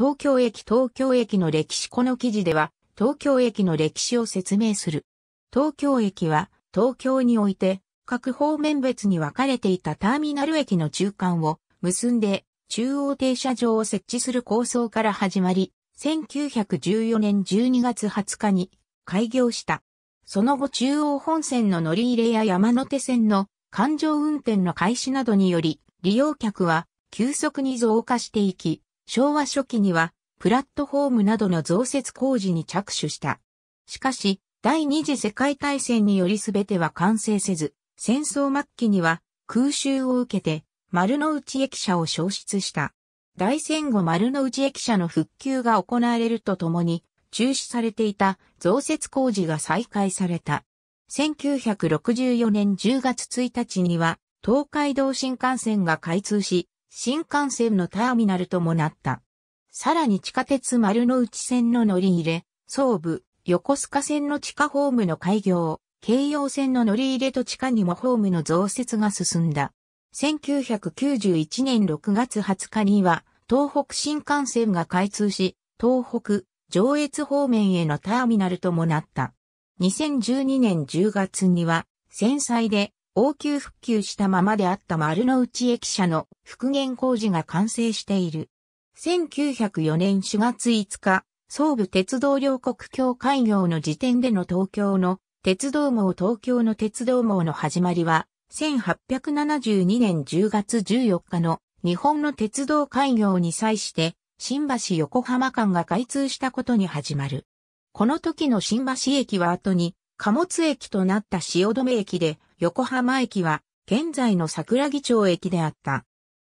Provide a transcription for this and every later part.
東京駅東京駅の歴史この記事では東京駅の歴史を説明する。東京駅は東京において各方面別に分かれていたターミナル駅の中間を結んで中央停車場を設置する構想から始まり、1914年12月20日に開業した。その後中央本線の乗り入れや山手線の環状運転の開始などにより、利用客は急速に増加していき、昭和初期には、プラットフォームなどの増設工事に着手した。しかし、第二次世界大戦により全ては完成せず、戦争末期には空襲を受けて丸の内駅舎を消失した。大戦後丸の内駅舎の復旧が行われるとともに、中止されていた増設工事が再開された。1964年10月1日には、東海道新幹線が開通し、新幹線のターミナルともなった。さらに地下鉄丸の内線の乗り入れ、総武、横須賀線の地下ホームの開業、京葉線の乗り入れと地下にもホームの増設が進んだ。1991年6月20日には、東北新幹線が開通し、東北、上越方面へのターミナルともなった。2012年10月には、戦災で応急復旧したままであった丸の内駅舎の復元工事が完成している。1904年4月5日、総武鉄道両国協会業の時点での東京の鉄道網東京の鉄道網の始まりは、1872年10月14日の日本の鉄道開業に際して、新橋横浜間が開通したことに始まる。この時の新橋駅は後に貨物駅となった汐留駅で横浜駅は、現在の桜木町駅であった。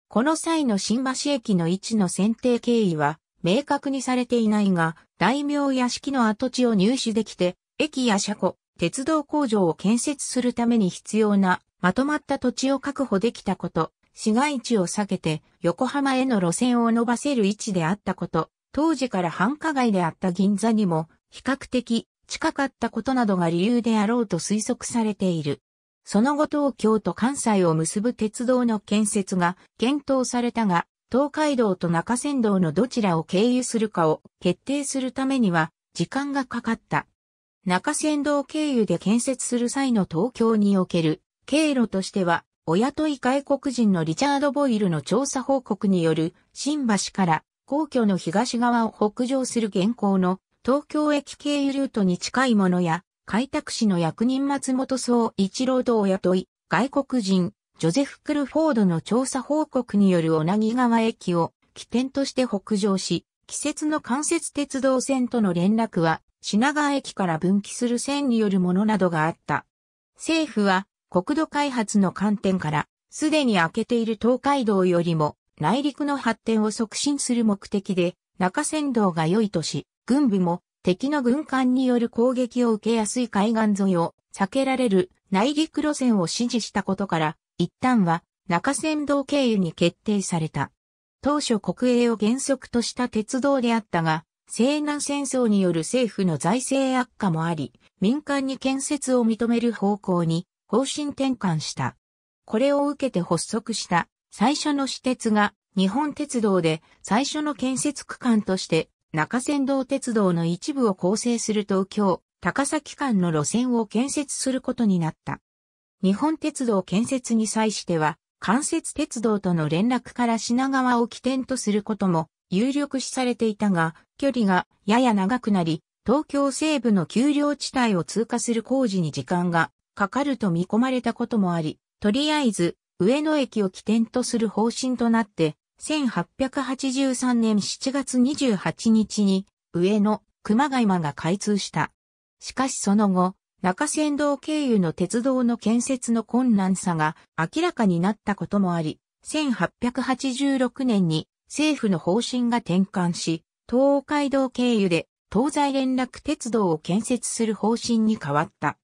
この際の新橋駅の位置の選定経緯は、明確にされていないが、大名屋敷の跡地を入手できて、駅や車庫、鉄道工場を建設するために必要なまとまった土地を確保できたこと、市街地を避けて横浜への路線を伸ばせる位置であったこと、当時から繁華街であった銀座にも比較的近かったことなどが理由であろうと推測されている。その後東京と関西を結ぶ鉄道の建設が検討されたが、東海道と中山道のどちらを経由するかを決定するためには時間がかかった。中山道経由で建設する際の東京における経路としては、お雇い外国人のリチャード・ボイルの調査報告による新橋から皇居の東側を北上する現行の東京駅経由ルートに近いものや開拓使の役人松本総一郎と雇い、外国人、ジョゼフ・クルフォードの調査報告による小名川駅を起点として北上し、季節の関節鉄道線との連絡は品川駅から分岐する線によるものなどがあった。政府は国土開発の観点から、すでに開けている東海道よりも内陸の発展を促進する目的で、中山道が良いとし、軍部も敵の軍艦による攻撃を受けやすい海岸沿いを避けられる内陸路線を指示したことから、一旦は中山道経由に決定された。当初国営を原則とした鉄道であったが、西南戦争による政府の財政悪化もあり、民間に建設を認める方向に方針転換した。これを受けて発足した最初の私鉄が日本鉄道で最初の建設区間として中山道鉄道の一部を構成する東京、高崎間の路線を建設することになった。日本鉄道建設に際しては、関節鉄道との連絡から品川を起点とすることも有力視されていたが、距離がやや長くなり、東京西部の丘陵地帯を通過する工事に時間がかかると見込まれたこともあり、とりあえず上野駅を起点とする方針となって、1883年7月28日に上野、熊谷間が開通した。しかしその後、中山道経由の鉄道の建設の困難さが明らかになったこともあり、1886年に政府の方針が転換し、東海道経由で東西連絡鉄道を建設する方針に変わった。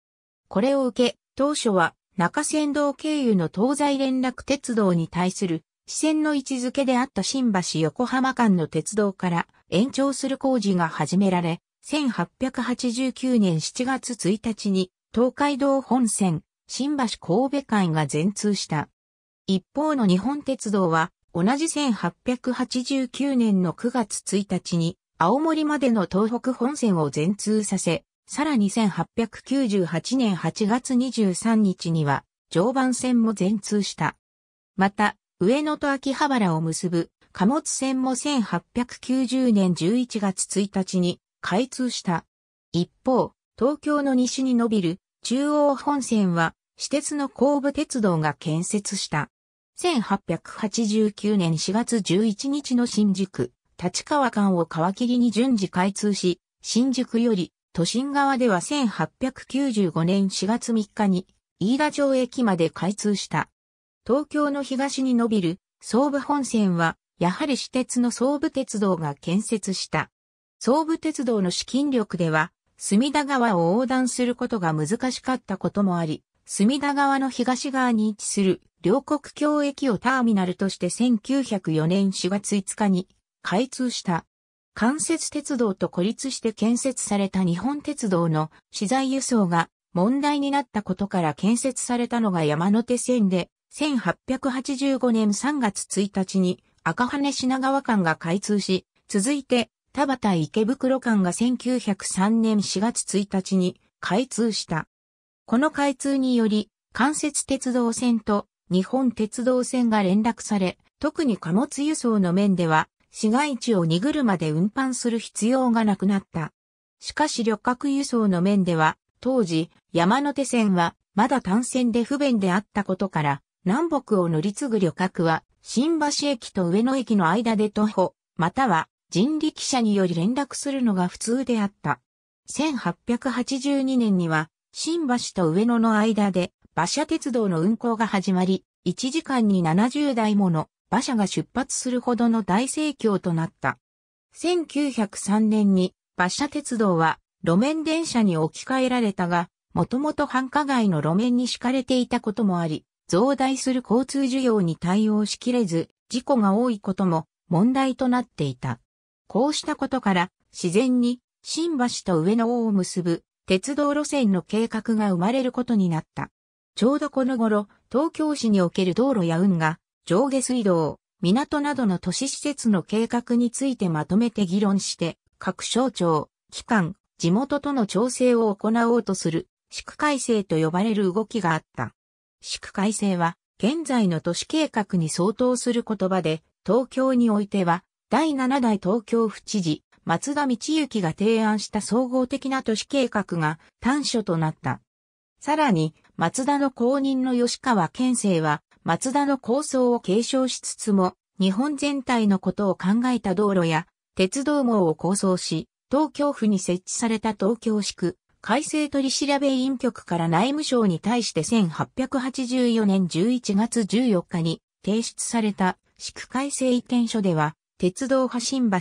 これを受け、当初は中山道経由の東西連絡鉄道に対する支線の位置づけであった新橋横浜間の鉄道から延長する工事が始められ、1889年7月1日に東海道本線、新橋神戸間が全通した。一方の日本鉄道は、同じ1889年の9月1日に、青森までの東北本線を全通させ、さらに1898年8月23日には、常磐線も全通した。また、上野と秋葉原を結ぶ貨物線も1890年11月1日に開通した。一方、東京の西に伸びる中央本線は私鉄の後部鉄道が建設した。1889年4月11日の新宿、立川間を皮切りに順次開通し、新宿より都心側では1895年4月3日に飯田城駅まで開通した。東京の東に伸びる総武本線は、やはり私鉄の総武鉄道が建設した。総武鉄道の資金力では、隅田川を横断することが難しかったこともあり、隅田川の東側に位置する両国橋駅をターミナルとして1904年4月5日に開通した。関節鉄道と孤立して建設された日本鉄道の資材輸送が問題になったことから建設されたのが山手線で、1885年3月1日に赤羽品川間が開通し、続いて田畑池袋間が1903年4月1日に開通した。この開通により、関節鉄道線と日本鉄道線が連絡され、特に貨物輸送の面では、市街地を荷車で運搬する必要がなくなった。しかし旅客輸送の面では、当時、山手線はまだ単線で不便であったことから、南北を乗り継ぐ旅客は、新橋駅と上野駅の間で徒歩、または人力車により連絡するのが普通であった。1882年には、新橋と上野の間で馬車鉄道の運行が始まり、1時間に70台もの馬車が出発するほどの大盛況となった。1903年に馬車鉄道は路面電車に置き換えられたが、もともと繁華街の路面に敷かれていたこともあり、増大する交通需要に対応しきれず、事故が多いことも問題となっていた。こうしたことから、自然に新橋と上野を結ぶ鉄道路線の計画が生まれることになった。ちょうどこの頃、東京市における道路や運河、上下水道、港などの都市施設の計画についてまとめて議論して、各省庁、機関、地元との調整を行おうとする、宿区改正と呼ばれる動きがあった。宿改正は、現在の都市計画に相当する言葉で、東京においては、第7代東京府知事、松田道幸が提案した総合的な都市計画が短所となった。さらに、松田の後任の吉川県政は、松田の構想を継承しつつも、日本全体のことを考えた道路や、鉄道網を構想し、東京府に設置された東京市区、改正取調べ委員局から内務省に対して1884年11月14日に提出された市区改正意見書では、鉄道波新橋、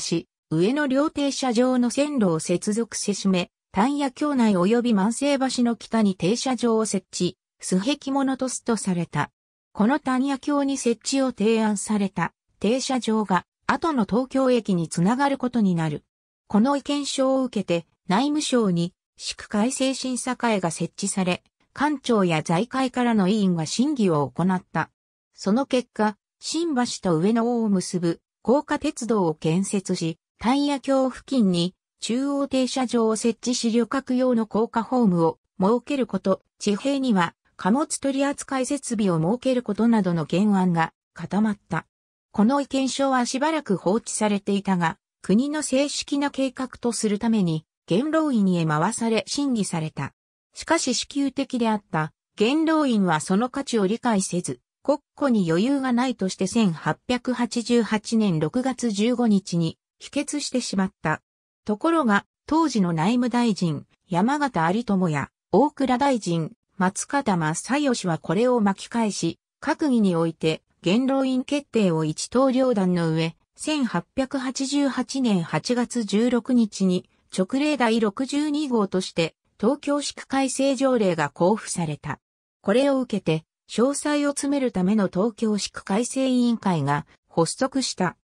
上野両停車場の線路を接続せしめ、丹野橋内及び万世橋の北に停車場を設置、素壁物とすとされた。この丹野橋に設置を提案された停車場が後の東京駅につながることになる。この意見書を受けて内務省に宿改正審査会が設置され、官庁や財界からの委員が審議を行った。その結果、新橋と上野を結ぶ高架鉄道を建設し、タイヤ橋付近に中央停車場を設置し旅客用の高架ホームを設けること、地平には貨物取扱設備を設けることなどの原案が固まった。この意見書はしばらく放置されていたが、国の正式な計画とするために元老院へ回され審議された。しかし支給的であった元老院はその価値を理解せず、国庫に余裕がないとして1888年6月15日に否決してしまった。ところが、当時の内務大臣、山形有友や大倉大臣、松方正義はこれを巻き返し、閣議において元老院決定を一刀両断の上、1888年8月16日に直令第62号として、東京市区改正条例が交付された。これを受けて、詳細を詰めるための東京市区改正委員会が発足した。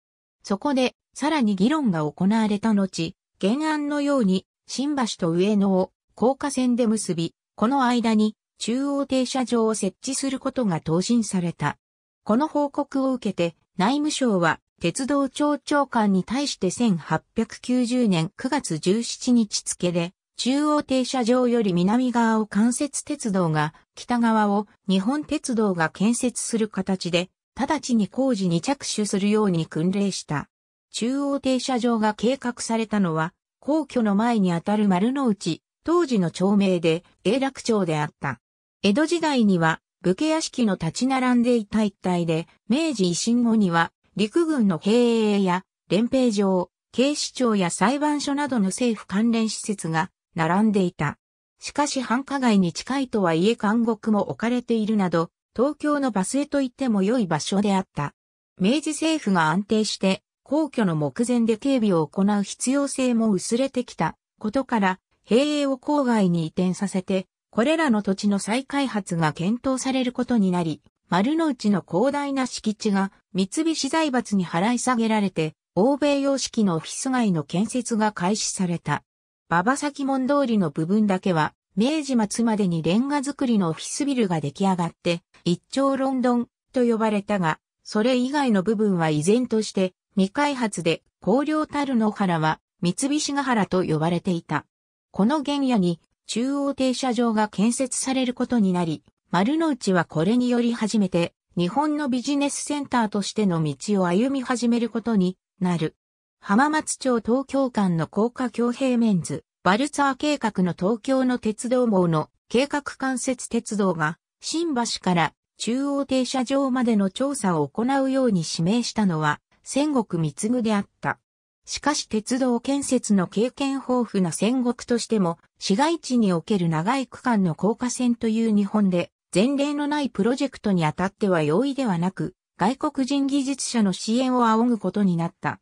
そこで、さらに議論が行われた後、原案のように、新橋と上野を高架線で結び、この間に中央停車場を設置することが答申された。この報告を受けて、内務省は鉄道庁長官に対して1890年9月17日付で、中央停車場より南側を関節鉄道が、北側を日本鉄道が建設する形で、直ちに工事に着手するように訓令した。中央停車場が計画されたのは、皇居の前にあたる丸の内、当時の町名で永楽町であった。江戸時代には武家屋敷の立ち並んでいた一帯で、明治維新後には陸軍の兵営や連兵場、警視庁や裁判所などの政府関連施設が並んでいた。しかし繁華街に近いとはいえ監獄も置かれているなど、東京のバスへと言っても良い場所であった。明治政府が安定して皇居の目前で警備を行う必要性も薄れてきたことから、兵営を郊外に移転させて、これらの土地の再開発が検討されることになり、丸の内の広大な敷地が三菱財閥に払い下げられて、欧米様式のオフィス街の建設が開始された。馬場先門通りの部分だけは、明治末までにレンガ造りのオフィスビルが出来上がって、一丁ロンドンと呼ばれたが、それ以外の部分は依然として未開発で、広陵たる野原は三菱ヶ原と呼ばれていた。この原野に中央停車場が建設されることになり、丸の内はこれにより初めて、日本のビジネスセンターとしての道を歩み始めることになる。浜松町東京間の高架橋平面図、バルツァー計画の東京の鉄道網の計画間接鉄道が、新橋から中央停車場までの調査を行うように指名したのは、戦国三ぐであった。しかし鉄道建設の経験豊富な戦国としても、市街地における長い区間の高架線という日本で前例のないプロジェクトにあたっては容易ではなく、外国人技術者の支援を仰ぐことになった。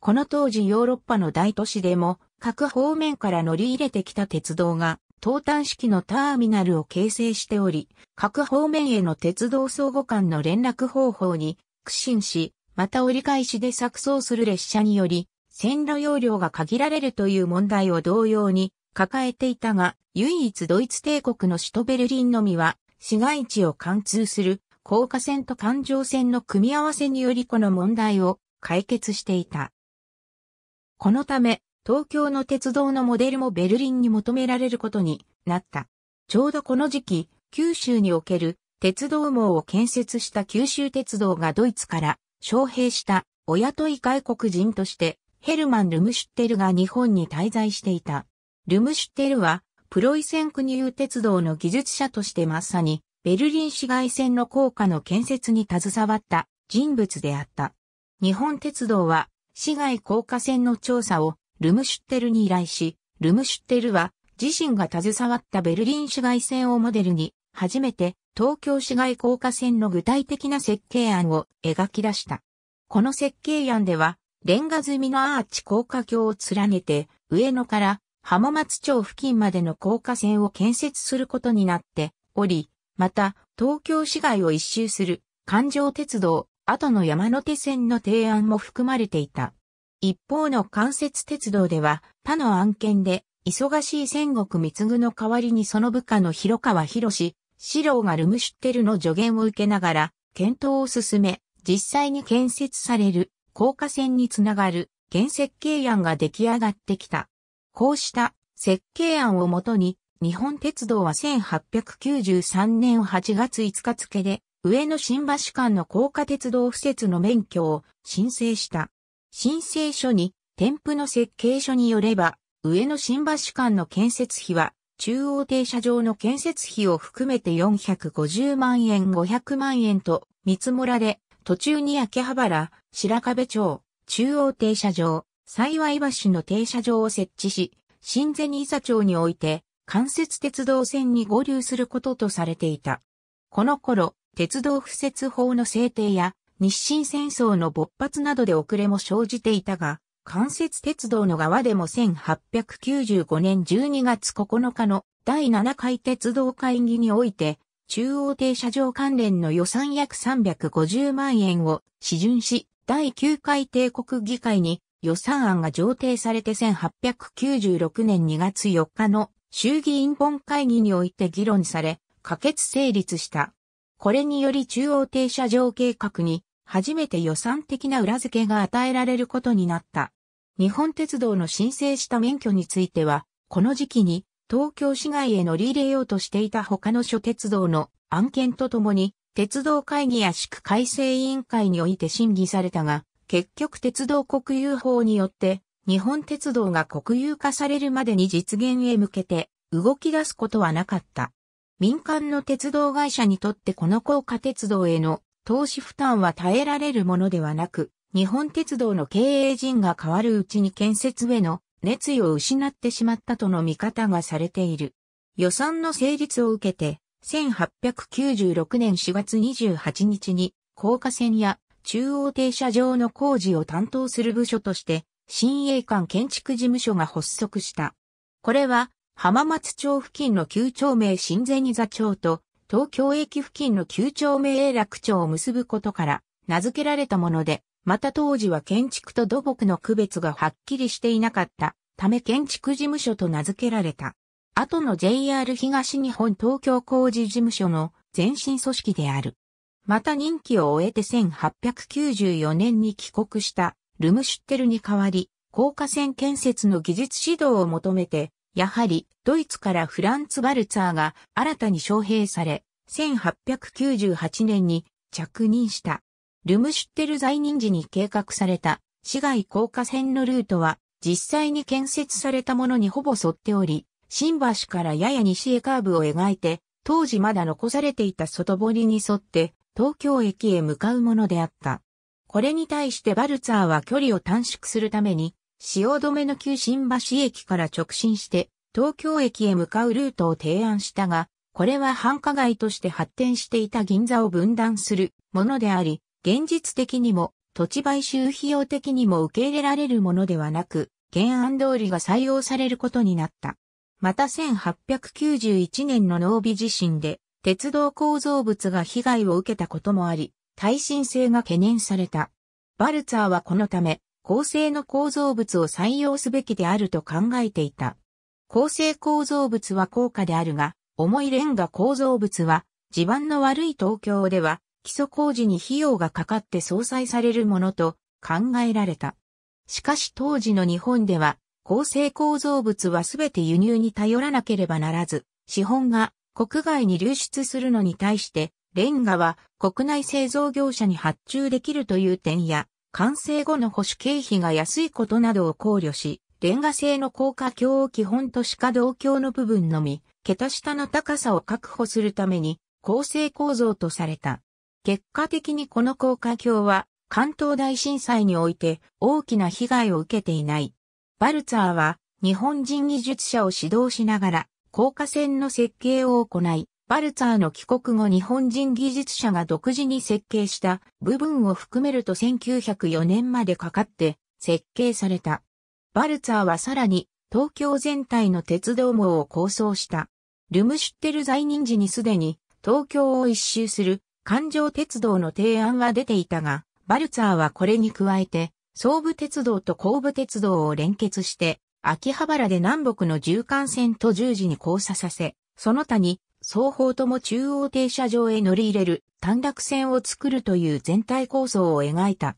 この当時ヨーロッパの大都市でも各方面から乗り入れてきた鉄道が東端式のターミナルを形成しており、各方面への鉄道相互間の連絡方法に苦心し、また折り返しで錯綜する列車により、線路容量が限られるという問題を同様に抱えていたが、唯一ドイツ帝国の首都ベルリンのみは市街地を貫通する高架線と環状線の組み合わせによりこの問題を解決していた。このため、東京の鉄道のモデルもベルリンに求められることになった。ちょうどこの時期、九州における鉄道網を建設した九州鉄道がドイツから招聘したお雇い外国人としてヘルマン・ルムシュッテルが日本に滞在していた。ルムシュッテルはプロイセン国有鉄道の技術者としてまさに、ベルリン市街線の高架の建設に携わった人物であった。日本鉄道は、市街高架線の調査をルムシュッテルに依頼し、ルムシュッテルは自身が携わったベルリン市街線をモデルに、初めて東京市街高架線の具体的な設計案を描き出した。この設計案では、レンガ積みのアーチ高架橋を連ねて、上野から浜松町付近までの高架線を建設することになっており、また、東京市街を一周する環状鉄道、後の山手線の提案も含まれていた。一方の関節鉄道では、他の案件で、忙しい戦国貢ぐの代わりにその部下の広川博士、四郎がルムシュッテルの助言を受けながら、検討を進め、実際に建設される高架線につながる建設計案が出来上がってきた。こうした設計案をもとに、日本鉄道は1893年8月5日付で、上野新橋間の高架鉄道敷設の免許を申請した。申請書に、添付の設計書によれば、上野新橋間の建設費は、中央停車場の建設費を含めて450万円500万円と見積もられ、途中に秋葉原、白壁町、中央停車場、幸い橋の停車場を設置し、新銭伊佐町において、関節鉄道線に合流することとされていた。この頃、鉄道不設法の制定や、日清戦争の勃発などで遅れも生じていたが、関節鉄道の側でも1895年12月9日の第7回鉄道会議において、中央停車場関連の予算約350万円を指準し、第9回帝国議会に予算案が上呈されて1896年2月4日の衆議院本会議において議論され、可決成立した。これにより中央停車場計画に初めて予算的な裏付けが与えられることになった。日本鉄道の申請した免許については、この時期に東京市外へ乗り入れようとしていた他の諸鉄道の案件とともに、鉄道会議や市区改正委員会において審議されたが、結局鉄道国有法によって、日本鉄道が国有化されるまでに実現へ向けて動き出すことはなかった。民間の鉄道会社にとってこの高架鉄道への投資負担は耐えられるものではなく、日本鉄道の経営陣が変わるうちに建設への熱意を失ってしまったとの見方がされている。予算の成立を受けて、1896年4月28日に高架線や中央停車場の工事を担当する部署として、新栄館建築事務所が発足した。これは、浜松町付近の旧町名新銭座町と、東京駅付近の旧町名永楽町を結ぶことから、名付けられたもので、また当時は建築と土木の区別がはっきりしていなかったため建築事務所と名付けられた。後の JR 東日本東京工事事務所の前身組織である。また任期を終えて1894年に帰国したルムシュッテルに代わり、高架線建設の技術指導を求めて、やはりドイツからフランツ・バルツァーが新たに招聘され、1898年に着任した。ルムシュッテル在任時に計画された市街高架線のルートは実際に建設されたものにほぼ沿っており、新橋からやや西へカーブを描いて、当時まだ残されていた外堀に沿って東京駅へ向かうものであった。これに対してバルツァーは距離を短縮するために、止めの旧新橋駅から直進して、東京駅へ向かうルートを提案したが、これは繁華街として発展していた銀座を分断するものであり、現実的にも土地買収費用的にも受け入れられるものではなく、原案通りが採用されることになった。また1891年の濃尾地震で鉄道構造物が被害を受けたこともあり、耐震性が懸念された。バルツァーはこのため、構成の構造物を採用すべきであると考えていた。構成構造物は高価であるが、重いレンガ構造物は、地盤の悪い東京では、基礎工事に費用がかかって相殺されるものと考えられた。しかし当時の日本では、構成構造物はすべて輸入に頼らなければならず、資本が国外に流出するのに対して、レンガは国内製造業者に発注できるという点や、完成後の保守経費が安いことなどを考慮し、レンガ製の高架橋を基本としか、同橋の部分のみ、桁下の高さを確保するために構成構造とされた。結果的にこの高架橋は関東大震災において大きな被害を受けていない。バルツァーは日本人技術者を指導しながら高架線の設計を行い、バルツァーの帰国後日本人技術者が独自に設計した部分を含めると1904年までかかって設計された。バルツァーはさらに東京全体の鉄道網を構想した。ルムシュッテル在任時にすでに東京を一周する環状鉄道の提案は出ていたが、バルツァーはこれに加えて、総武鉄道と後部鉄道を連結して秋葉原で南北の縦貫線と十字に交差させ、その他に双方とも中央停車場へ乗り入れる短絡線を作るという全体構想を描いた。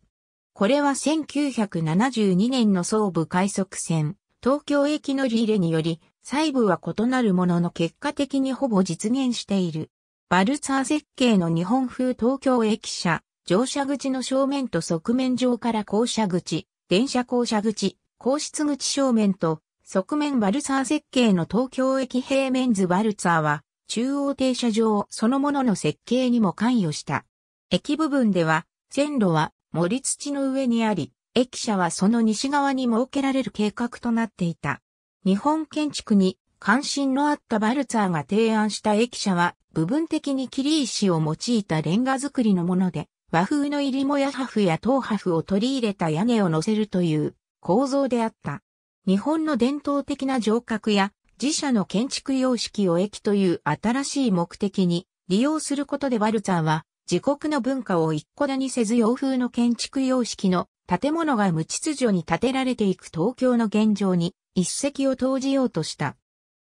これは1972年の総武快速線、東京駅乗り入れにより、細部は異なるものの結果的にほぼ実現している。バルツァー設計の日本風東京駅舎、乗車口の正面と側面上から降車口、電車降車口、皇室口正面と側面バルサー設計の東京駅平面図バルツァーは中央停車場そのものの設計にも関与した。駅部分では線路は森土の上にあり、駅舎はその西側に設けられる計画となっていた。日本建築に関心のあったバルツァーが提案した駅舎は部分的に切石を用いたレンガ造りのもので、和風の入りもやハフや等ハフを取り入れた屋根を乗せるという構造であった。日本の伝統的な城郭や自社の建築様式を駅という新しい目的に利用することでワルツァンは自国の文化を一個だにせず洋風の建築様式の建物が無秩序に建てられていく東京の現状に一石を投じようとした。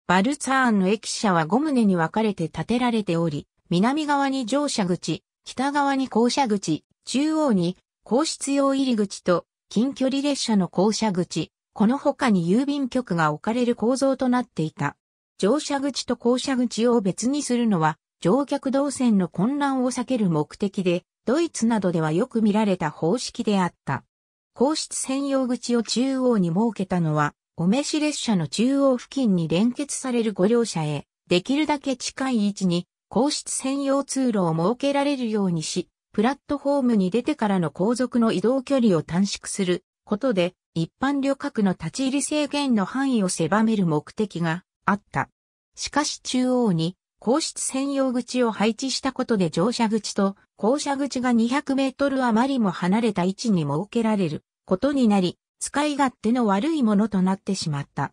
バルツァーンの駅舎は5棟に分かれて建てられており、南側に乗車口、北側に降車口、中央に皇室用入り口と近距離列車の降車口、この他に郵便局が置かれる構造となっていた。乗車口と降車口を別にするのは、乗客動線の混乱を避ける目的で、ドイツなどではよく見られた方式であった。皇室専用口を中央に設けたのは、お召し列車の中央付近に連結されるご両者へ、できるだけ近い位置に、皇室専用通路を設けられるようにし、プラットフォームに出てからの後続の移動距離を短縮することで、一般旅客の立ち入り制限の範囲を狭める目的があった。しかし中央に皇室専用口を配置したことで乗車口と降車口が200メートル余りも離れた位置に設けられることになり、使い勝手の悪いものとなってしまった。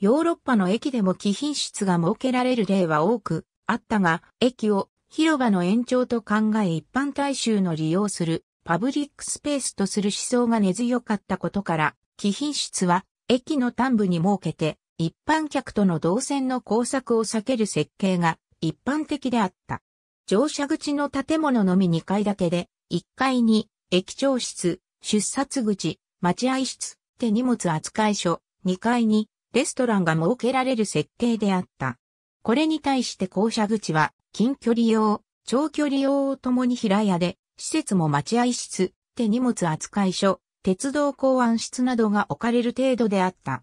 ヨーロッパの駅でも貴賓室が設けられる例は多くあったが、駅を広場の延長と考え一般大衆の利用するパブリックスペースとする思想が根強かったことから、貴賓室は駅の端部に設けて一般客との動線の工作を避ける設計が一般的であった。乗車口の建物のみ2階建てで、1階に駅長室、出札口、待合室、手荷物扱い所、2階にレストランが設けられる設計であった。これに対して校舎口は近距離用、長距離用をともに平屋で、施設も待合室、手荷物扱い所、鉄道公安室などが置かれる程度であった。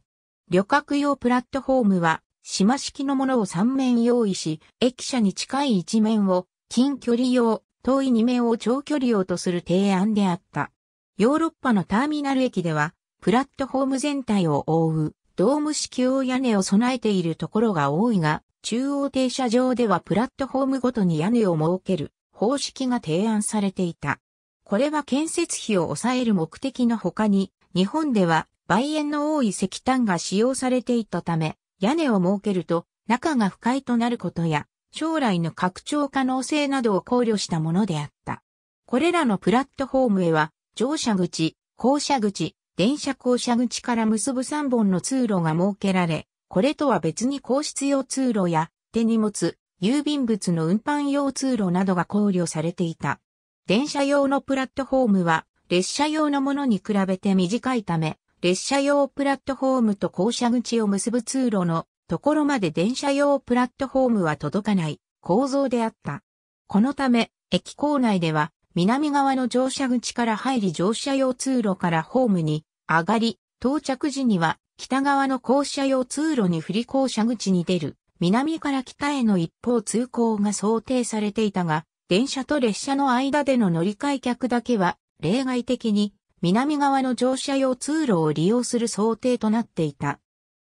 旅客用プラットフォームは、島式のものを3面用意し、駅舎に近い1面を近距離用、遠い2面を長距離用とする提案であった。ヨーロッパのターミナル駅では、プラットフォーム全体を覆う、ドーム式用屋根を備えているところが多いが、中央停車場ではプラットフォームごとに屋根を設ける方式が提案されていた。これは建設費を抑える目的の他に、日本では梅園の多い石炭が使用されていたため、屋根を設けると中が不快となることや、将来の拡張可能性などを考慮したものであった。これらのプラットフォームへは、乗車口、降車口、電車降車口から結ぶ3本の通路が設けられ、これとは別に皇室用通路や手荷物、郵便物の運搬用通路などが考慮されていた。電車用のプラットフォームは列車用のものに比べて短いため、列車用プラットフォームと降車口を結ぶ通路のところまで電車用プラットフォームは届かない構造であった。このため、駅構内では南側の乗車口から入り乗車用通路からホームに上がり、到着時には北側の校舎用通路に振り校舎口に出る、南から北への一方通行が想定されていたが、電車と列車の間での乗り換え客だけは、例外的に、南側の乗車用通路を利用する想定となっていた。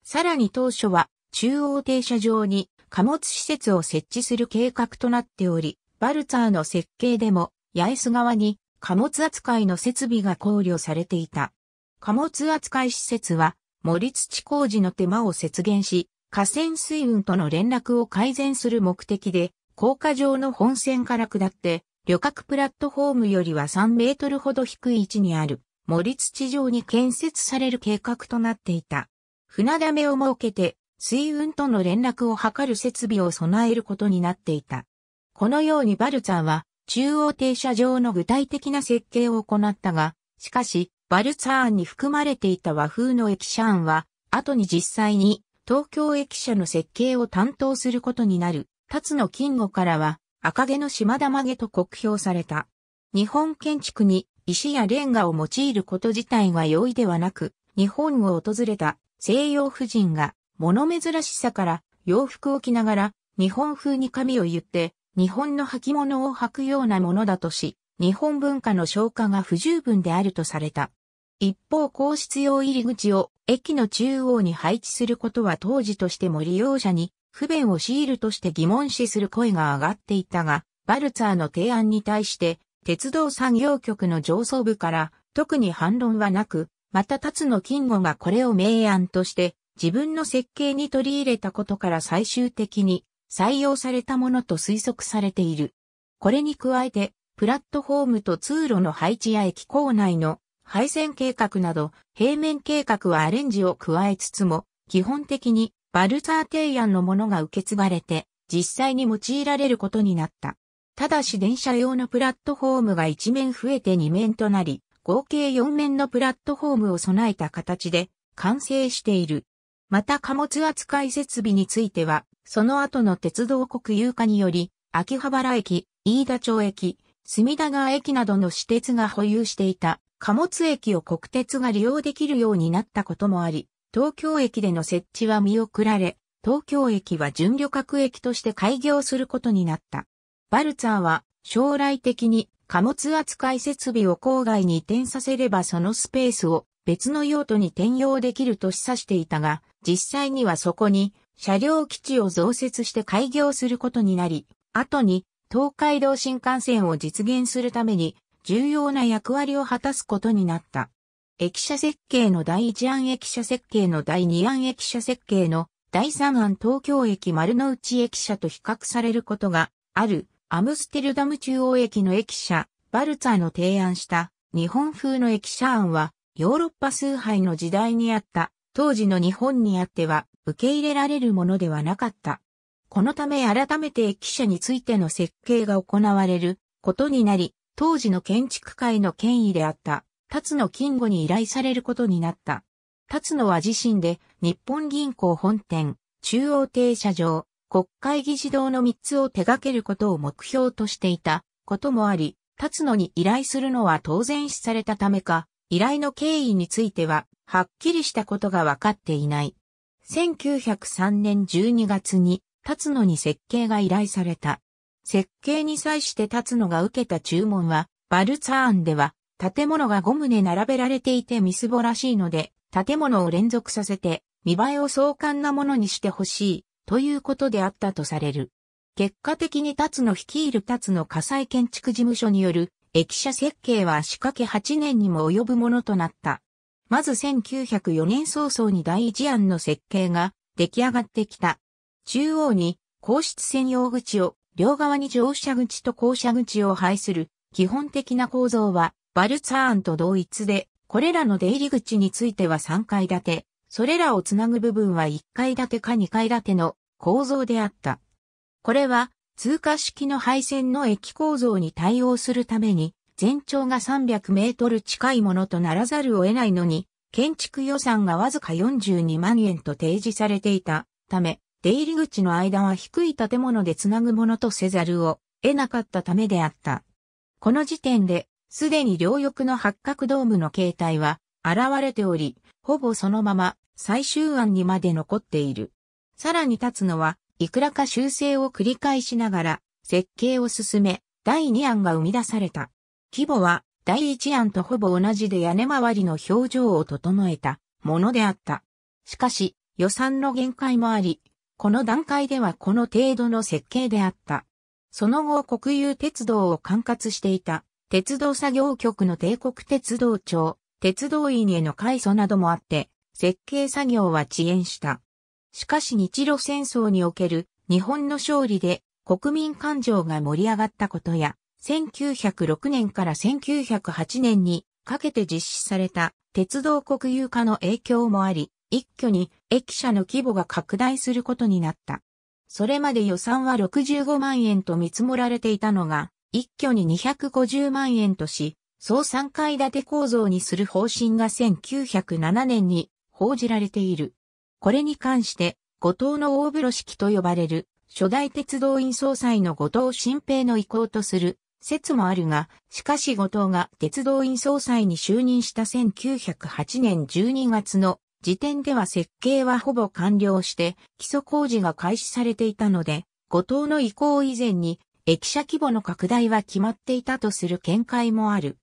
さらに当初は、中央停車場に貨物施設を設置する計画となっており、バルツァーの設計でも、八重洲側に貨物扱いの設備が考慮されていた。貨物扱い施設は森土工事の手間を節減し、河川水運との連絡を改善する目的で、高架上の本線から下って、旅客プラットフォームよりは3メートルほど低い位置にある森土上に建設される計画となっていた。船だめを設けて水運との連絡を図る設備を備えることになっていた。このようにバルツァンは中央停車場の具体的な設計を行ったが、しかしバルツァーンに含まれていた和風の駅舎案は、後に実際に東京駅舎の設計を担当することになる、辰野金吾からは、赤毛の島玉毛と酷評された。日本建築に石やレンガを用いること自体が容易ではなく、日本を訪れた西洋婦人が物珍しさから洋服を着ながら日本風に髪を言って日本の履物を履くようなものだとし、日本文化の消化が不十分であるとされた。一方皇室用入り口を駅の中央に配置することは当時としても利用者に不便を強いるとして疑問視する声が上がっていたが、バルツァーの提案に対して鉄道産業局の上層部から特に反論はなく、また立の金吾がこれを明暗として自分の設計に取り入れたことから最終的に採用されたものと推測されている。これに加えて、プラットフォームと通路の配置や駅構内の配線計画など、平面計画はアレンジを加えつつも、基本的にバルザー提案のものが受け継がれて、実際に用いられることになった。ただし電車用のプラットフォームが1面増えて2面となり、合計4面のプラットフォームを備えた形で完成している。また貨物扱い設備については、その後の鉄道国有化により、秋葉原駅、飯田町駅、隅田川駅などの私鉄が保有していた貨物駅を国鉄が利用できるようになったこともあり、東京駅での設置は見送られ、東京駅は準旅客駅として開業することになった。バルツァーは将来的に貨物扱い設備を郊外に移転させればそのスペースを別の用途に転用できると示唆していたが、実際にはそこに車両基地を増設して開業することになり、後に東海道新幹線を実現するために重要な役割を果たすことになった。駅舎設計の第1案駅舎設計の第2案駅舎設計の第3案東京駅丸の内駅舎と比較されることがあるアムステルダム中央駅の駅舎バルツァーの提案した日本風の駅舎案はヨーロッパ崇拝の時代にあった当時の日本にあっては受け入れられるものではなかった。このため改めて駅舎についての設計が行われることになり、当時の建築界の権威であった、辰野金吾に依頼されることになった。辰野は自身で日本銀行本店、中央停車場、国会議事堂の3つを手掛けることを目標としていたこともあり、辰野に依頼するのは当然視されたためか、依頼の経緯については、はっきりしたことが分かっていない。1903年12月に、辰野に設計が依頼された。設計に際して立つのが受けた注文は、バルツァーンでは、建物が5棟並べられていてみすぼらしいので、建物を連続させて、見栄えを壮観なものにしてほしい、ということであったとされる。結果的に立つの率いる立つの火災建築事務所による、駅舎設計は仕掛け8年にも及ぶものとなった。まず1904年早々に第一案の設計が出来上がってきた。中央に、皇室専用口を両側に乗車口と降車口を配する基本的な構造はバルツァーンと同一で、これらの出入り口については3階建て、それらをつなぐ部分は1階建てか2階建ての構造であった。これは通過式の配線の駅構造に対応するために、全長が300メートル近いものとならざるを得ないのに、建築予算がわずか42万円と提示されていたため、出入り口の間は低い建物でつなぐものとせざるを得なかったためであった。この時点で、すでに両翼の八角ドームの形態は現れており、ほぼそのまま最終案にまで残っている。さらに立つのは、いくらか修正を繰り返しながら、設計を進め、第2案が生み出された。規模は、第1案とほぼ同じで屋根周りの表情を整えたものであった。しかし、予算の限界もあり、この段階ではこの程度の設計であった。その後国有鉄道を管轄していた、鉄道作業局の帝国鉄道庁、鉄道院への改装などもあって、設計作業は遅延した。しかし日露戦争における日本の勝利で国民感情が盛り上がったことや、1906年から1908年にかけて実施された鉄道国有化の影響もあり、一挙に駅舎の規模が拡大することになった。それまで予算は65万円と見積もられていたのが、一挙に250万円とし、総3階建て構造にする方針が1907年に報じられている。これに関して、後藤の大風呂式と呼ばれる初代鉄道院総裁の後藤新平の意向とする説もあるが、しかし後藤が鉄道院総裁に就任した1908年12月の時点では設計はほぼ完了して基礎工事が開始されていたので、後藤の移行以前に駅舎規模の拡大は決まっていたとする見解もある。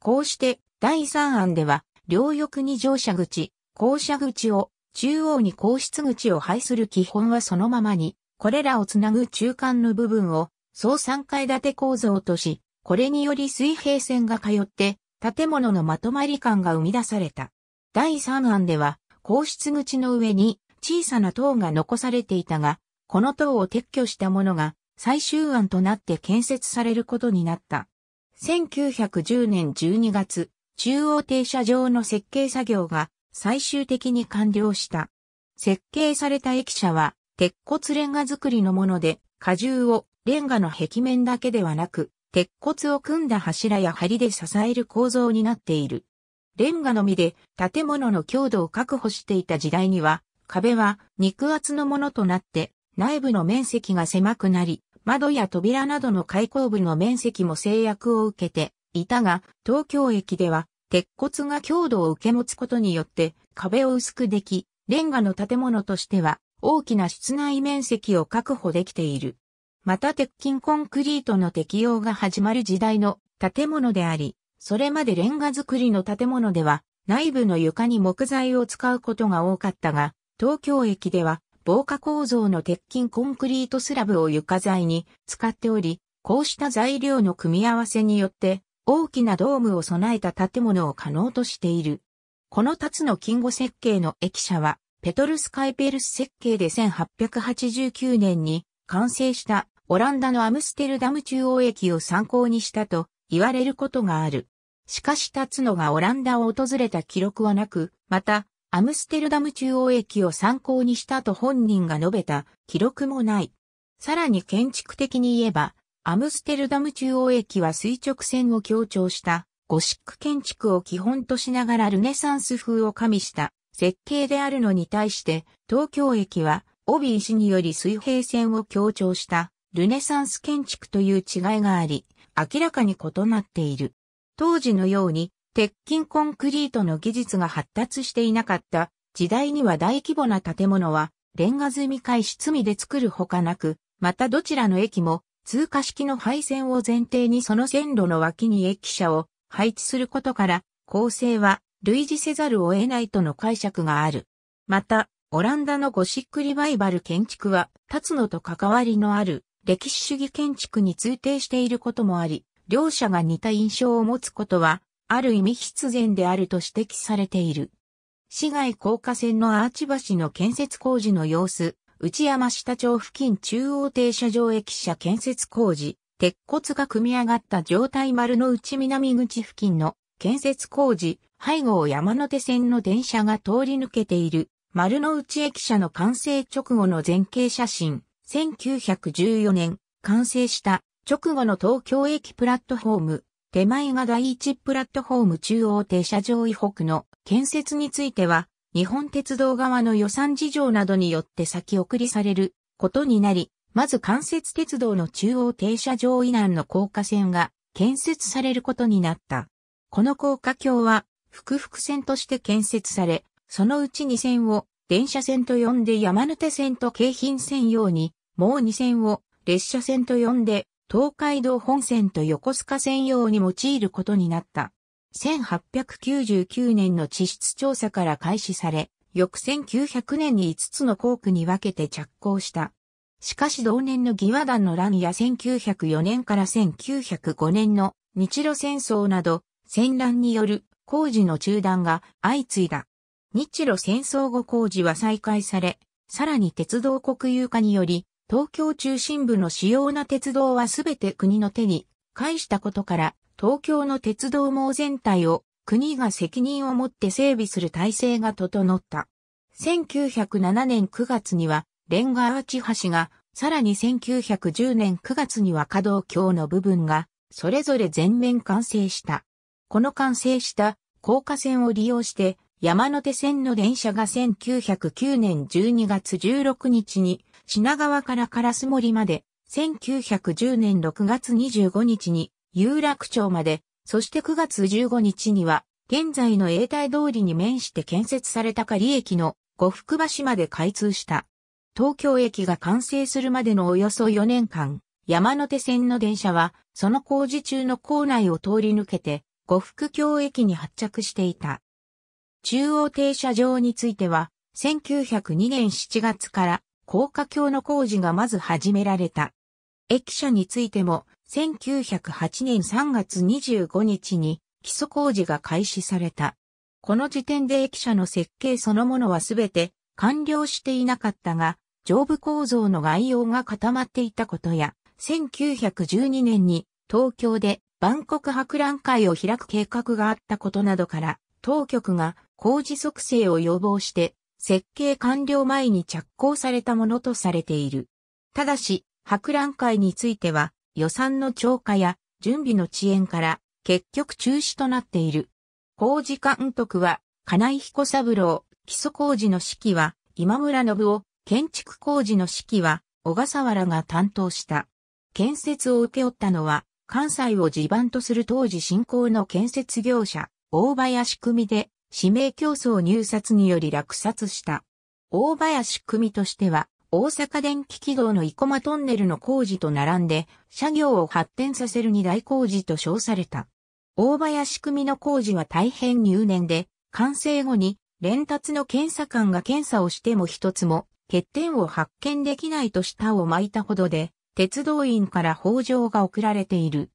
こうして第3案では両翼に乗車口、降車口を、中央に降出口を配する基本はそのままに、これらをつなぐ中間の部分を総3階建て構造とし、これにより水平線が通って建物のまとまり感が生み出された。第3案では、皇室口の上に小さな塔が残されていたが、この塔を撤去したものが最終案となって建設されることになった。1910年12月、中央停車場の設計作業が最終的に完了した。設計された駅舎は鉄骨レンガ作りのもので、荷重をレンガの壁面だけではなく、鉄骨を組んだ柱や梁で支える構造になっている。レンガのみで建物の強度を確保していた時代には、壁は肉厚のものとなって内部の面積が狭くなり、窓や扉などの開口部の面積も制約を受けていたが、東京駅では鉄骨が強度を受け持つことによって壁を薄くでき、レンガの建物としては大きな室内面積を確保できている。また鉄筋コンクリートの適用が始まる時代の建物であり、それまでレンガ造りの建物では内部の床に木材を使うことが多かったが、東京駅では防火構造の鉄筋コンクリートスラブを床材に使っており、こうした材料の組み合わせによって大きなドームを備えた建物を可能としている。この2つの金吾設計の駅舎は、ペトルスカイペルス設計で1889年に完成したオランダのアムステルダム中央駅を参考にしたと言われることがある。しかし立つのがオランダを訪れた記録はなく、また、アムステルダム中央駅を参考にしたと本人が述べた記録もない。さらに建築的に言えば、アムステルダム中央駅は垂直線を強調したゴシック建築を基本としながらルネサンス風を加味した設計であるのに対して、東京駅は帯石により水平線を強調したルネサンス建築という違いがあり、明らかに異なっている。当時のように鉄筋コンクリートの技術が発達していなかった時代には大規模な建物はレンガ積み返し積みで作るほかなく、またどちらの駅も通過式の配線を前提にその線路の脇に駅舎を配置することから構成は類似せざるを得ないとの解釈がある。また、オランダのゴシックリバイバル建築は、立つのと関わりのある歴史主義建築に通底していることもあり、両者が似た印象を持つことは、ある意味必然であると指摘されている。市外高架線のアーチ橋の建設工事の様子、内山下町付近中央停車場駅舎建設工事、鉄骨が組み上がった状態丸の内南口付近の建設工事、背後を山手線の電車が通り抜けている丸の内駅舎の完成直後の前景写真、1914年完成した直後の東京駅プラットフォーム、手前が第一プラットフォーム中央停車場以北の建設については、日本鉄道側の予算事情などによって先送りされることになり、まず関節鉄道の中央停車場以南の高架線が建設されることになった。この高架橋は、複々線として建設され、そのうち2線を電車線と呼んで山手線と京浜線用に、もう2線を列車線と呼んで東海道本線と横須賀線用に用いることになった。1899年の地質調査から開始され、翌1900年に5つの工区に分けて着工した。しかし同年の義和団の乱や1904年から1905年の日露戦争など戦乱による工事の中断が相次いだ。日露戦争後工事は再開され、さらに鉄道国有化により東京中心部の主要な鉄道はすべて国の手に返したことから、東京の鉄道網全体を国が責任を持って整備する体制が整った。1907年9月には、レンガアーチ橋が、さらに1910年9月には可動橋の部分が、それぞれ全面完成した。この完成した高架線を利用して、山手線の電車が1909年12月16日に品川から烏森まで、1910年6月25日に有楽町まで、そして9月15日には、現在の永代通りに面して建設された仮駅の五福橋まで開通した。東京駅が完成するまでのおよそ4年間、山手線の電車は、その工事中の構内を通り抜けて、五福橋駅に発着していた。中央停車場については、1902年7月から高架橋の工事がまず始められた。駅舎についても、1908年3月25日に基礎工事が開始された。この時点で駅舎の設計そのものはすべて完了していなかったが、上部構造の概要が固まっていたことや、1912年に東京で万国博覧会を開く計画があったことなどから、当局が工事促成を要望して設計完了前に着工されたものとされている。ただし、博覧会については予算の超過や準備の遅延から結局中止となっている。工事監督は金井彦三郎、基礎工事の指揮は今村信夫、建築工事の指揮は小笠原が担当した。建設を受け負ったのは関西を地盤とする当時進行の建設業者、大林組で指名競争入札により落札した。大林組としては、大阪電気軌道の生駒トンネルの工事と並んで、車業を発展させる二大工事と称された。大林組の工事は大変入念で、完成後に、連達の検査官が検査をしても一つも、欠点を発見できないと舌を巻いたほどで、鉄道員から報状が送られている。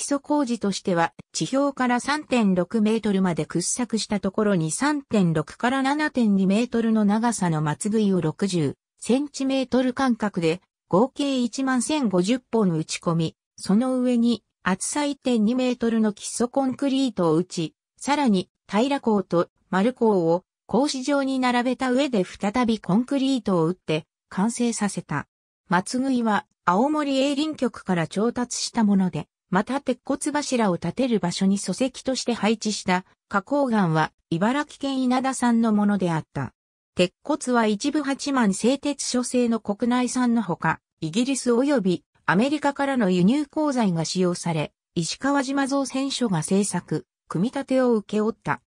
基礎工事としては、地表から3.6メートルまで掘削したところに3.6から7.2メートルの長さの松杭を60センチメートル間隔で、合計11,050本打ち込み、その上に厚さ1.2メートルの基礎コンクリートを打ち、さらに平鋼と丸鋼を格子状に並べた上で再びコンクリートを打って完成させた。松杭は青森営林局から調達したもので、また鉄骨柱を建てる場所に礎石として配置した花崗岩は茨城県稲田産のものであった。鉄骨は一部八万製鉄所製の国内産のほか、イギリス及びアメリカからの輸入鋼材が使用され、石川島造船所が製作、組み立てを請け負った。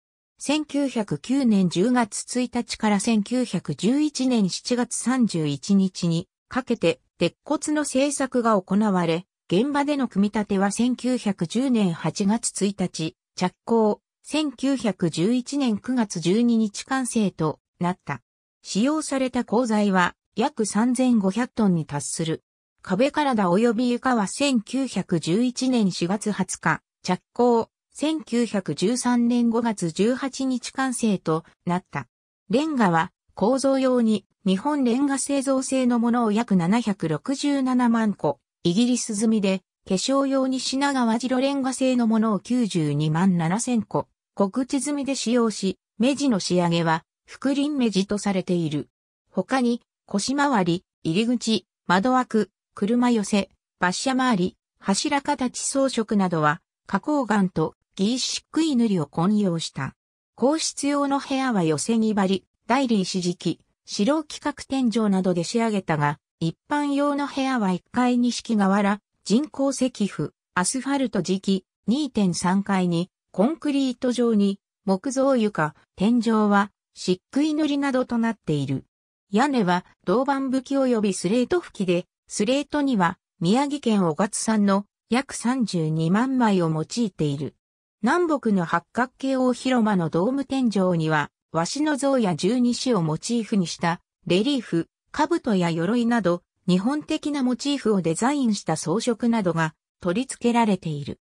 1909年10月1日から1911年7月31日にかけて鉄骨の製作が行われ、現場での組み立ては1910年8月1日、着工、1911年9月12日完成となった。使用された鋼材は約3500トンに達する。壁体及び床は1911年4月20日、着工、1913年5月18日完成となった。レンガは構造用に日本レンガ製造製のものを約767万個、イギリス済みで、化粧用に品川白レンガ製のものを92万7000個、告知済みで使用し、目地の仕上げは、覆輪目地とされている。他に、腰回り、入り口、窓枠、車寄せ、馬車回り、柱形装飾などは、花崗岩とギーシックイ塗りを混用した。皇室用の部屋は寄せ木張り、大理石敷き、白規格天井などで仕上げたが、一般用の部屋は1階に敷瓦、人工石符、アスファルト時期、2.3階に、コンクリート状に、木造床、天井は、漆喰塗りなどとなっている。屋根は、銅板吹き及びスレート吹きで、スレートには、宮城県小勝産の約32万枚を用いている。南北の八角形大広間のドーム天井には、和紙の像や十二支をモチーフにした、レリーフ、兜や鎧など、日本的なモチーフをデザインした装飾などが取り付けられている。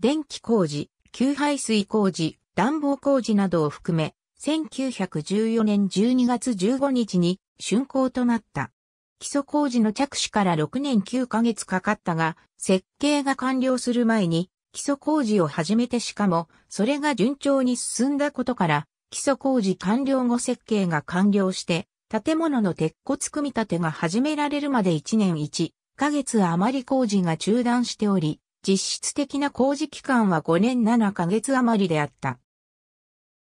電気工事、給排水工事、暖房工事などを含め、1914年12月15日に竣工となった。基礎工事の着手から6年9ヶ月かかったが、設計が完了する前に基礎工事を始めてしかも、それが順調に進んだことから、基礎工事完了後設計が完了して、建物の鉄骨組み立てが始められるまで1年1ヶ月余り工事が中断しており、実質的な工事期間は5年7ヶ月余りであった。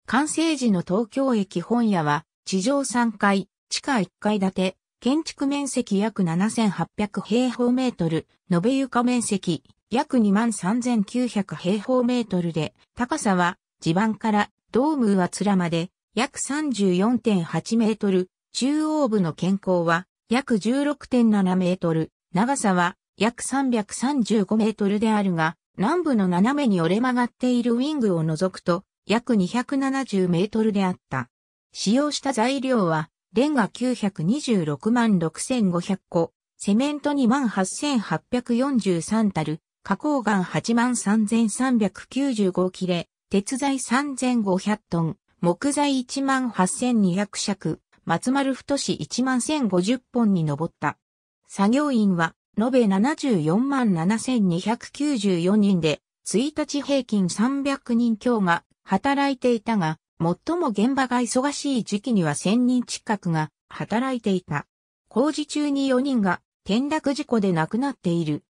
完成時の東京駅本屋は、地上3階、地下1階建て、建築面積約7800平方メートル、延べ床面積約23900平方メートルで、高さは地盤からドーム上面まで約34.8メートル、中央部の健康は約16.7メートル、長さは約335メートルであるが、南部の斜めに折れ曲がっているウィングを除くと約270メートルであった。使用した材料は、レンガ926万6500個、セメント2万8843タル、花崗岩8万3395切れ、鉄材3500トン、木材1万8200尺、松丸太市1万1050本に上った。作業員は、延べ74万7294人で、1日平均300人強が働いていたが、最も現場が忙しい時期には1000人近くが働いていた。工事中に4人が転落事故で亡くなっている。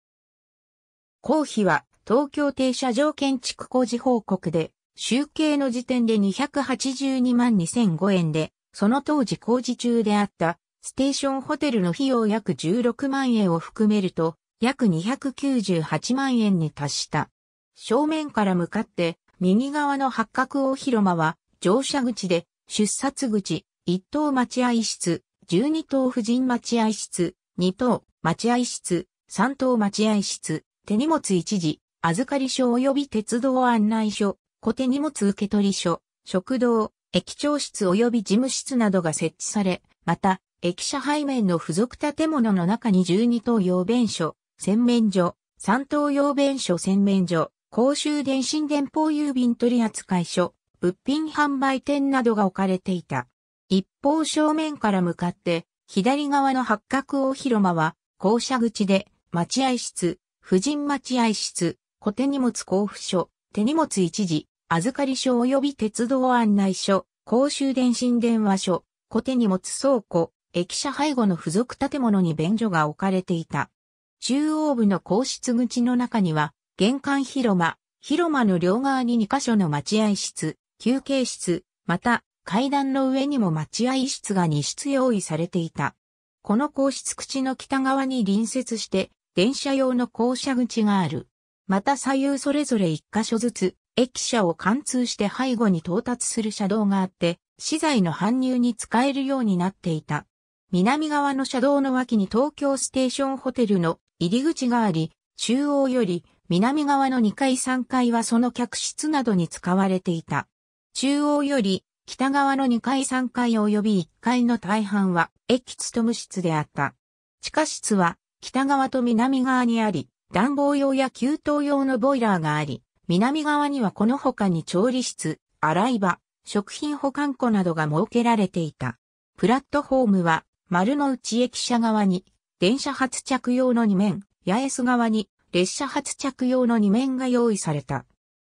工費は東京停車場建築工事報告で集計の時点で282万2005円でその当時工事中であったステーションホテルの費用約16万円を含めると約298万円に達した。正面から向かって右側の八角大広間は乗車口で出殺口1等待合室、12等婦人待合室、2等待合室、3等待合室、手荷物一時、預かり所及び鉄道案内所、小手荷物受取所、食堂、駅長室及び事務室などが設置され、また、駅舎背面の付属建物の中に12等用便所、洗面所、3等用便所洗面所、公衆電信電報郵便取扱所、物品販売店などが置かれていた。一方正面から向かって、左側の八角大広間は、校舎口で、待合室、婦人待合室、小手荷物交付所、手荷物一時、預かり所及び鉄道案内所、公衆電信電話所、小手荷物倉庫、駅舎背後の付属建物に便所が置かれていた。中央部の皇室口の中には、玄関広間、広間の両側に2カ所の待合室、休憩室、また、階段の上にも待合室が2室用意されていた。この皇室口の北側に隣接して、電車用の校舎口がある。また左右それぞれ1箇所ずつ、駅舎を貫通して背後に到達する車道があって、資材の搬入に使えるようになっていた。南側の車道の脇に東京ステーションホテルの入り口があり、中央より南側の2階3階はその客室などに使われていた。中央より北側の2階3階及び1階の大半は駅務室であった。地下室は北側と南側にあり、暖房用や給湯用のボイラーがあり、南側にはこの他に調理室、洗い場、食品保管庫などが設けられていた。プラットホームは、丸の内駅舎側に、電車発着用の2面、八重洲側に、列車発着用の2面が用意された。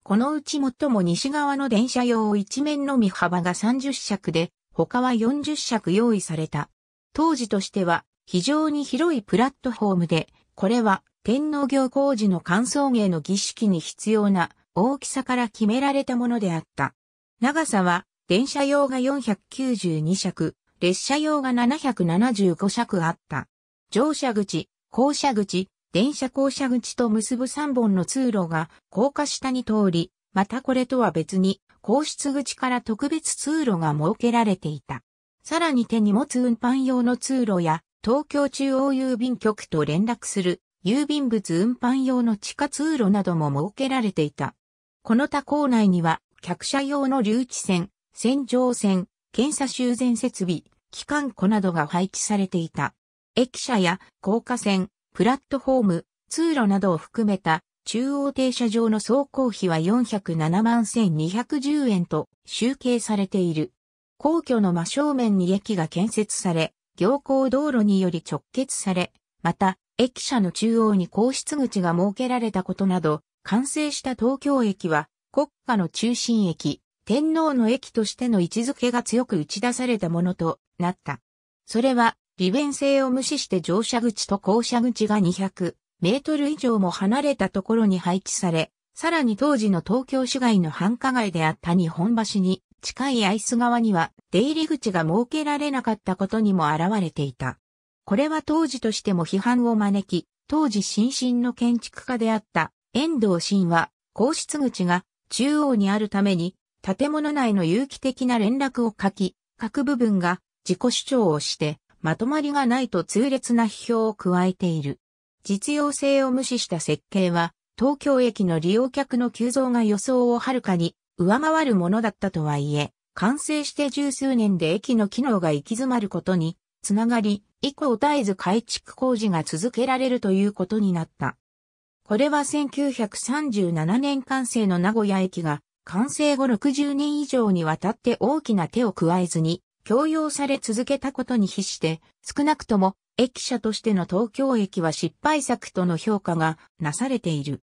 このうち最も西側の電車用1面のみ幅が30尺で、他は40尺用意された。当時としては非常に広いプラットフォームで、これは天皇行工事の歓送迎の儀式に必要な大きさから決められたものであった。長さは電車用が492尺、列車用が775尺あった。乗車口、降車口、電車降車口と結ぶ3本の通路が高架下に通り、またこれとは別に、皇室口から特別通路が設けられていた。さらに手荷物運搬用の通路や、東京中央郵便局と連絡する郵便物運搬用の地下通路なども設けられていた。この他校内には、客車用の留置線、洗浄線、検査修繕設備、機関庫などが配置されていた。駅舎や高架線、プラットフォーム、通路などを含めた中央停車場の走行費は407万1210円と集計されている。皇居の真正面に駅が建設され、行幸道路により直結され、また駅舎の中央に皇室口が設けられたことなど、完成した東京駅は国家の中心駅、天皇の駅としての位置づけが強く打ち出されたものとなった。それは、利便性を無視して乗車口と降車口が200メートル以上も離れたところに配置され、さらに当時の東京市街の繁華街であった日本橋に近いアイス側には出入り口が設けられなかったことにも現れていた。これは当時としても批判を招き、当時新進の建築家であった遠藤真は、皇室口が中央にあるために、建物内の有機的な連絡を書き、各部分が自己主張をして、まとまりがないと痛烈な批評を加えている。実用性を無視した設計は、東京駅の利用客の急増が予想をはるかに上回るものだったとはいえ、完成して十数年で駅の機能が行き詰まることにつながり、以降絶えず改築工事が続けられるということになった。これは1937年完成の名古屋駅が完成後60年以上にわたって大きな手を加えずに強要され続けたことに比して少なくとも駅舎としての東京駅は失敗作との評価がなされている。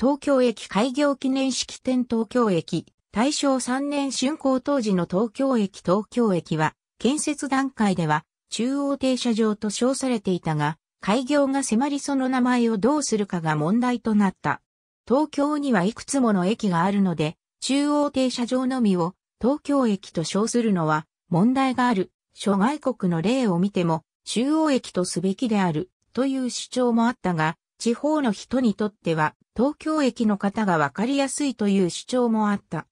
東京駅開業記念式典東京駅大正3年竣工当時の東京駅東京駅は建設段階では中央停車場と称されていたが、開業が迫りその名前をどうするかが問題となった。東京にはいくつもの駅があるので、中央停車場のみを東京駅と称するのは問題がある。諸外国の例を見ても中央駅とすべきであるという主張もあったが、地方の人にとっては東京駅の方がわかりやすいという主張もあった。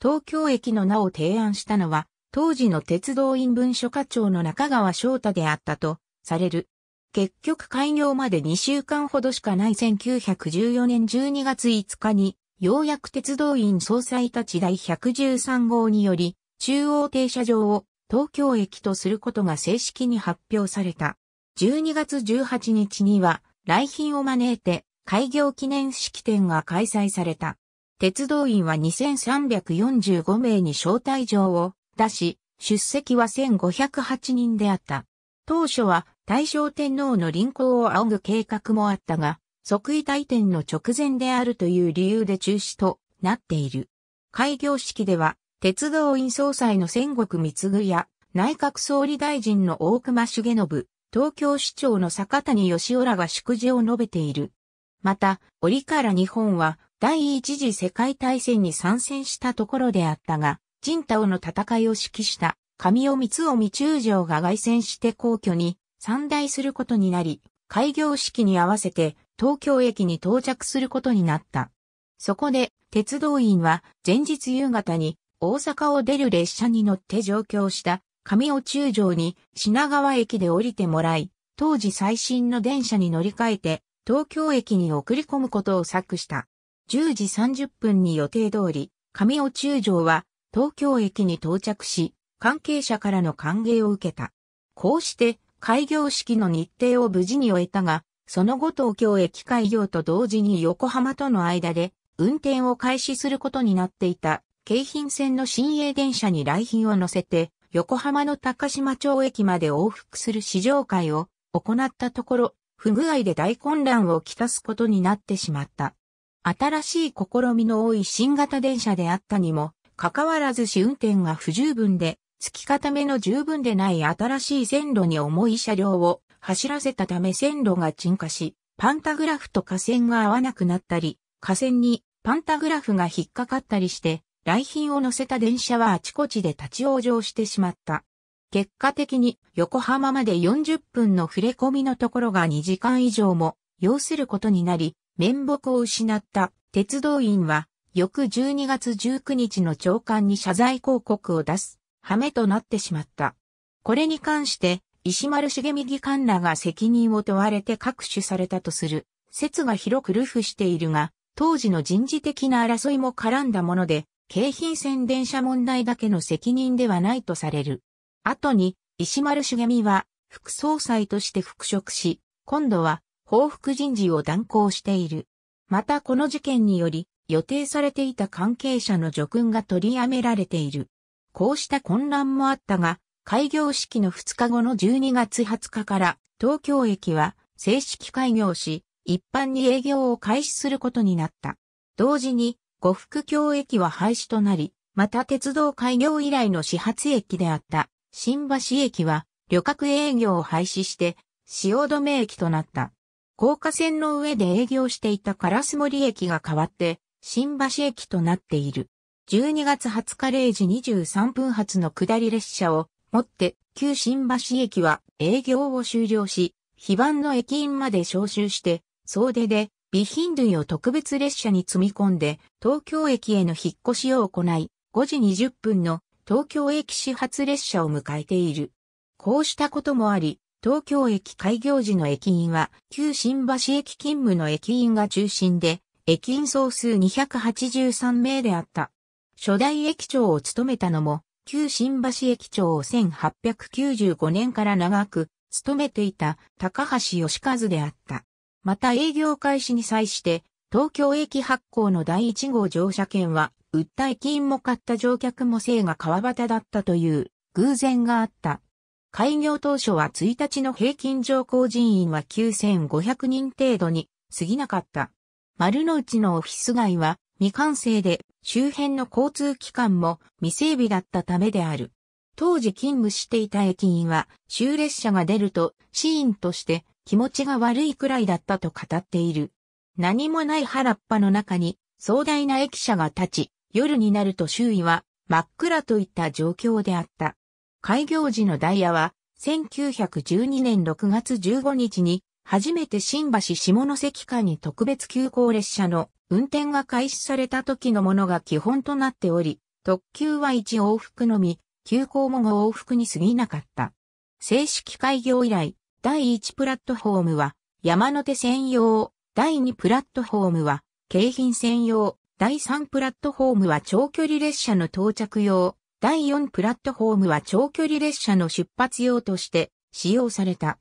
東京駅の名を提案したのは当時の鉄道員文書課長の中川翔太であったとされる。結局開業まで2週間ほどしかない1914年12月5日に、ようやく鉄道員総裁たち第113号により、中央停車場を東京駅とすることが正式に発表された。12月18日には、来賓を招いて、開業記念式典が開催された。鉄道員は2345名に招待状をだし、出席は1508人であった。当初は大正天皇の臨行を仰ぐ計画もあったが、即位大典の直前であるという理由で中止となっている。開業式では、鉄道院総裁の戦国光や、内閣総理大臣の大隈重信、東京市長の坂谷義浦らが祝辞を述べている。また、折から日本は第一次世界大戦に参戦したところであったが、陣太の戦いを指揮した神尾三尾未中将が外戦して皇居に参大することになり、開業式に合わせて東京駅に到着することになった。そこで鉄道員は前日夕方に大阪を出る列車に乗って上京した神尾中将に品川駅で降りてもらい、当時最新の電車に乗り換えて東京駅に送り込むことを策した。10時30分に予定通り、神尾中将は東京駅に到着し、関係者からの歓迎を受けた。こうして、開業式の日程を無事に終えたが、その後東京駅開業と同時に横浜との間で、運転を開始することになっていた、京浜線の新営電車に来賓を乗せて、横浜の高島町駅まで往復する試乗会を行ったところ、不具合で大混乱をきたすことになってしまった。新しい試みの多い新型電車であったにも、関わらず試運転が不十分で、付き固めの十分でない新しい線路に重い車両を走らせたため線路が沈下し、パンタグラフと架線が合わなくなったり、架線にパンタグラフが引っかかったりして、来賓を乗せた電車はあちこちで立ち往生してしまった。結果的に横浜まで40分の触れ込みのところが2時間以上も要することになり、面目を失った鉄道員は翌12月19日の長官に謝罪広告を出す、羽目となってしまった。これに関して、石丸茂美議官らが責任を問われて各種されたとする、説が広く流布しているが、当時の人事的な争いも絡んだもので、京浜線電車問題だけの責任ではないとされる。後に、石丸茂美は、副総裁として復職し、今度は、報復人事を断行している。またこの事件により、予定されていた関係者の叙勲が取りやめられている。こうした混乱もあったが、開業式の2日後の12月20日から東京駅は正式開業し、一般に営業を開始することになった。同時に、五福橋駅は廃止となり、また鉄道開業以来の始発駅であった新橋駅は旅客営業を廃止して止め駅となった。高架線の上で営業していた烏森駅が変わって新橋駅となっている。12月20日0時23分発の下り列車をもって旧新橋駅は営業を終了し、非番の駅員まで招集して、総出で備品類を特別列車に積み込んで東京駅への引っ越しを行い、5時20分の東京駅始発列車を迎えている。こうしたこともあり、東京駅開業時の駅員は、旧新橋駅勤務の駅員が中心で、駅員総数283名であった。初代駅長を務めたのも、旧新橋駅長を1895年から長く務めていた高橋義和であった。また営業開始に際して、東京駅発行の第1号乗車券は、訴え金も買った乗客もいが川端だったという偶然があった。開業当初は1日の平均乗降人員は9500人程度に過ぎなかった。丸の内のオフィス街は未完成で周辺の交通機関も未整備だったためである。当時勤務していた駅員は終列車が出るとシーンとして気持ちが悪いくらいだったと語っている。何もない原っぱの中に壮大な駅舎が立ち、夜になると周囲は真っ暗といった状況であった。開業時のダイヤは1912年6月15日に初めて新橋下関間に特別急行列車の運転が開始された時のものが基本となっており、特急は1往復のみ、急行も5往復に過ぎなかった。正式開業以来、第1プラットフォームは山手専用、第2プラットフォームは京浜専用、第3プラットフォームは長距離列車の到着用、第4プラットフォームは長距離列車の出発用として使用された。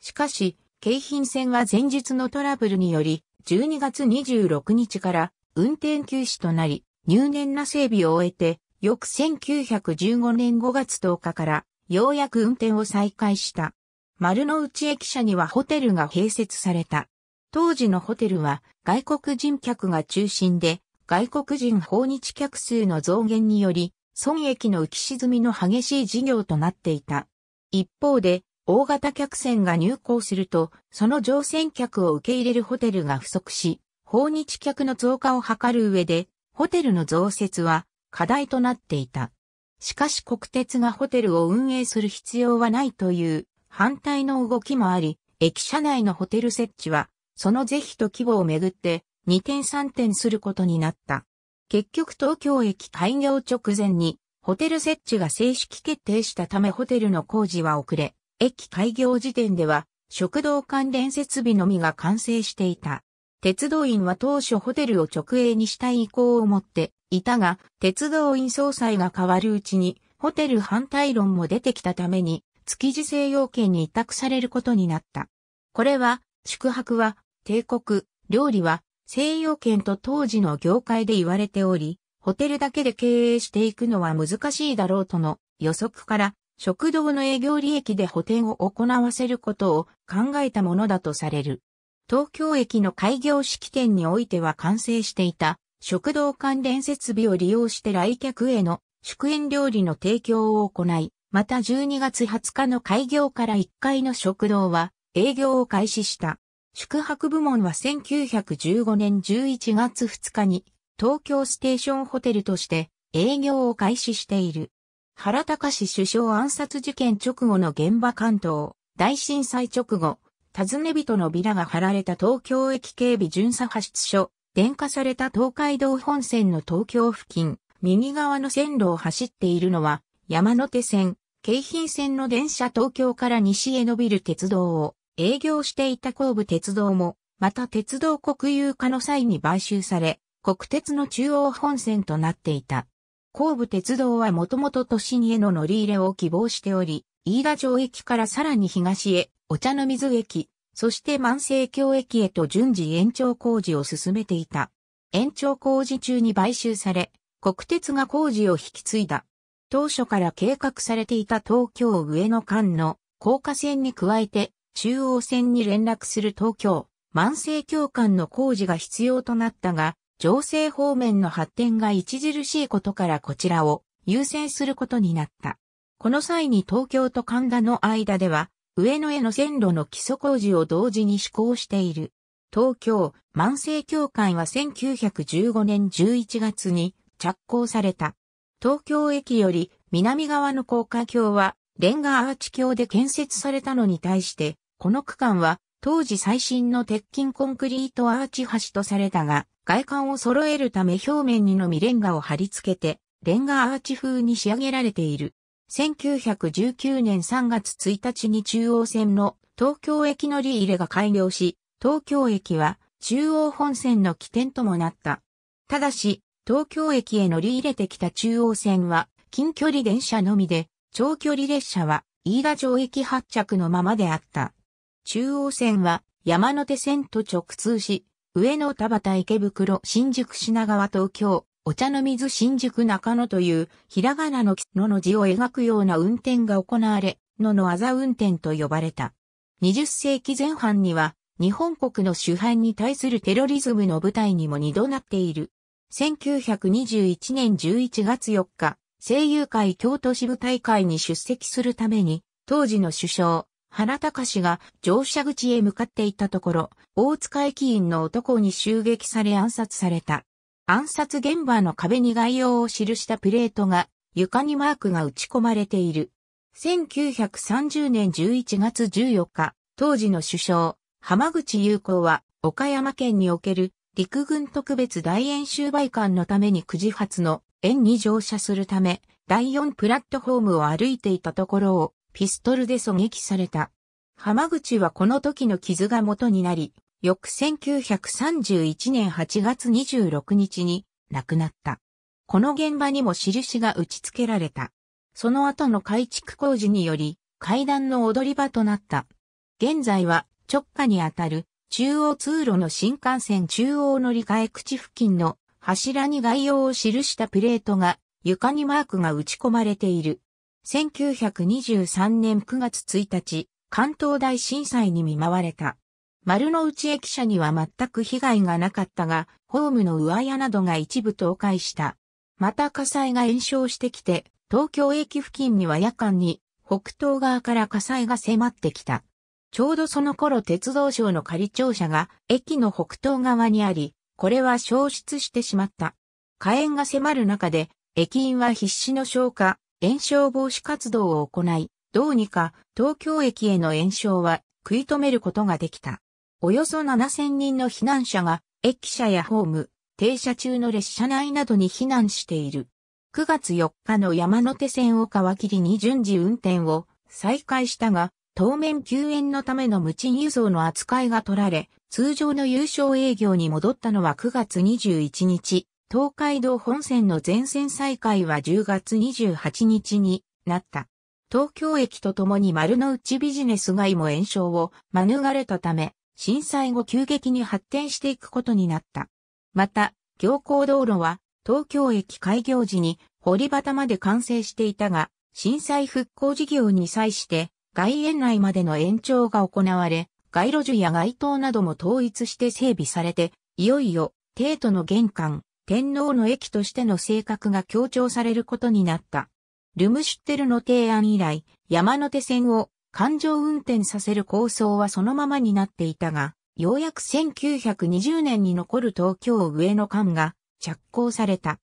しかし、京浜線は前日のトラブルにより、12月26日から運転休止となり、入念な整備を終えて、翌1915年5月10日から、ようやく運転を再開した。丸の内駅舎にはホテルが併設された。当時のホテルは外国人客が中心で、外国人訪日客数の増減により、損益の浮き沈みの激しい事業となっていた。一方で、大型客船が入港すると、その乗船客を受け入れるホテルが不足し、訪日客の増加を図る上で、ホテルの増設は課題となっていた。しかし国鉄がホテルを運営する必要はないという反対の動きもあり、駅舎内のホテル設置は、その是非と規模をめぐって2点3点することになった。結局東京駅開業直前にホテル設置が正式決定したためホテルの工事は遅れ、駅開業時点では、食堂関連設備のみが完成していた。鉄道員は当初ホテルを直営にしたい意向を持っていたが、鉄道員総裁が変わるうちに、ホテル反対論も出てきたために、築地西洋圏に委託されることになった。これは、宿泊は、帝国、料理は、西洋圏と当時の業界で言われており、ホテルだけで経営していくのは難しいだろうとの予測から、食堂の営業利益で補填を行わせることを考えたものだとされる。東京駅の開業式典においては完成していた食堂関連設備を利用して来客への祝宴料理の提供を行い、また12月20日の開業から1階の食堂は営業を開始した。宿泊部門は1915年11月2日に東京ステーションホテルとして営業を開始している。原隆首相暗殺事件直後の現場関東、大震災直後、尋ね人のビラが貼られた東京駅警備巡査派出所、電化された東海道本線の東京付近、右側の線路を走っているのは、山手線、京浜線の電車東京から西へ伸びる鉄道を営業していた神部鉄道も、また鉄道国有化の際に買収され、国鉄の中央本線となっていた。神武鉄道はもともと都心への乗り入れを希望しており、飯田城駅からさらに東へ、お茶の水駅、そして万世京駅へと順次延長工事を進めていた。延長工事中に買収され、国鉄が工事を引き継いだ。当初から計画されていた東京上野間の高架線に加えて、中央線に連絡する東京、万世京間の工事が必要となったが、情勢方面の発展が著しいことからこちらを優先することになった。この際に東京と神田の間では、上野への線路の基礎工事を同時に施行している。東京万世協会は1915年11月に着工された。東京駅より南側の高架橋はレンガアーチ橋で建設されたのに対して、この区間は当時最新の鉄筋コンクリートアーチ橋とされたが、外観を揃えるため表面にのみレンガを貼り付けて、レンガアーチ風に仕上げられている。1919年3月1日に中央線の東京駅乗り入れが開業し、東京駅は中央本線の起点ともなった。ただし、東京駅へ乗り入れてきた中央線は近距離電車のみで、長距離列車は飯田城駅発着のままであった。中央線は山手線と直通し、上野田端池袋新宿品川東京、お茶の水新宿中野という、ひらがなののの字を描くような運転が行われ、ののあざ運転と呼ばれた。20世紀前半には、日本国の主犯に対するテロリズムの舞台にも二度なっている。1921年11月4日、声優会京都支部大会に出席するために、当時の首相、原隆が乗車口へ向かっていったところ、大塚駅員の男に襲撃され暗殺された。暗殺現場の壁に概要を記したプレートが、床にマークが打ち込まれている。1930年11月14日、当時の首相、浜口優子は、岡山県における陸軍特別大演習売館のために9時発の円に乗車するため、第4プラットフォームを歩いていたところを、ピストルで狙撃された。浜口はこの時の傷が元になり、翌1931年8月26日に亡くなった。この現場にも印が打ち付けられた。その後の改築工事により、階段の踊り場となった。現在は直下にあたる中央通路の新幹線中央乗り換え口付近の柱に概要を記したプレートが床にマークが打ち込まれている。1923年9月1日、関東大震災に見舞われた。丸の内駅舎には全く被害がなかったが、ホームの上屋などが一部倒壊した。また火災が延焼してきて、東京駅付近には夜間に北東側から火災が迫ってきた。ちょうどその頃鉄道省の仮庁舎が駅の北東側にあり、これは消失してしまった。火炎が迫る中で、駅員は必死の消火、炎症防止活動を行い、どうにか東京駅への炎症は食い止めることができた。およそ7000人の避難者が駅舎やホーム、停車中の列車内などに避難している。9月4日の山手線を皮切りに順次運転を再開したが、当面救援のための無賃輸送の扱いが取られ、通常の優勝営業に戻ったのは9月21日東海道本線の全線再開は10月28日になった。東京駅とともに丸の内ビジネス街も延焼を免れたため、震災後急激に発展していくことになった。また、行行道路は東京駅開業時に堀端まで完成していたが、震災復興事業に際して外苑内までの延長が行われ、街路樹や街灯なども統一して整備されて、いよいよ、帝都の玄関、天皇の駅としての性格が強調されることになった。ルムシュッテルの提案以来、山手線を環状運転させる構想はそのままになっていたが、ようやく1920年に残る東京上野間が着工された。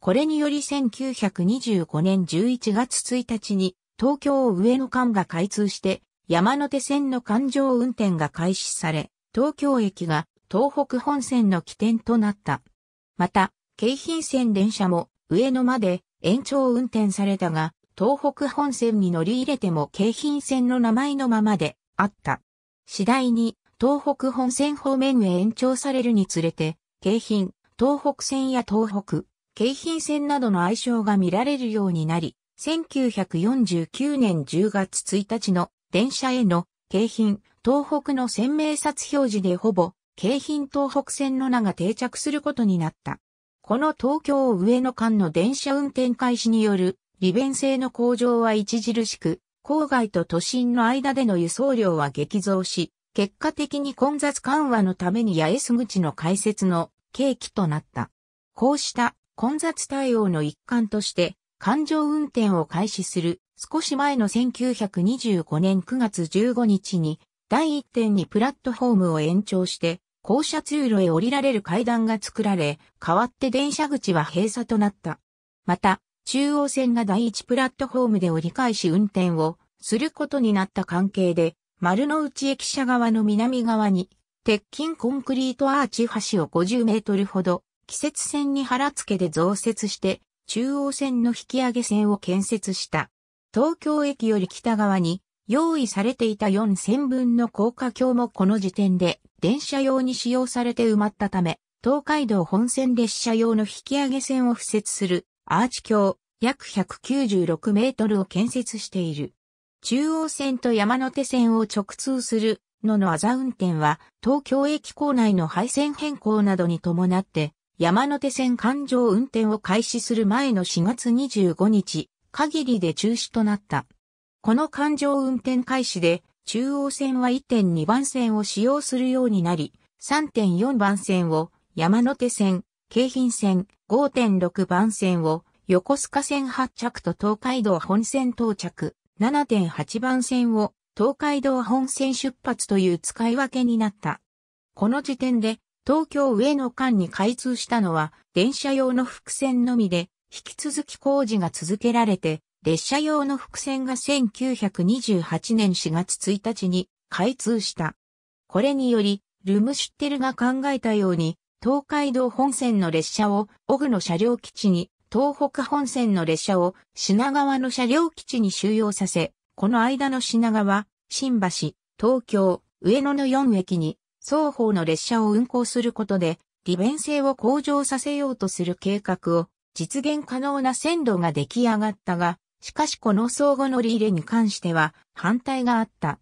これにより1925年11月1日に東京上野間が開通して山手線の環状運転が開始され、東京駅が東北本線の起点となった。また、京浜線電車も上野まで延長運転されたが、東北本線に乗り入れても京浜線の名前のままであった。次第に東北本線方面へ延長されるにつれて、京浜、東北線や東北、京浜線などの愛称が見られるようになり、1949年10月1日の電車への京浜、東北の鮮明札表示でほぼ京浜東北線の名が定着することになった。この東京上野間の電車運転開始による利便性の向上は著しく、郊外と都心の間での輸送量は激増し、結果的に混雑緩和のために八重洲口の開設の契機となった。こうした混雑対応の一環として、環状運転を開始する少し前の1925年9月15日に第1点にプラットフォームを延長して校舎通路へ降りられる階段が作られ、代わって電車口は閉鎖となった。また、中央線が第一プラットフォームで折り返し運転をすることになった関係で、丸の内駅舎側の南側に、鉄筋コンクリートアーチ橋を50メートルほど、季節線に腹付けで増設して、中央線の引き上げ線を建設した。東京駅より北側に、用意されていた4000分の高架橋もこの時点で電車用に使用されて埋まったため、東海道本線列車用の引き上げ線を付設するアーチ橋約196メートルを建設している。中央線と山手線を直通するののあざ運転は東京駅構内の配線変更などに伴って山手線環状運転を開始する前の4月25日限りで中止となった。この環状運転開始で、中央線は1.2番線を使用するようになり、3.4番線を山手線、京浜線、5.6番線を横須賀線発着と東海道本線到着、7.8番線を東海道本線出発という使い分けになった。この時点で東京上野間に開通したのは電車用の伏線のみで、引き続き工事が続けられて、列車用の伏線が1928年4月1日に開通した。これにより、ルムシュッテルが考えたように、東海道本線の列車をオグの車両基地に、東北本線の列車を品川の車両基地に収容させ、この間の品川、新橋、東京、上野の4駅に双方の列車を運行することで利便性を向上させようとする計画を実現可能な線路が出来上がったが、しかしこの相互乗り入れに関しては反対があった。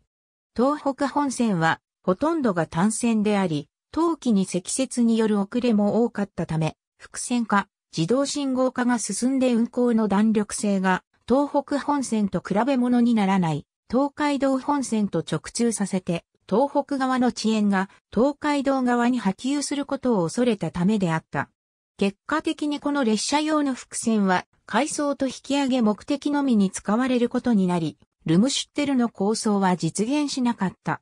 東北本線はほとんどが単線であり、冬季に積雪による遅れも多かったため、複線化、自動信号化が進んで運行の弾力性が東北本線と比べ物にならない東海道本線と直通させて、東北側の遅延が東海道側に波及することを恐れたためであった。結果的にこの列車用の伏線は、階層と引き上げ目的のみに使われることになり、ルムシュッテルの構想は実現しなかった。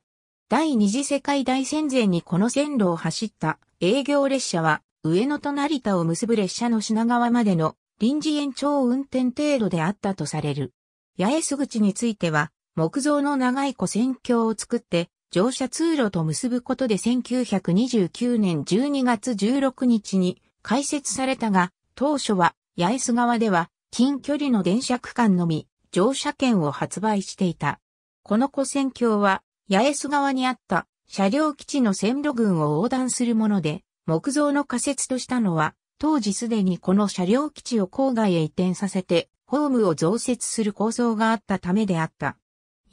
第二次世界大戦前にこの線路を走った営業列車は、上野と成田を結ぶ列車の品川までの臨時延長運転程度であったとされる。八重洲口については、木造の長い古線橋を作って、乗車通路と結ぶことで1929年12月16日に開設されたが、当初は八重洲側では近距離の電車区間のみ乗車券を発売していた。この古線橋は八重洲側にあった車両基地の線路群を横断するもので、木造の仮設としたのは、当時すでにこの車両基地を郊外へ移転させて、ホームを増設する構想があったためであった。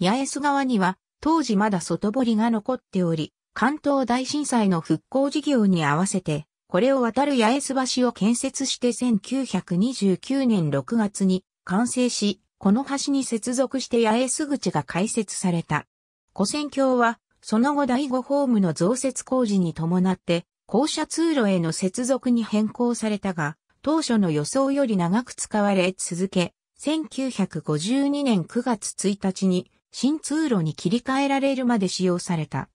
八重洲側には、当時まだ外堀が残っており、関東大震災の復興事業に合わせて、これを渡る八重洲橋を建設して1929年6月に完成し、この橋に接続して八重洲口が開設された。古戦橋は、その後第5ホームの増設工事に伴って、校舎通路への接続に変更されたが、当初の予想より長く使われ続け、1952年9月1日に新通路に切り替えられるまで使用された。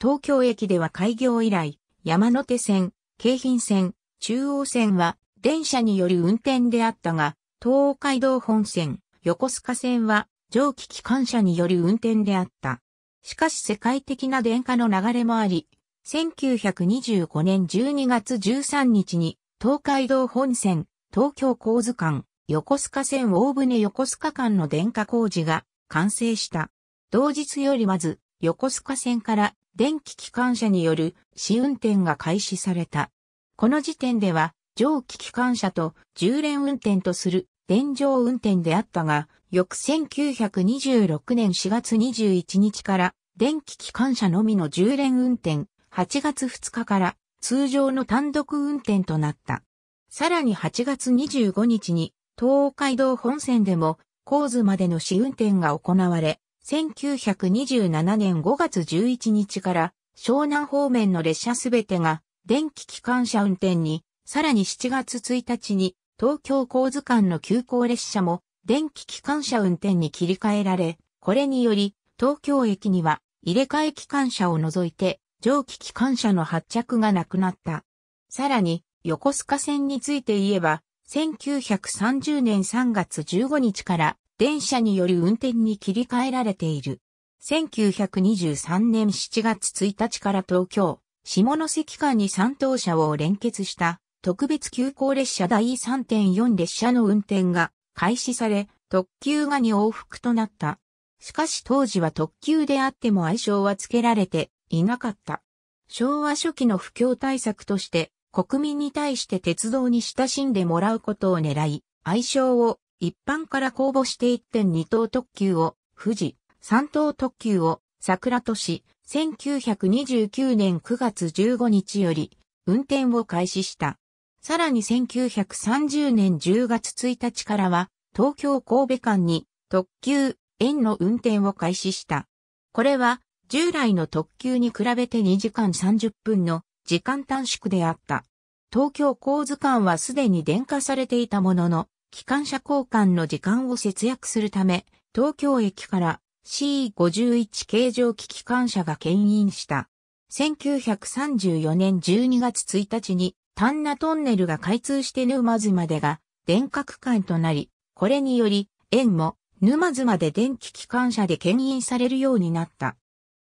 東京駅では開業以来、山手線、京浜線、中央線は電車による運転であったが、東海道本線、横須賀線は蒸気機関車による運転であった。しかし世界的な電化の流れもあり、1925年12月13日に東海道本線、東京高津間、横須賀線大船横須賀間の電化工事が完成した。同日よりまず、横須賀線から電気機関車による試運転が開始された。この時点では、蒸気機関車と重連運転とする電乗運転であったが、翌1926年4月21日から電気機関車のみの重連運転、8月2日から通常の単独運転となった。さらに8月25日に東海道本線でも、神津までの試運転が行われ、1927年5月11日から湘南方面の列車すべてが電気機関車運転に、さらに7月1日に東京交図館の急行列車も電気機関車運転に切り替えられ、これにより東京駅には入れ替え機関車を除いて蒸気機関車の発着がなくなった。さらに横須賀線について言えば、1930年3月15日から電車による運転に切り替えられている。1923年7月1日から東京、下関間に3等車を連結した特別急行列車第3.4列車の運転が開始され、特急が2往復となった。しかし当時は特急であっても愛称は付けられていなかった。昭和初期の不況対策として、国民に対して鉄道に親しんでもらうことを狙い、愛称を一般から公募して1.2等特急を、富士、3等特急を、桜都市、1929年9月15日より、運転を開始した。さらに1930年10月1日からは、東京神戸間に特急、円の運転を開始した。これは、従来の特急に比べて2時間30分の時間短縮であった。東京高図間はすでに電化されていたものの、機関車交換の時間を節約するため、東京駅から C51 形状機機関車が牽引した。1934年12月1日に丹那トンネルが開通して沼津までが電化区間となり、これにより、園も沼津まで電気機関車で牽引されるようになった。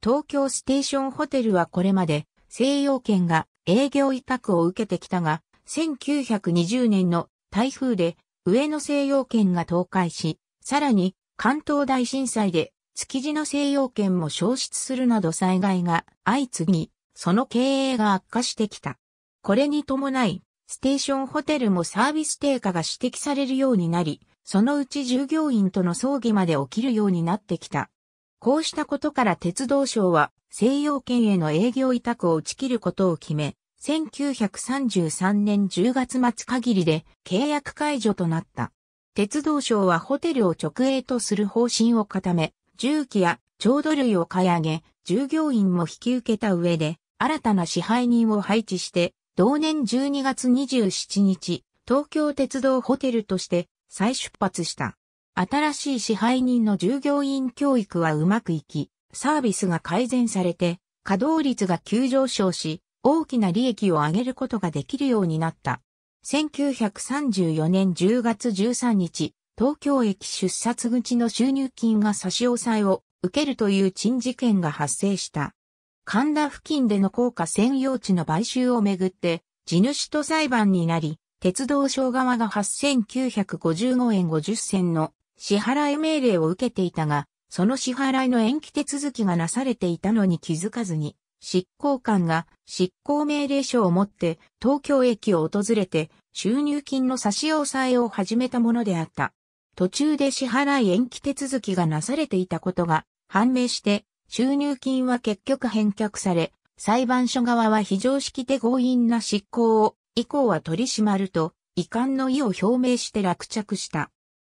東京ステーションホテルはこれまで西洋圏が営業委託を受けてきたが、1920年の台風で上野西洋圏が倒壊し、さらに関東大震災で築地の西洋圏も消失するなど災害が相次ぎ、その経営が悪化してきた。これに伴い、ステーションホテルもサービス低下が指摘されるようになり、そのうち従業員との葬儀まで起きるようになってきた。こうしたことから鉄道省は西洋圏への営業委託を打ち切ることを決め、1933年10月末限りで契約解除となった。鉄道省はホテルを直営とする方針を固め、重機や調度類を買い上げ、従業員も引き受けた上で、新たな支配人を配置して、同年12月27日、東京鉄道ホテルとして再出発した。新しい支配人の従業員教育はうまくいき、サービスが改善されて、稼働率が急上昇し、大きな利益を上げることができるようになった。1934年10月13日、東京駅出札口の収入金が差し押さえを受けるという陳事件が発生した。神田付近での高架専用地の買収をめぐって、地主と裁判になり、鉄道省側が8955円50銭の支払い命令を受けていたが、その支払いの延期手続きがなされていたのに気づかずに、執行官が執行命令書を持って東京駅を訪れて収入金の差し押さえを始めたものであった。途中で支払い延期手続きがなされていたことが判明して収入金は結局返却され、裁判所側は非常識で強引な執行を以降は取り締まると遺憾の意を表明して落着した。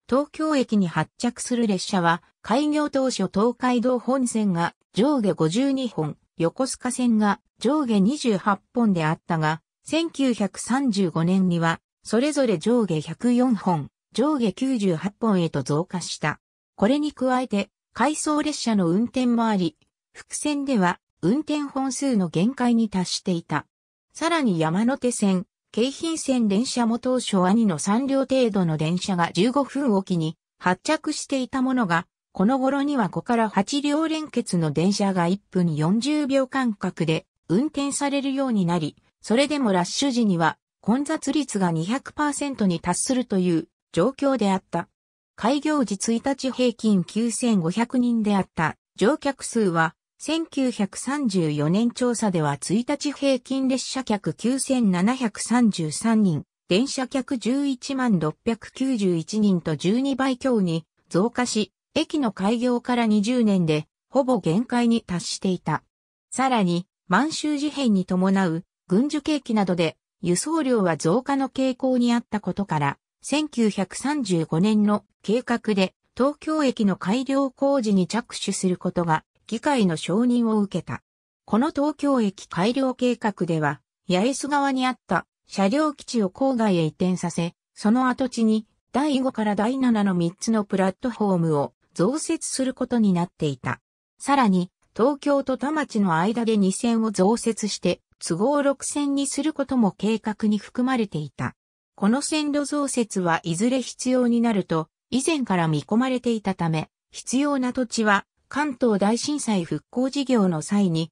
東京駅に発着する列車は開業当初東海道本線が上下52本、横須賀線が上下28本であったが、1935年には、それぞれ上下104本、上下98本へと増加した。これに加えて、回送列車の運転もあり、伏線では運転本数の限界に達していた。さらに山手線、京浜線電車も当初兄の3両程度の電車が15分おきに発着していたものがこの頃には5から8両連結の電車が1分40秒間隔で運転されるようになり、それでもラッシュ時には混雑率が200%に達するという状況であった。開業時1日平均9500人であった乗客数は1934年調査では1日平均列車客9733人、電車客11万691人と12倍強に増加し、駅の開業から20年で、ほぼ限界に達していた。さらに、満州事変に伴う軍需景気などで輸送量は増加の傾向にあったことから、1935年の計画で東京駅の改良工事に着手することが議会の承認を受けた。この東京駅改良計画では、八重洲側にあった車両基地を郊外へ移転させ、その跡地に第5から第7の3つのプラットフォームを増設することになっていた。さらに、東京と田町の間で2線を増設して、都合6線にすることも計画に含まれていた。この線路増設はいずれ必要になると、以前から見込まれていたため、必要な土地は関東大震災復興事業の際に、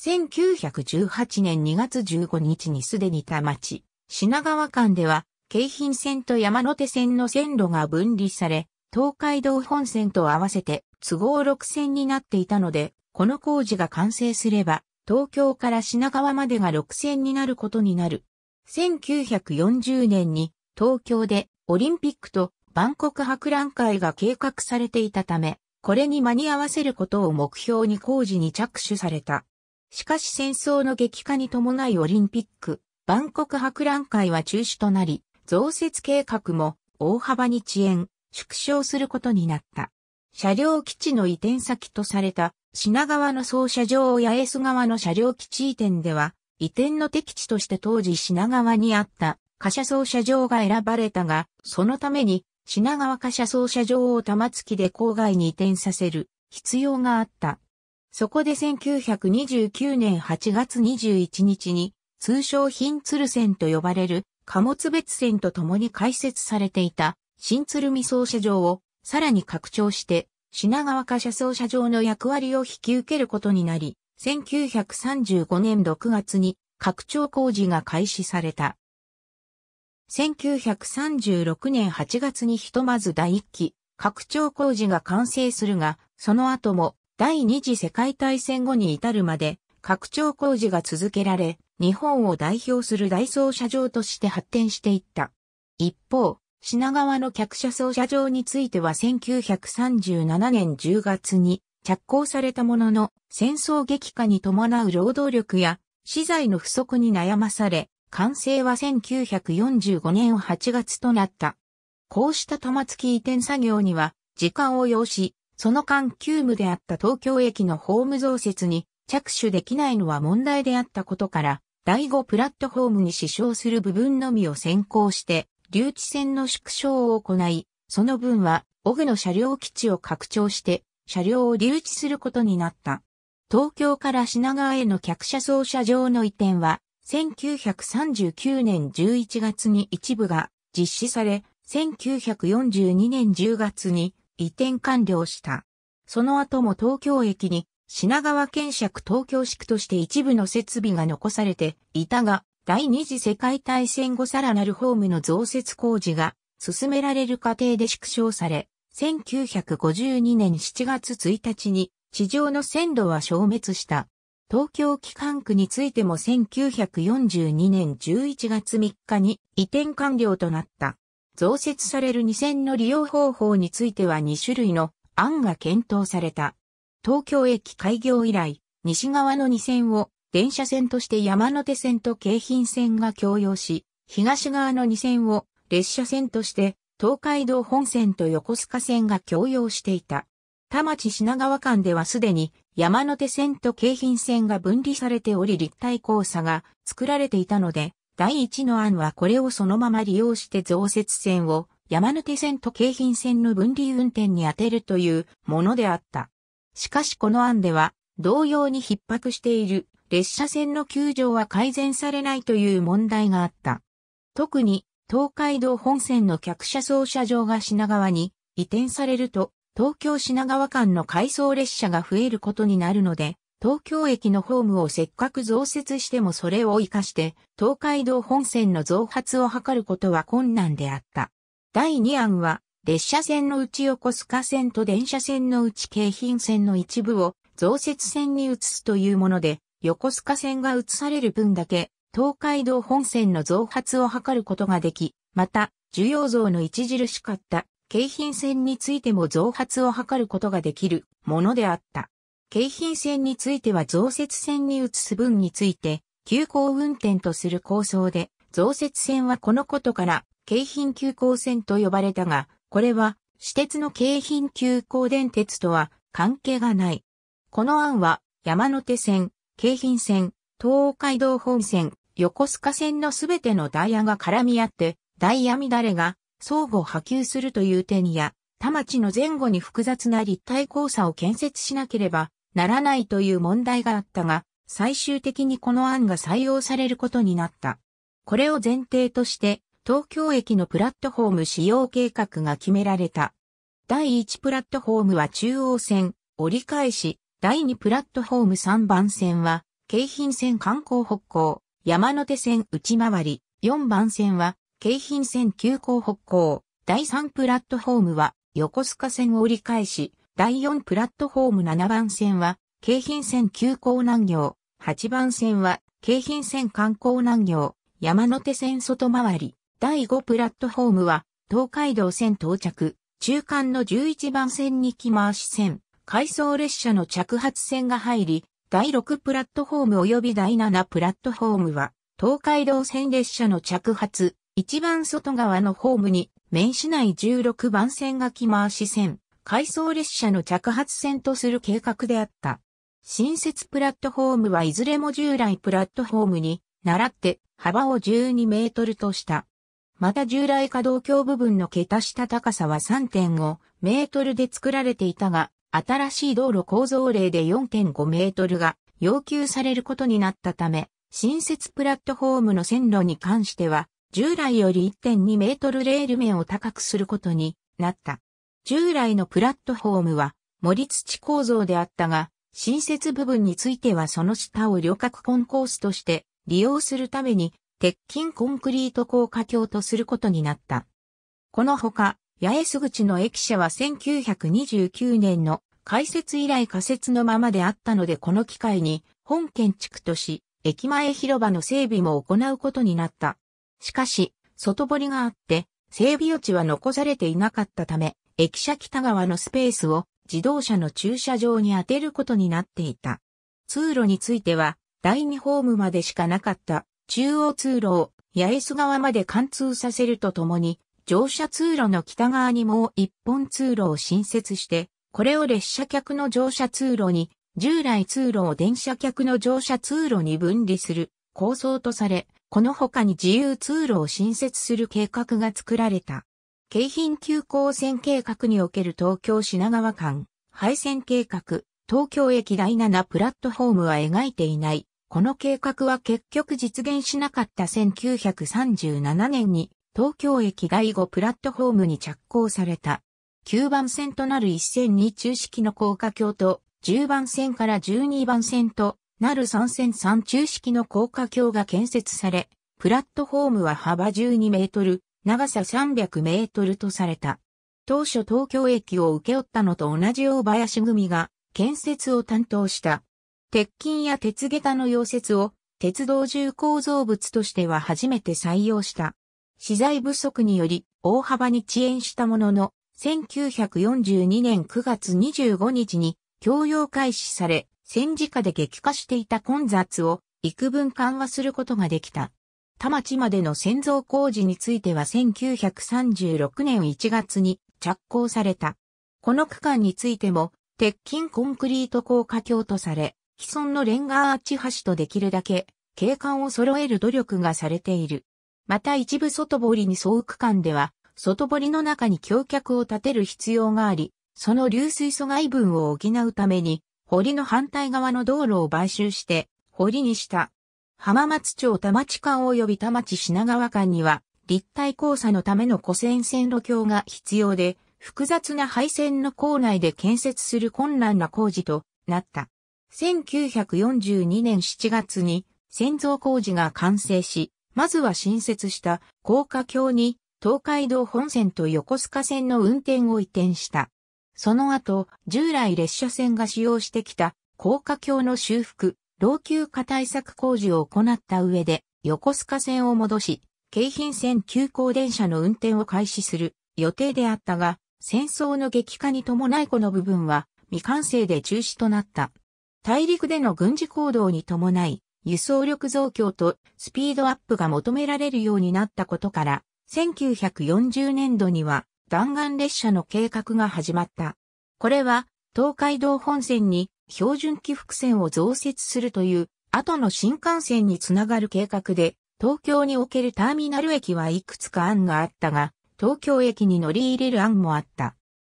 1918年2月15日にすでに田町、品川間では、京浜線と山手線の線路が分離され、東海道本線と合わせて都合6線になっていたので、この工事が完成すれば、東京から品川までが6線になることになる。1940年に東京でオリンピックと万国博覧会が計画されていたため、これに間に合わせることを目標に工事に着手された。しかし戦争の激化に伴いオリンピック、万国博覧会は中止となり、増設計画も大幅に遅延。縮小することになった。車両基地の移転先とされた品川の総車場八重洲側の車両基地移転では、移転の敵地として当時品川にあった貨車総車場が選ばれたが、そのために品川貨車総車場を玉突きで郊外に移転させる必要があった。そこで1929年8月21日に通称品鶴線と呼ばれる貨物別線と共に開設されていた新鶴見総車場をさらに拡張して、品川貨車総車場の役割を引き受けることになり、1935年6月に拡張工事が開始された。1936年8月にひとまず第1期拡張工事が完成するが、その後も第二次世界大戦後に至るまで拡張工事が続けられ、日本を代表する大奏車場として発展していった。一方、品川の客車操車場については1937年10月に着工されたものの戦争激化に伴う労働力や資材の不足に悩まされ、完成は1945年8月となった。こうした玉突き移転作業には時間を要し、その間急務であった東京駅のホーム増設に着手できないのは問題であったことから、第5プラットフォームに支障する部分のみを先行して留置線の縮小を行い、その分は、オグの車両基地を拡張して、車両を留置することになった。東京から品川への客車操車場の移転は、1939年11月に一部が実施され、1942年10月に移転完了した。その後も東京駅に品川県尺東京宿として一部の設備が残されていたが、第二次世界大戦後さらなるホームの増設工事が進められる過程で縮小され、1952年7月1日に地上の線路は消滅した。東京機関区についても1942年11月3日に移転完了となった。増設される2線の利用方法については2種類の案が検討された。東京駅開業以来、西側の2線を電車線として山手線と京浜線が共用し、東側の2線を列車線として東海道本線と横須賀線が共用していた。田町品川間ではすでに山手線と京浜線が分離されており立体交差が作られていたので、第一の案はこれをそのまま利用して増設線を山手線と京浜線の分離運転に当てるというものであった。しかしこの案では同様に逼迫している列車線の球場は改善されないという問題があった。特に東海道本線の客車操車場が品川に移転されると東京品川間の回送列車が増えることになるので、東京駅のホームをせっかく増設してもそれを活かして東海道本線の増発を図ることは困難であった。第2案は列車線の内横須賀線と電車線のうち京浜線の一部を増設線に移すというもので、横須賀線が移される分だけ、東海道本線の増発を図ることができ、また、需要増の著しかった、京浜線についても増発を図ることができるものであった。京浜線については増設線に移す分について、急行運転とする構想で、増設線はこのことから、京浜急行線と呼ばれたが、これは、私鉄の京浜急行電鉄とは関係がない。この案は、山手線、京浜線、東海道本線、横須賀線のすべてのダイヤが絡み合って、ダイヤ乱れが相互波及するという点や、田町の前後に複雑な立体交差を建設しなければならないという問題があったが、最終的にこの案が採用されることになった。これを前提として、東京駅のプラットフォーム使用計画が決められた。第1プラットフォームは中央線、折り返し、第2プラットフォーム3番線は、京浜線観光北港、山手線内回り、4番線は、京浜線急行北港、第3プラットフォームは、横須賀線を折り返し、第4プラットフォーム7番線は、京浜線急行南行、8番線は、京浜線観光南行、山手線外回り、第5プラットフォームは、東海道線到着、中間の11番線に来回し線、回送列車の着発線が入り、第6プラットフォーム及び第7プラットフォームは、東海道線列車の着発、一番外側のホームに、面市内16番線が来回し線、回送列車の着発線とする計画であった。新設プラットフォームはいずれも従来プラットフォームに、習って幅を12メートルとした。また従来可動橋部分の桁下高さは3.5メートルで作られていたが、新しい道路構造例で4.5メートルが要求されることになったため、新設プラットフォームの線路に関しては、従来より1.2メートルレール面を高くすることになった。従来のプラットフォームは森土構造であったが、新設部分についてはその下を旅客コンコースとして利用するために鉄筋コンクリート高架橋とすることになった。このほか、八重洲口の駅舎は1929年の開設以来仮設のままであったのでこの機会に本建築とし、駅前広場の整備も行うことになった。しかし、外堀があって、整備余地は残されていなかったため、駅舎北側のスペースを自動車の駐車場に当てることになっていた。通路については、第2ホームまでしかなかった中央通路を八重洲側まで貫通させるとともに、乗車通路の北側にもう一本通路を新設して、これを列車客の乗車通路に、従来通路を電車客の乗車通路に分離する構想とされ、この他に自由通路を新設する計画が作られた。京浜急行線計画における東京品川間、廃線計画、東京駅第7プラットフォームは描いていない。この計画は結局実現しなかった1937年に東京駅外後プラットホームに着工された。9番線となる1線2中式の高架橋と、10番線から12番線となる3線3中式の高架橋が建設され、プラットホームは幅12メートル、長さ300メートルとされた。当初東京駅を請け負ったのと同じ大林組が建設を担当した。鉄筋や鉄下駄の溶接を鉄道重構造物としては初めて採用した。資材不足により大幅に遅延したものの、1942年9月25日に供用開始され、戦時下で激化していた混雑を幾分緩和することができた。田町までの戦造工事については1936年1月に着工された。この区間についても、鉄筋コンクリート高架橋とされ、既存のレンガアーチ橋とできるだけ、景観を揃える努力がされている。また一部外堀に沿う区間では、外堀の中に橋脚を立てる必要があり、その流水阻害分を補うために、堀の反対側の道路を買収して、堀にした。浜松町田町間及び田町品川間には、立体交差のための古線線路橋が必要で、複雑な配線の構内で建設する困難な工事となった。1942年7月に、線造工事が完成し、まずは新設した高架橋に東海道本線と横須賀線の運転を移転した。その後、従来列車線が使用してきた高架橋の修復、老朽化対策工事を行った上で、横須賀線を戻し、京浜線急行電車の運転を開始する予定であったが、戦争の激化に伴いこの部分は未完成で中止となった。大陸での軍事行動に伴い、輸送力増強とスピードアップが求められるようになったことから、1940年度には弾丸列車の計画が始まった。これは東海道本線に標準起伏線を増設するという後の新幹線につながる計画で、東京におけるターミナル駅はいくつか案があったが、東京駅に乗り入れる案もあった。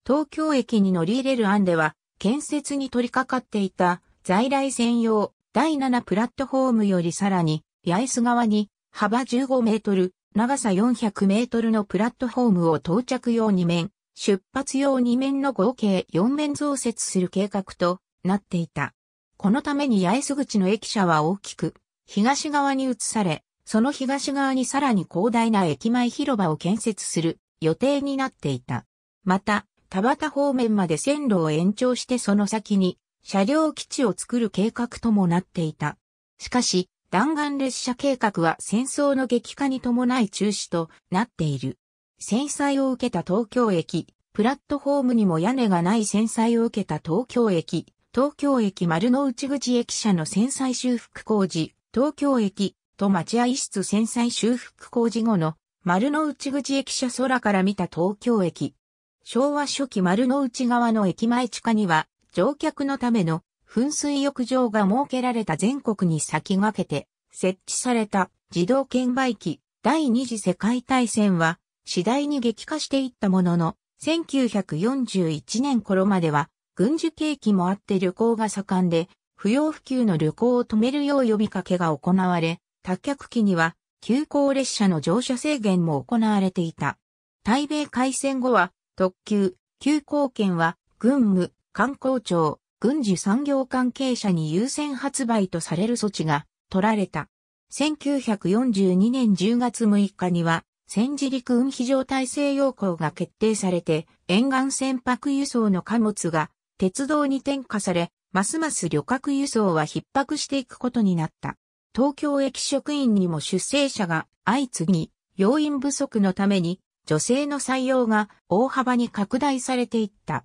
東京駅に乗り入れる案では、建設に取り掛かっていた在来専用第7プラットフォームよりさらに、八重洲側に幅15メートル、長さ400メートルのプラットフォームを到着用2面、出発用2面の合計4面増設する計画となっていた。このために八重洲口の駅舎は大きく、東側に移され、その東側にさらに広大な駅前広場を建設する予定になっていた。また、田端方面まで線路を延長してその先に車両基地を作る計画ともなっていた。しかし、弾丸列車計画は戦争の激化に伴い中止となっている。戦災を受けた東京駅、プラットホームにも屋根がない戦災を受けた東京駅、東京駅丸の内口駅舎の戦災修復工事、東京駅と待合室戦災修復工事後の丸の内口駅舎空から見た東京駅。昭和初期丸の内側の駅前地下には乗客のための噴水浴場が設けられた全国に先駆けて設置された自動券売機第二次世界大戦は次第に激化していったものの1941年頃までは軍需景気もあって旅行が盛んで不要不急の旅行を止めるよう呼びかけが行われ多客機には急行列車の乗車制限も行われていた。対米開戦後は特急、急行券は軍務、官公庁、軍事産業関係者に優先発売とされる措置が取られた。1942年10月6日には、戦時陸運非常体制要項が決定されて、沿岸船舶輸送の貨物が鉄道に転嫁され、ますます旅客輸送は逼迫していくことになった。東京駅職員にも出生者が相次ぎ、要員不足のために女性の採用が大幅に拡大されていった。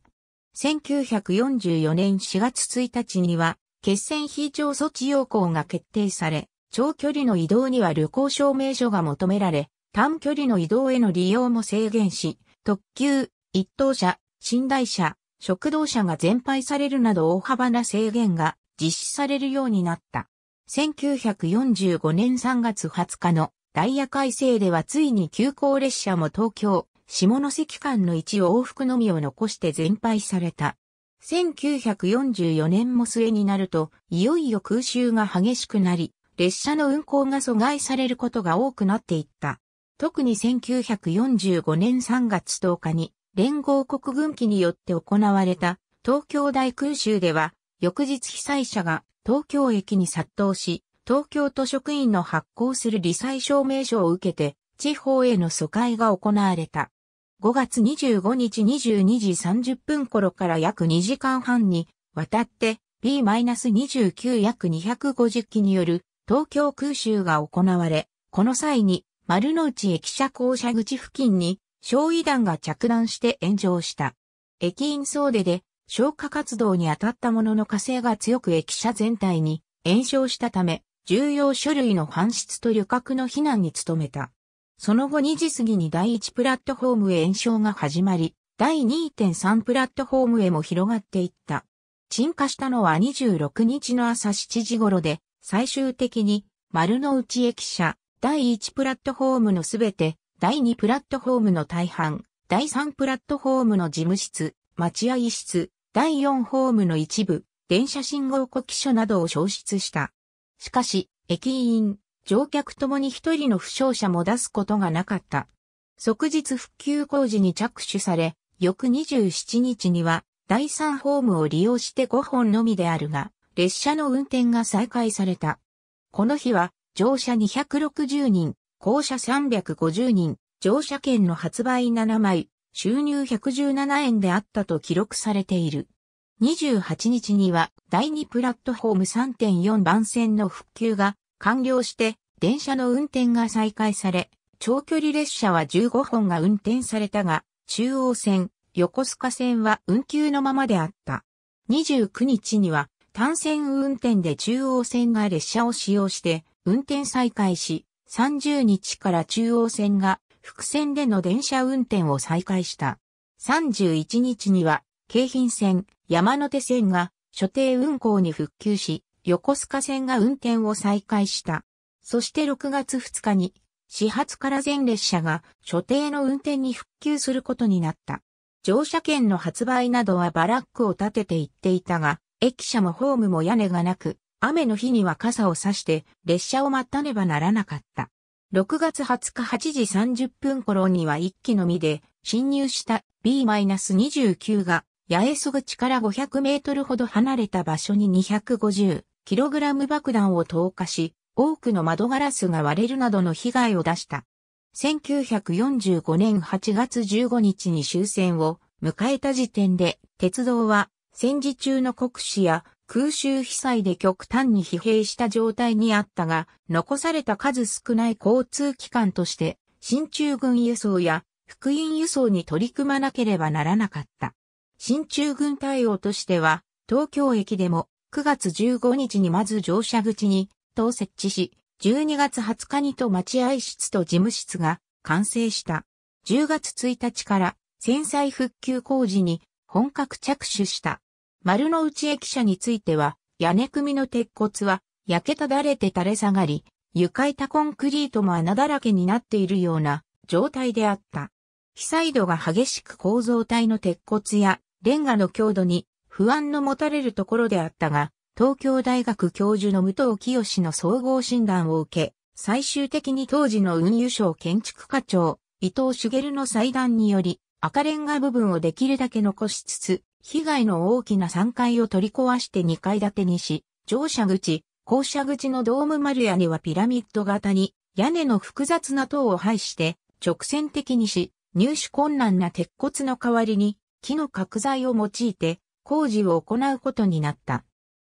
1944年4月1日には、決戦非常措置要項が決定され、長距離の移動には旅行証明書が求められ、短距離の移動への利用も制限し、特急、一等車、寝台車、食堂車が全廃されるなど大幅な制限が実施されるようになった。1945年3月20日のダイヤ改正ではついに急行列車も東京、下関間の一往復のみを残して全廃された。1944年も末になると、いよいよ空襲が激しくなり、列車の運行が阻害されることが多くなっていった。特に1945年3月10日に、連合国軍機によって行われた東京大空襲では、翌日被災者が東京駅に殺到し、東京都職員の発行する理災証明書を受けて、地方への疎開が行われた。5月25日22時30分頃から約2時間半に渡って B-29 約250機による東京空襲が行われ、この際に丸の内駅舎校舎口付近に焼夷弾が着弾して炎上した。駅員総出で消火活動に当たったものの火星が強く駅舎全体に炎症したため、重要書類の搬出と旅客の避難に努めた。その後2時過ぎに第1プラットフォームへ炎症が始まり、第2.3プラットフォームへも広がっていった。沈下したのは26日の朝7時頃で、最終的に丸の内駅舎、第1プラットフォームのすべて、第2プラットフォームの大半、第3プラットフォームの事務室、待合室、第4ホームの一部、電車信号呼気所などを消失した。しかし、駅員、乗客ともに一人の負傷者も出すことがなかった。即日復旧工事に着手され、翌27日には第3ホームを利用して5本のみであるが、列車の運転が再開された。この日は乗車260人、降車350人、乗車券の発売7枚、収入117円であったと記録されている。28日には第2プラットフォーム3.4番線の復旧が完了して電車の運転が再開され、長距離列車は15本が運転されたが、中央線、横須賀線は運休のままであった。29日には単線運転で中央線が列車を使用して運転再開し、30日から中央線が複線での電車運転を再開した。31日には京浜線、山手線が所定運行に復旧し、横須賀線が運転を再開した。そして6月2日に、始発から全列車が所定の運転に復旧することになった。乗車券の発売などはバラックを立てて行っていたが、駅舎もホームも屋根がなく、雨の日には傘を差して列車を待たねばならなかった。6月20日8時30分頃には一機のみで侵入した B-29 が八重洲口から500メートルほど離れた場所に250キログラム爆弾を投下し、多くの窓ガラスが割れるなどの被害を出した。1945年8月15日に終戦を迎えた時点で、鉄道は戦時中の国史や空襲被災で極端に疲弊した状態にあったが、残された数少ない交通機関として、新中軍輸送や福音輸送に取り組まなければならなかった。新中軍対応としては、東京駅でも9月15日にまず乗車口に、と設置し、12月20日にと待合室と事務室が完成した。10月1日から戦災復旧工事に本格着手した。丸の内駅舎については、屋根組の鉄骨は焼けただれて垂れ下がり、床板コンクリートも穴だらけになっているような状態であった。被災度が激しく構造体の鉄骨やレンガの強度に不安の持たれるところであったが、東京大学教授の武藤清の総合診断を受け、最終的に当時の運輸省建築課長、伊藤茂の裁断により、赤レンガ部分をできるだけ残しつつ、被害の大きな3階を取り壊して2階建てにし、乗車口、校舎口のドーム丸屋にはピラミッド型に、屋根の複雑な塔を配して、直線的にし、入手困難な鉄骨の代わりに、木の角材を用いて、工事を行うことになった。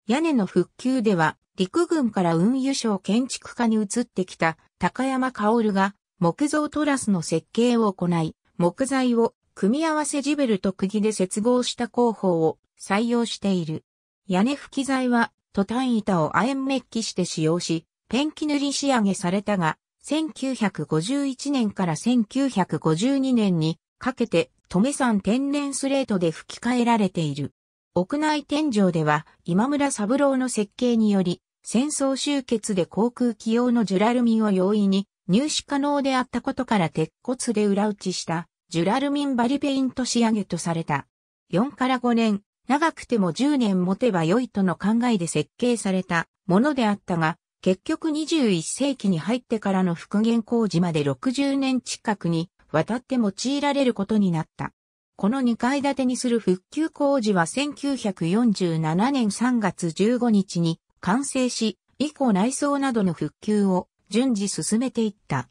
屋根の復旧では、陸軍から運輸省建築家に移ってきた高山薫が木造トラスの設計を行い、木材を組み合わせジベルと釘で接合した工法を採用している。屋根吹き材はトタン板を亜鉛メッキして使用し、ペンキ塗り仕上げされたが、1951年から1952年にかけて、トメ山天然スレートで吹き替えられている。屋内天井では今村三郎の設計により、戦争終結で航空機用のジュラルミンを容易に入手可能であったことから鉄骨で裏打ちしたジュラルミンバリペイント仕上げとされた。4から5年、長くても10年持てば良いとの考えで設計されたものであったが、結局21世紀に入ってからの復元工事まで60年近くにわたって用いられることになった。この2階建てにする復旧工事は1947年3月15日に完成し、以降内装などの復旧を順次進めていった。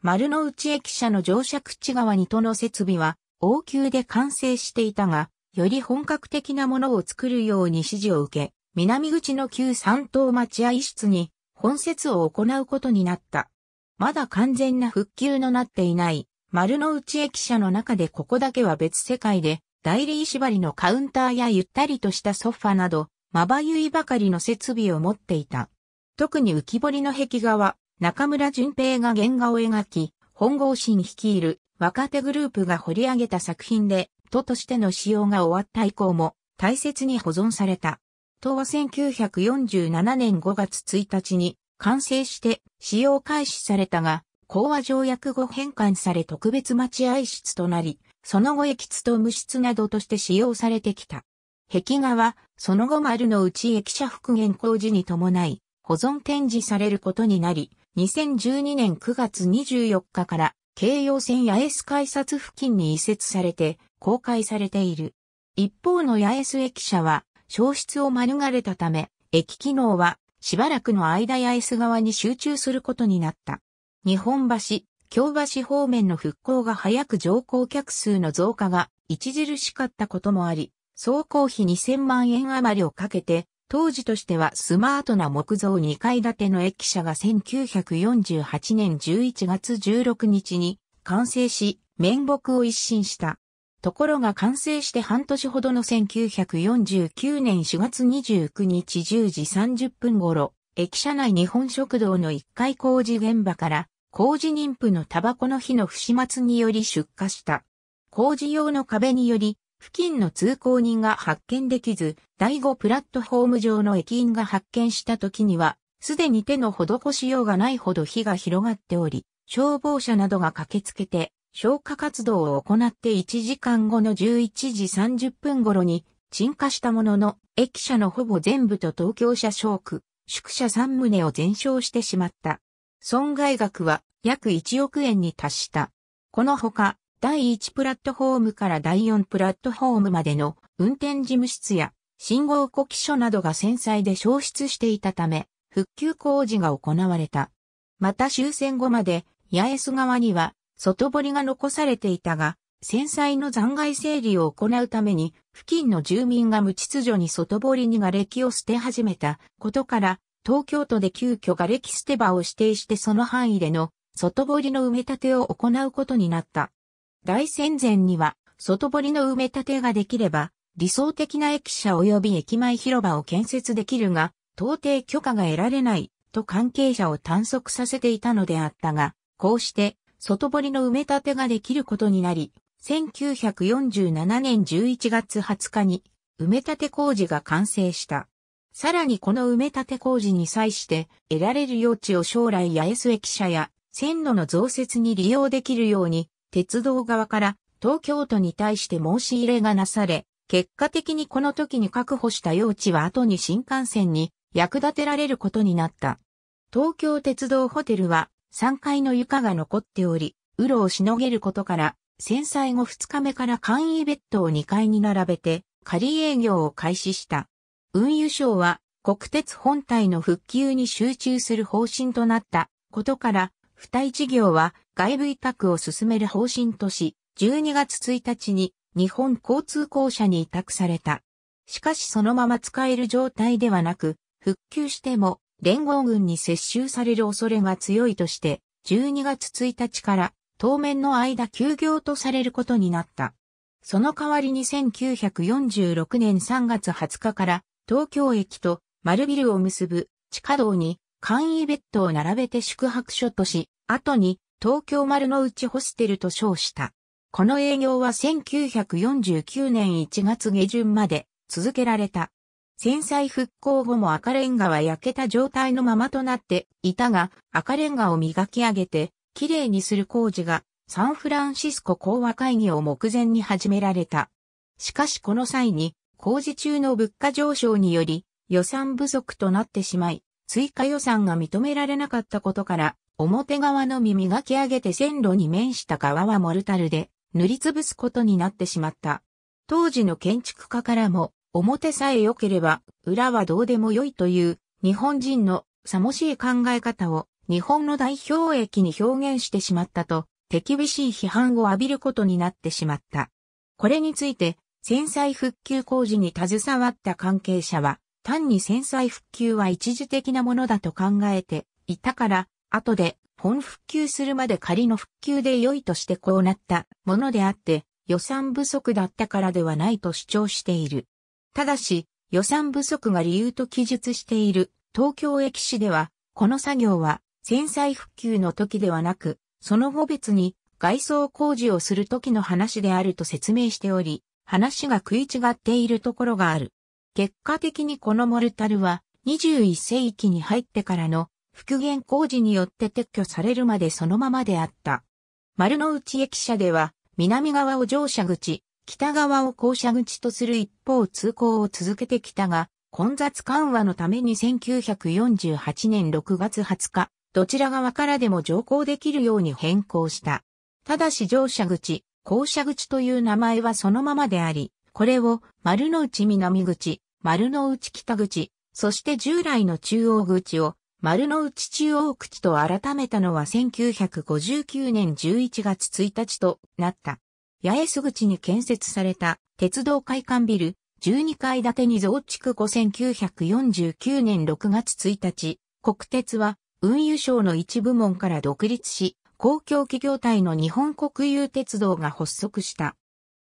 丸の内駅舎の乗車口側にとの設備は応急で完成していたが、より本格的なものを作るように指示を受け、南口の旧三島待合室に本節を行うことになった。まだ完全な復旧のなっていない丸の内駅舎の中でここだけは別世界で、代理縛りのカウンターやゆったりとしたソファなど、まばゆいばかりの設備を持っていた。特に浮き彫りの壁画は、中村淳平が原画を描き、本郷心率いる若手グループが掘り上げた作品で、都としての使用が終わった以降も大切に保存された。都は1947年5月1日に完成して使用開始されたが、講和条約後返還され特別待合室となり、その後駅室と無室などとして使用されてきた。壁画は、その後丸の内駅舎復元工事に伴い、保存展示されることになり、2012年9月24日から、京葉線八重洲改札付近に移設されて、公開されている。一方の八重洲駅舎は、消失を免れたため、駅機能は、しばらくの間八重洲側に集中することになった。日本橋、京橋方面の復興が早く乗降客数の増加が著しかったこともあり、総工費2000万円余りをかけて、当時としてはスマートな木造2階建ての駅舎が1948年11月16日に完成し、面目を一新した。ところが完成して半年ほどの1949年4月29日10時30分頃、駅舎内日本食堂の1階工事現場から工事妊婦のタバコの火の不始末により出火した。工事用の壁により、付近の通行人が発見できず、第5プラットホーム上の駅員が発見した時には、すでに手の施しようがないほど火が広がっており、消防車などが駆けつけて、消火活動を行って1時間後の11時30分頃に、鎮火したものの、駅舎のほぼ全部と東京車小区、宿舎3棟を全焼してしまった。損害額は約1億円に達した。このほか、第1プラットフォームから第4プラットフォームまでの運転事務室や信号呼気所などが繊細で消失していたため、復旧工事が行われた。また終戦後まで、八重洲側には外堀が残されていたが、繊細の残骸整理を行うために、付近の住民が無秩序に外堀に瓦礫を捨て始めたことから、東京都で急遽瓦礫捨て場を指定してその範囲での外堀の埋め立てを行うことになった。大戦前には外堀の埋め立てができれば理想的な駅舎及び駅前広場を建設できるが、到底許可が得られないと関係者を探索させていたのであったが、こうして外堀の埋め立てができることになり、1947年11月20日に埋め立て工事が完成した。さらにこの埋め立て工事に際して得られる用地を将来八重洲駅舎や線路の増設に利用できるように鉄道側から東京都に対して申し入れがなされ、結果的にこの時に確保した用地は後に新幹線に役立てられることになった。東京鉄道ホテルは3階の床が残っており、うろをしのげることから、戦災後2日目から簡易ベッドを2階に並べて、仮営業を開始した。運輸省は国鉄本体の復旧に集中する方針となったことから、付帯事業は外部委託を進める方針とし、12月1日に日本交通公社に委託された。しかしそのまま使える状態ではなく、復旧しても連合軍に接収される恐れが強いとして、12月1日から当面の間休業とされることになった。その代わりに1946年3月20日から東京駅と丸ビルを結ぶ地下道に簡易ベッドを並べて宿泊所とし、後に東京丸の内ホステルと称した。この営業は1949年1月下旬まで続けられた。戦災復興後も赤レンガは焼けた状態のままとなっていたが、赤レンガを磨き上げて、きれいにする工事がサンフランシスコ講和会議を目前に始められた。しかしこの際に工事中の物価上昇により予算不足となってしまい、追加予算が認められなかったことから、表側の耳がき上げて線路に面した側はモルタルで塗りつぶすことになってしまった。当時の建築家からも、表さえ良ければ、裏はどうでも良いという日本人のさもしい考え方を日本の代表駅に表現してしまったと、手厳しい批判を浴びることになってしまった。これについて、戦災復旧工事に携わった関係者は、単に戦災復旧は一時的なものだと考えていたから、後で本復旧するまで仮の復旧で良いとしてこうなったものであって、予算不足だったからではないと主張している。ただし、予算不足が理由と記述している東京駅市では、この作業は戦災復旧の時ではなく、その後別に外装工事をする時の話であると説明しており、話が食い違っているところがある。結果的にこのモルタルは21世紀に入ってからの復元工事によって撤去されるまでそのままであった。丸の内駅舎では南側を乗車口、北側を降車口とする一方通行を続けてきたが、混雑緩和のために1948年6月20日、どちら側からでも乗降できるように変更した。ただし乗車口、校舎口という名前はそのままであり、これを丸の内南口、丸の内北口、そして従来の中央口を丸の内中央口と改めたのは1959年11月1日となった。八重洲口に建設された鉄道会館ビル12階建てに増築後1949年6月1日、国鉄は運輸省の一部門から独立し、公共企業体の日本国有鉄道が発足した。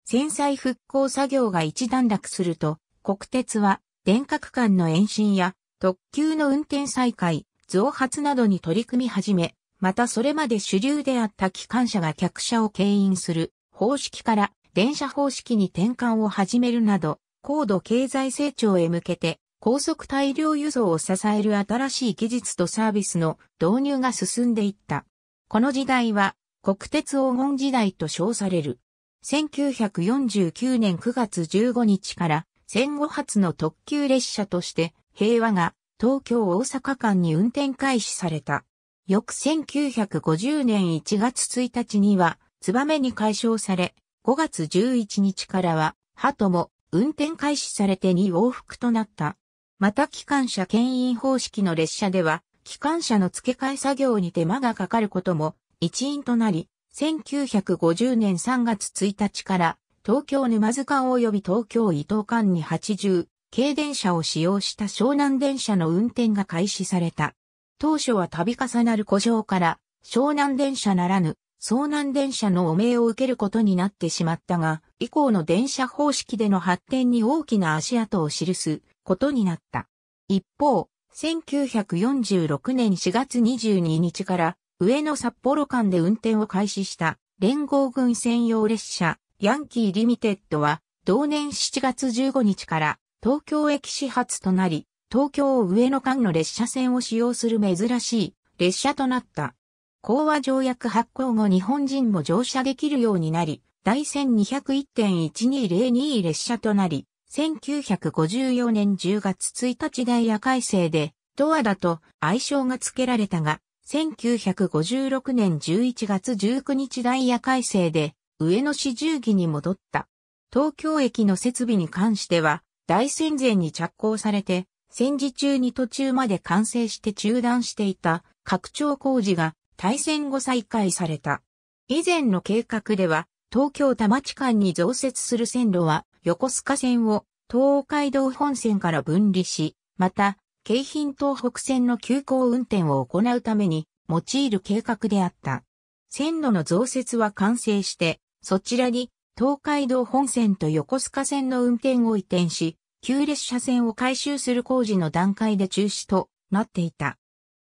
戦災復興作業が一段落すると、国鉄は、電区間の延伸や、特急の運転再開、増発などに取り組み始め、またそれまで主流であった機関車が客車を牽引する方式から電車方式に転換を始めるなど、高度経済成長へ向けて高速大量輸送を支える新しい技術とサービスの導入が進んでいった。この時代は国鉄黄金時代と称される。1949年9月15日から戦後初の特急列車として平和が東京大阪間に運転開始された。翌1950年1月1日には、ツバメに解消され、5月11日からは、ハトも運転開始されて2往復となった。また機関車牽引方式の列車では、機関車の付け替え作業に手間がかかることも一因となり、1950年3月1日から東京沼津間及び東京伊東間に80軽電車を使用した湘南電車の運転が開始された。当初は度重なる故障から湘南電車ならぬ湘南電車の汚名を受けることになってしまったが、以降の電車方式での発展に大きな足跡を記すことになった。一方、1946年4月22日から上野札幌間で運転を開始した連合軍専用列車ヤンキーリミテッドは同年7月15日から東京駅始発となり東京上野間の列車線を使用する珍しい列車となった。講和条約発行後日本人も乗車できるようになり、第1201.1202列車となり、1954年10月1日ダイヤ改正で、ドアだと愛称が付けられたが、1956年11月19日ダイヤ改正で、上野市重機に戻った。東京駅の設備に関しては、大戦前に着工されて、戦時中に途中まで完成して中断していた拡張工事が対戦後再開された。以前の計画では、東京多摩地間に増設する線路は横須賀線を東海道本線から分離し、また、京浜東北線の急行運転を行うために用いる計画であった。線路の増設は完成して、そちらに東海道本線と横須賀線の運転を移転し、旧列車線を改修する工事の段階で中止となっていた。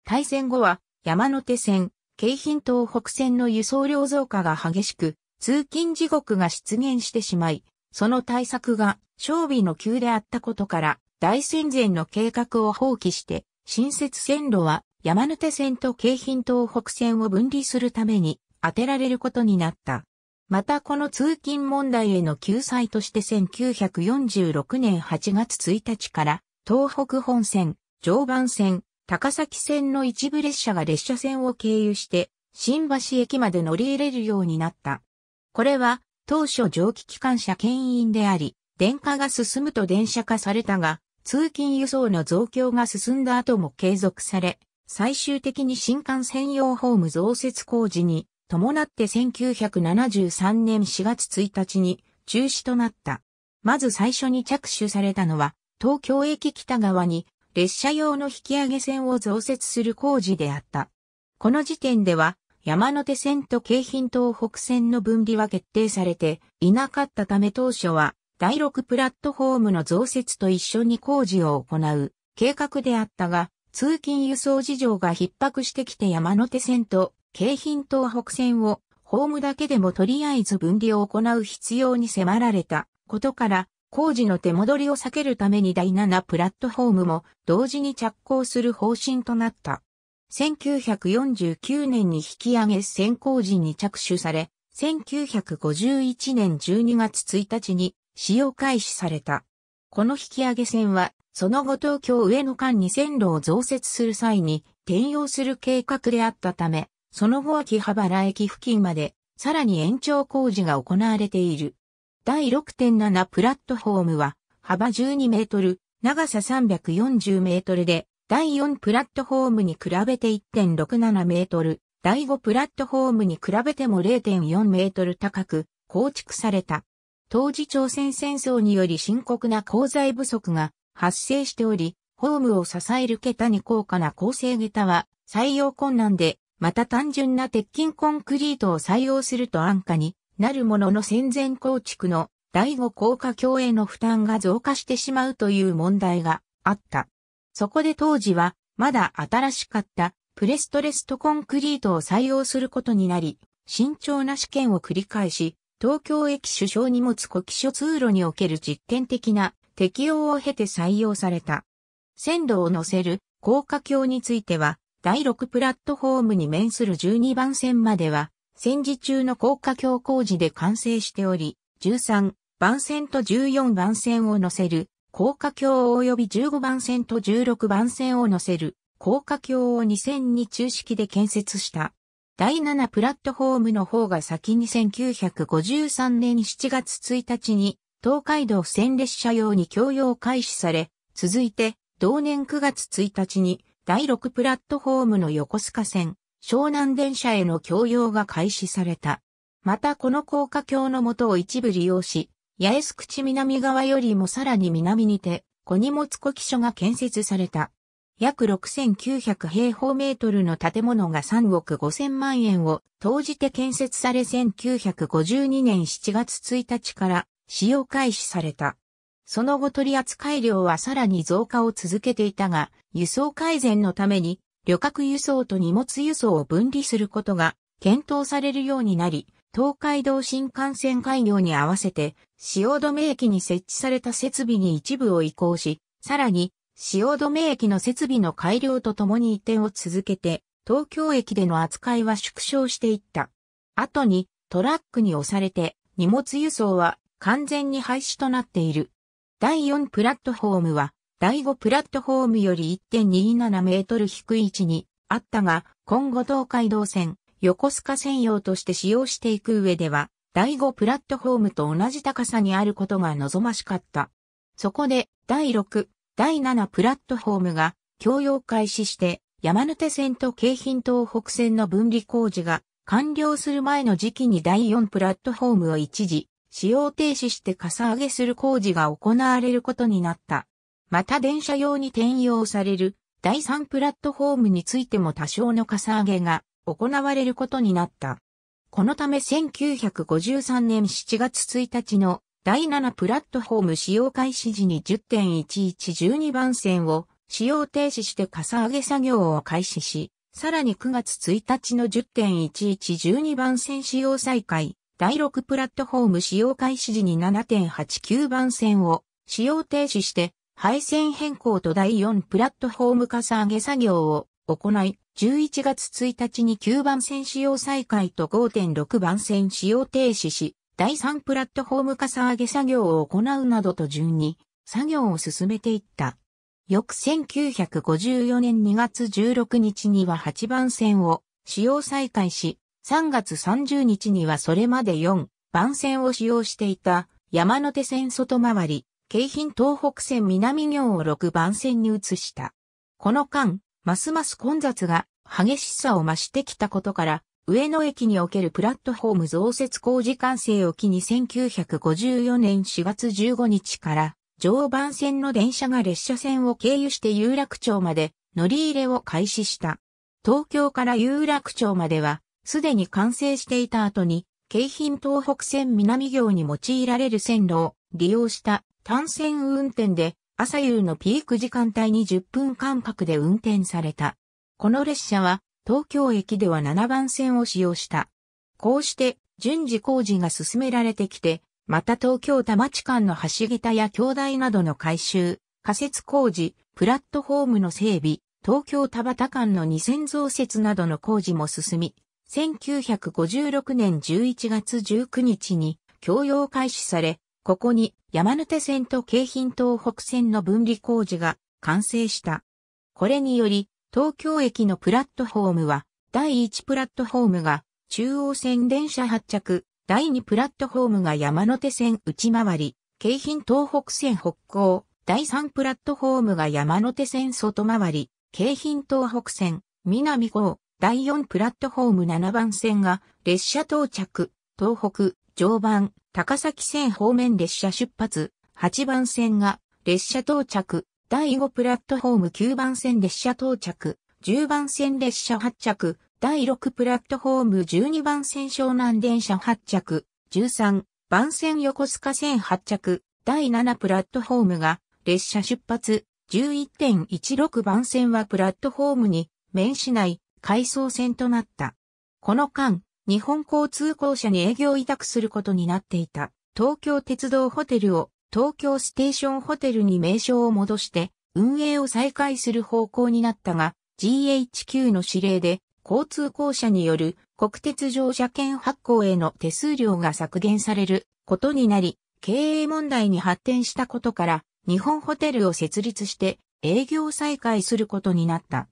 対戦後は山手線、京浜東北線の輸送量増加が激しく、通勤地獄が出現してしまい、その対策が、勝備の急であったことから、大戦前の計画を放棄して、新設線路は山手線と京浜東北線を分離するために当てられることになった。またこの通勤問題への救済として1946年8月1日から東北本線、常磐線、高崎線の一部列車が列車線を経由して新橋駅まで乗り入れるようになった。これは当初蒸気機関車牽引であり、電化が進むと電車化されたが、通勤輸送の増強が進んだ後も継続され、最終的に新幹線用ホーム増設工事に伴って1973年4月1日に中止となった。まず最初に着手されたのは、東京駅北側に列車用の引き上げ線を増設する工事であった。この時点では山手線と京浜東北線の分離は決定されていなかったため当初は第6プラットフォームの増設と一緒に工事を行う計画であったが、通勤輸送事情が逼迫してきて山手線と京浜東北線をホームだけでもとりあえず分離を行う必要に迫られたことから、工事の手戻りを避けるために第7プラットフォームも同時に着工する方針となった。1949年に引き上げ先行時に着手され、1951年12月1日に使用開始された。この引き上げ船は、その後東京上野間に線路を増設する際に転用する計画であったため、その後秋葉原駅付近まで、さらに延長工事が行われている。第6.7プラットフォームは、幅12メートル、長さ340メートルで、第4プラットフォームに比べて1.67メートル、第5プラットフォームに比べても0.4メートル高く構築された。当時朝鮮戦争により深刻な鋼材不足が発生しており、ホームを支える桁に高価な構成桁は採用困難で、また単純な鉄筋コンクリートを採用すると安価になるものの戦前構築の第5高架橋への負担が増加してしまうという問題があった。そこで当時は、まだ新しかった、プレストレストコンクリートを採用することになり、慎重な試験を繰り返し、東京駅首相荷物呼気所通路における実験的な適用を経て採用された。線路を乗せる高架橋については、第6プラットフォームに面する12番線までは、戦時中の高架橋工事で完成しており、13番線と14番線を乗せる高架橋及び15番線と16番線を乗せる高架橋を2線に中式で建設した。第7プラットフォームの方が先に1953年7月1日に東海道線列車用に供用開始され、続いて同年9月1日に第6プラットフォームの横須賀線湘南電車への供用が開始された。またこの高架橋のもとを一部利用し、八重洲口南側よりもさらに南にて、小荷物古基所が建設された。約6900平方メートルの建物が3億5000万円を投じて建設され1952年7月1日から使用開始された。その後取扱量はさらに増加を続けていたが、輸送改善のために旅客輸送と荷物輸送を分離することが検討されるようになり、東海道新幹線開業に合わせて止め駅に設置された設備に一部を移行し、さらに、止め駅の設備の改良とともに移転を続けて、東京駅での扱いは縮小していった。後に、トラックに押されて、荷物輸送は完全に廃止となっている。第4プラットフォームは、第5プラットフォームより1.27メートル低い位置にあったが、今後東海道線、横須賀線用として使用していく上では、第5プラットフォームと同じ高さにあることが望ましかった。そこで、第6、第7プラットフォームが、供用開始して、山手線と京浜東北線の分離工事が完了する前の時期に第4プラットフォームを一時使用停止してかさ上げする工事が行われることになった。また電車用に転用される第3プラットフォームについても多少のかさ上げが行われることになった。このため1953年7月1日の第7プラットフォーム使用開始時に10.1112番線を使用停止してかさ上げ作業を開始し、さらに9月1日の10.1112番線使用再開、第6プラットフォーム使用開始時に7.89番線を使用停止して、配線変更と第4プラットフォームかさ上げ作業を行い、11月1日に9番線使用再開と5.6番線使用停止し、第3プラットフォームかさ上げ作業を行うなどと順に作業を進めていった。翌1954年2月16日には8番線を使用再開し、3月30日にはそれまで4番線を使用していた山手線外回り、京浜東北線南行を6番線に移した。この間、ますます混雑が激しさを増してきたことから、上野駅におけるプラットフォーム増設工事完成を機に1954年4月15日から常磐線の電車が列車線を経由して有楽町まで乗り入れを開始した。東京から有楽町まではすでに完成していた後に京浜東北線南行に用いられる線路を利用した単線運転で朝夕のピーク時間帯20分間隔で運転された。この列車は東京駅では7番線を使用した。こうして順次工事が進められてきて、また東京多摩地間の橋桁や京台などの改修、仮設工事、プラットフォームの整備、東京田端間の二線増設などの工事も進み、1956年11月19日に共用開始され、ここに山手線と京浜東北線の分離工事が完成した。これにより、東京駅のプラットフォームは、第1プラットフォームが中央線電車発着、第2プラットフォームが山手線内回り、京浜東北線北行、第3プラットフォームが山手線外回り、京浜東北線、南港、第4プラットフォーム7番線が列車到着、東北、常磐、高崎線方面列車出発、8番線が列車到着、第5プラットフォーム9番線列車到着、10番線列車発着、第6プラットフォーム12番線湘南電車発着、13番線横須賀線発着、第7プラットフォームが列車出発、11.16番線はプラットフォームに面しない回送線となった。この間、日本交通公社に営業委託することになっていた東京鉄道ホテルを東京ステーションホテルに名称を戻して運営を再開する方向になったが GHQ の指令で交通公社による国鉄乗車券発行への手数料が削減されることになり経営問題に発展したことから日本ホテルを設立して営業再開することになった。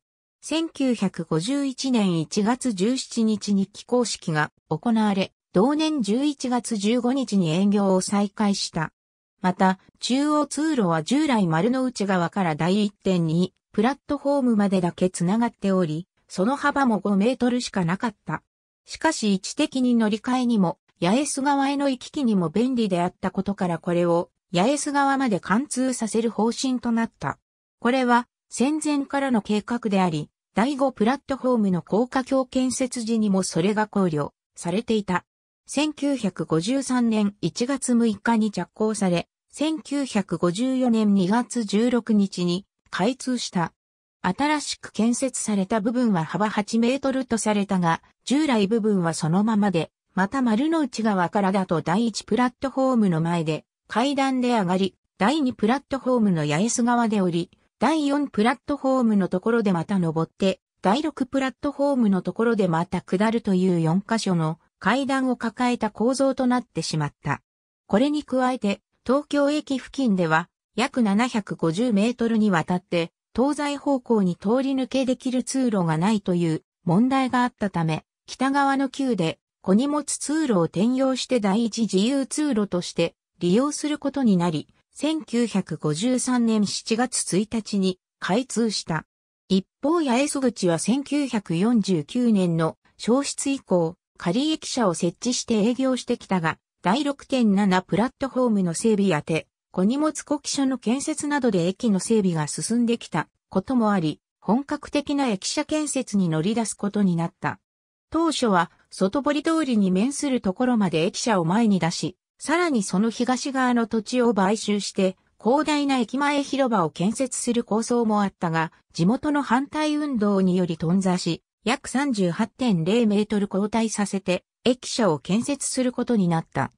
1951年1月17日に起工式が行われ、同年11月15日に営業を再開した。また、中央通路は従来丸の内側から第1.2プラットフォームまでだけ繋がっており、その幅も5メートルしかなかった。しかし位置的に乗り換えにも、八重洲側への行き来にも便利であったことからこれを八重洲側まで貫通させる方針となった。これは戦前からの計画であり、第5プラットフォームの高架橋建設時にもそれが考慮されていた。1953年1月6日に着工され、1954年2月16日に開通した。新しく建設された部分は幅8メートルとされたが、従来部分はそのままで、また丸の内側からだと第1プラットフォームの前で、階段で上がり、第2プラットフォームの八重洲側で降り、第4プラットフォームのところでまた登って、第6プラットフォームのところでまた下るという4箇所の階段を抱えた構造となってしまった。これに加えて、東京駅付近では、約750メートルにわたって、東西方向に通り抜けできる通路がないという問題があったため、北側の旧で小荷物通路を転用して第一自由通路として利用することになり、1953年7月1日に開通した。一方、八重洲口は1949年の消失以降、仮駅舎を設置して営業してきたが、第6.7プラットフォームの整備やて、小荷物国気所の建設などで駅の整備が進んできたこともあり、本格的な駅舎建設に乗り出すことになった。当初は外堀通りに面するところまで駅舎を前に出し、さらにその東側の土地を買収して、広大な駅前広場を建設する構想もあったが、地元の反対運動により頓挫し、約38.0メートル後退させて、駅舎を建設することになった。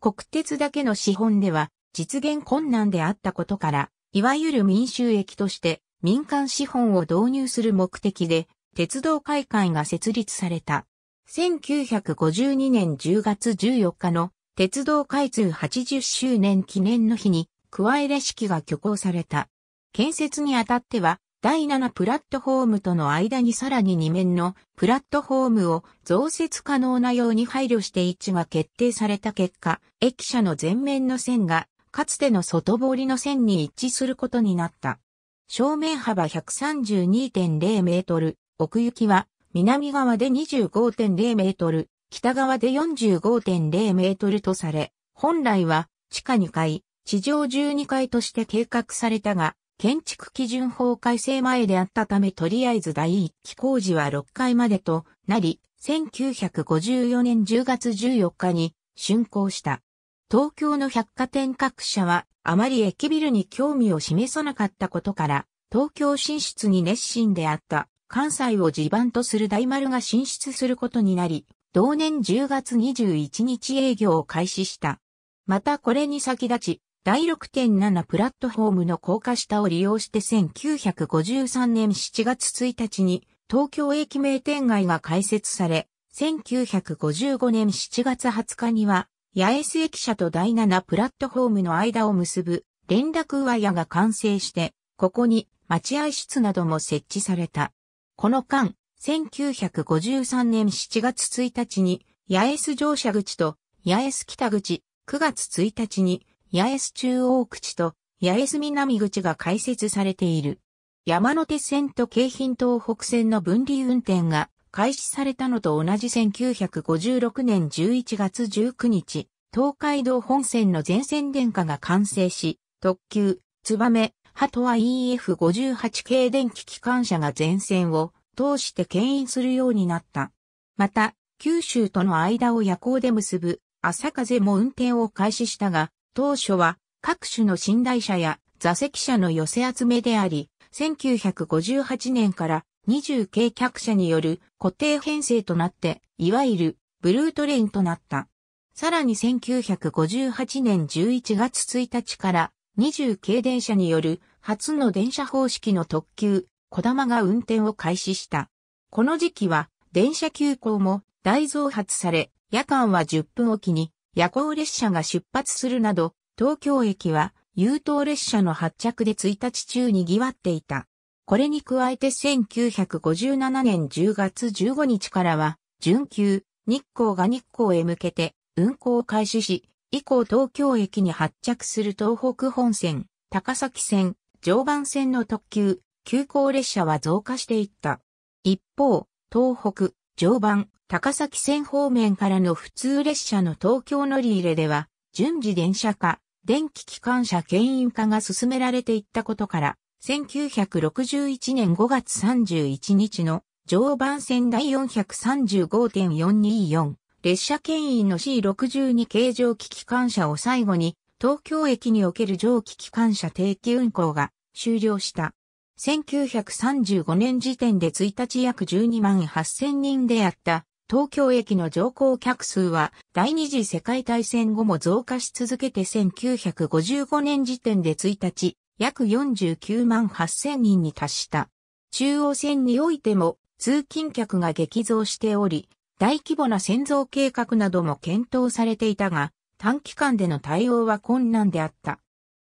国鉄だけの資本では実現困難であったことから、いわゆる民衆駅として民間資本を導入する目的で、鉄道会館が設立された。1952年10月14日の鉄道開通80周年記念の日に、加えレ式が挙行された。建設にあたっては、第7プラットフォームとの間にさらに2面のプラットフォームを増設可能なように配慮して位置が決定された結果、駅舎の前面の線が、かつての外堀の線に一致することになった。正面幅132.0メートル、奥行きは南側で25.0メートル、北側で45.0メートルとされ、本来は地下2階、地上12階として計画されたが、建築基準法改正前であったためとりあえず第1期工事は6階までとなり、1954年10月14日に竣工した。東京の百貨店各社はあまり駅ビルに興味を示さなかったことから、東京進出に熱心であった関西を地盤とする大丸が進出することになり、同年10月21日営業を開始した。またこれに先立ち、第6.7プラットフォームの高架下を利用して1953年7月1日に東京駅名店街が開設され、1955年7月20日には八重洲駅舎と第7プラットフォームの間を結ぶ連絡上屋が完成して、ここに待合室なども設置された。この間、1953年7月1日に、八重洲乗車口と八重洲北口、9月1日に八重洲中央口と八重洲南口が開設されている。山手線と京浜東北線の分離運転が開始されたのと同じ1956年11月19日、東海道本線の全線電化が完成し、特急、つばめ、ハトは EF58 系電気機関車が全線を通して牽引するようになった。また、九州との間を夜行で結ぶ朝風も運転を開始したが、当初は各種の寝台車や座席車の寄せ集めであり、1958年から20軽客車による固定編成となって、いわゆるブルートレインとなった。さらに1958年11月1日から20軽電車による初の電車方式の特急小玉が運転を開始した。この時期は電車急行も大増発され、夜間は10分おきに夜行列車が出発するなど、東京駅は優等列車の発着で1日中にぎわっていた。これに加えて1957年10月15日からは、準急、日光が日光へ向けて運行を開始し、以降東京駅に発着する東北本線、高崎線、常磐線の特急、急行列車は増加していった。一方、東北、常磐、高崎線方面からの普通列車の東京乗り入れでは、順次電車化、電気機関車牽引化が進められていったことから、1961年5月31日の常磐線第435.424列車牽引の C62 形状機機関車を最後に東京駅における蒸気機関車定期運行が終了した。1935年時点で1日約12万8000人であった東京駅の乗降客数は第二次世界大戦後も増加し続けて1955年時点で1日約49万8000人に達した。中央線においても通勤客が激増しており、大規模な戦造計画なども検討されていたが、短期間での対応は困難であった。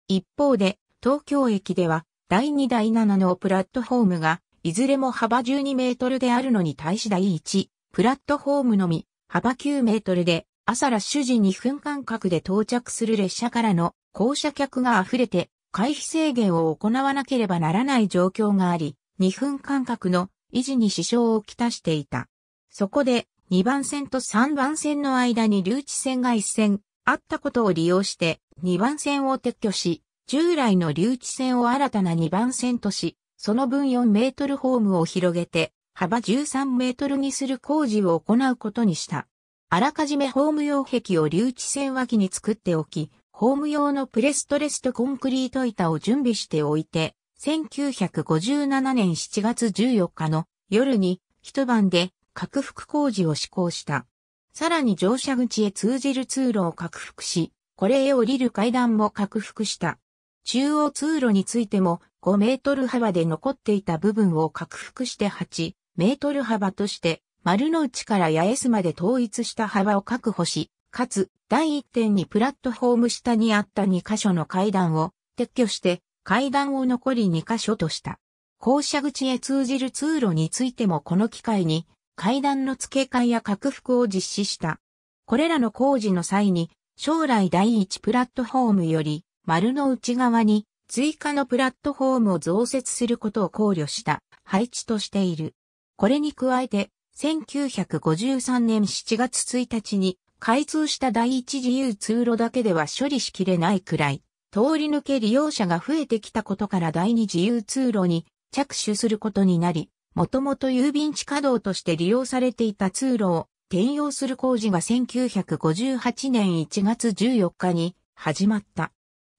一方で、東京駅では第2第7のプラットフォームが、いずれも幅12メートルであるのに対し第1、プラットフォームのみ、幅9メートルで、朝ラッシュ時2分間隔で到着する列車からの降車客が溢れて、回避制限を行わなければならない状況があり、2分間隔の維持に支障をきたしていた。そこで、2番線と3番線の間に留置線が1線あったことを利用して、2番線を撤去し、従来の留置線を新たな2番線とし、その分4メートルホームを広げて、幅13メートルにする工事を行うことにした。あらかじめホーム用壁を留置線脇に作っておき、ホーム用のプレストレスとコンクリート板を準備しておいて、1957年7月14日の夜に一晩で拡幅工事を施行した。さらに乗車口へ通じる通路を拡幅し、これへ降りる階段も拡幅した。中央通路についても5メートル幅で残っていた部分を拡幅して8メートル幅として丸の内から八重洲まで統一した幅を確保し、かつ第1点にプラットフォーム下にあった2箇所の階段を撤去して階段を残り2箇所とした。校舎口へ通じる通路についてもこの機会に階段の付け替えや拡幅を実施した。これらの工事の際に将来第1プラットフォームより丸の内側に追加のプラットフォームを増設することを考慮した配置としている。これに加えて、1953年7月1日に開通した第一自由通路だけでは処理しきれないくらい、通り抜け利用者が増えてきたことから第二自由通路に着手することになり、もともと郵便地下道として利用されていた通路を転用する工事が1958年1月14日に始まった。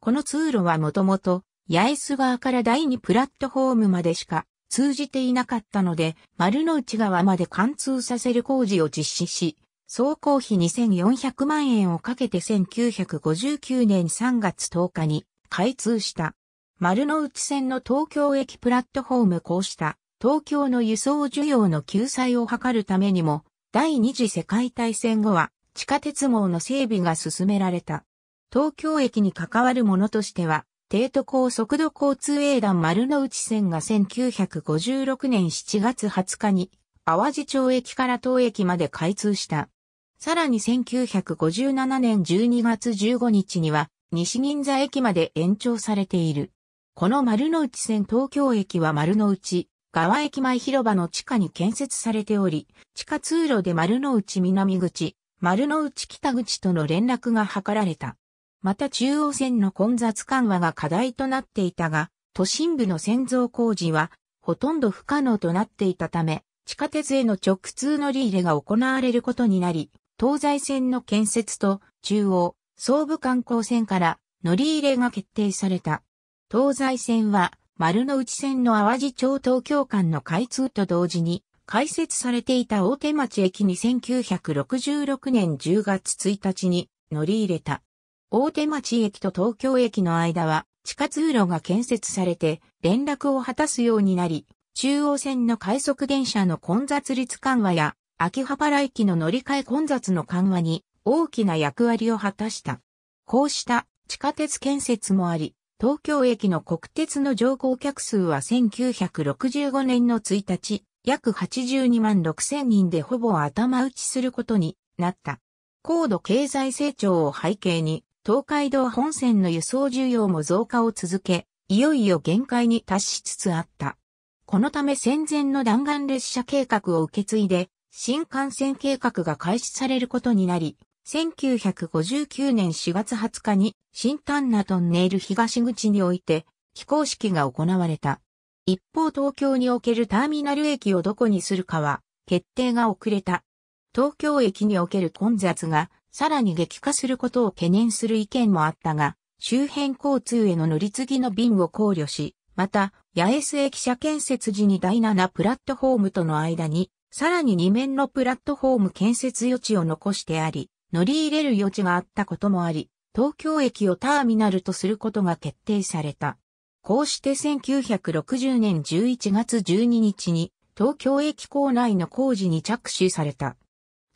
この通路はもともと、八重洲側から第2プラットフォームまでしか通じていなかったので、丸の内側まで貫通させる工事を実施し、総工費2400万円をかけて1959年3月10日に開通した。丸の内線の東京駅プラットフォームこうした東京の輸送需要の救済を図るためにも第二次世界大戦後は地下鉄網の整備が進められた。東京駅に関わるものとしては、帝都高速度交通営団丸の内線が1956年7月20日に、淡路町駅から東駅まで開通した。さらに1957年12月15日には、西銀座駅まで延長されている。この丸の内線東京駅は丸の内、川駅前広場の地下に建設されており、地下通路で丸の内南口、丸の内北口との連絡が図られた。また中央線の混雑緩和が課題となっていたが、都心部の線造工事はほとんど不可能となっていたため、地下鉄への直通乗り入れが行われることになり、東西線の建設と中央、総武観光線から乗り入れが決定された。東西線は丸の内線の淡路町東京間の開通と同時に開設されていた大手町駅に1966年10月1日に乗り入れた。大手町駅と東京駅の間は地下通路が建設されて連絡を果たすようになり、中央線の快速電車の混雑率緩和や秋葉原駅の乗り換え混雑の緩和に大きな役割を果たした。こうした地下鉄建設もあり、東京駅の国鉄の乗降客数は1965年の1日、約82万6千人でほぼ頭打ちすることになった。高度経済成長を背景に、東海道本線の輸送需要も増加を続け、いよいよ限界に達しつつあった。このため戦前の弾丸列車計画を受け継いで、新幹線計画が開始されることになり、1959年4月20日に新丹那トンネル東口において非公式が行われた。一方東京におけるターミナル駅をどこにするかは決定が遅れた。東京駅における混雑がさらに激化することを懸念する意見もあったが、周辺交通への乗り継ぎの便を考慮し、また、八重洲駅舎建設時に第7プラットフォームとの間に、さらに2面のプラットフォーム建設余地を残してあり、乗り入れる余地があったこともあり、東京駅をターミナルとすることが決定された。こうして1960年11月12日に東京駅構内の工事に着手された。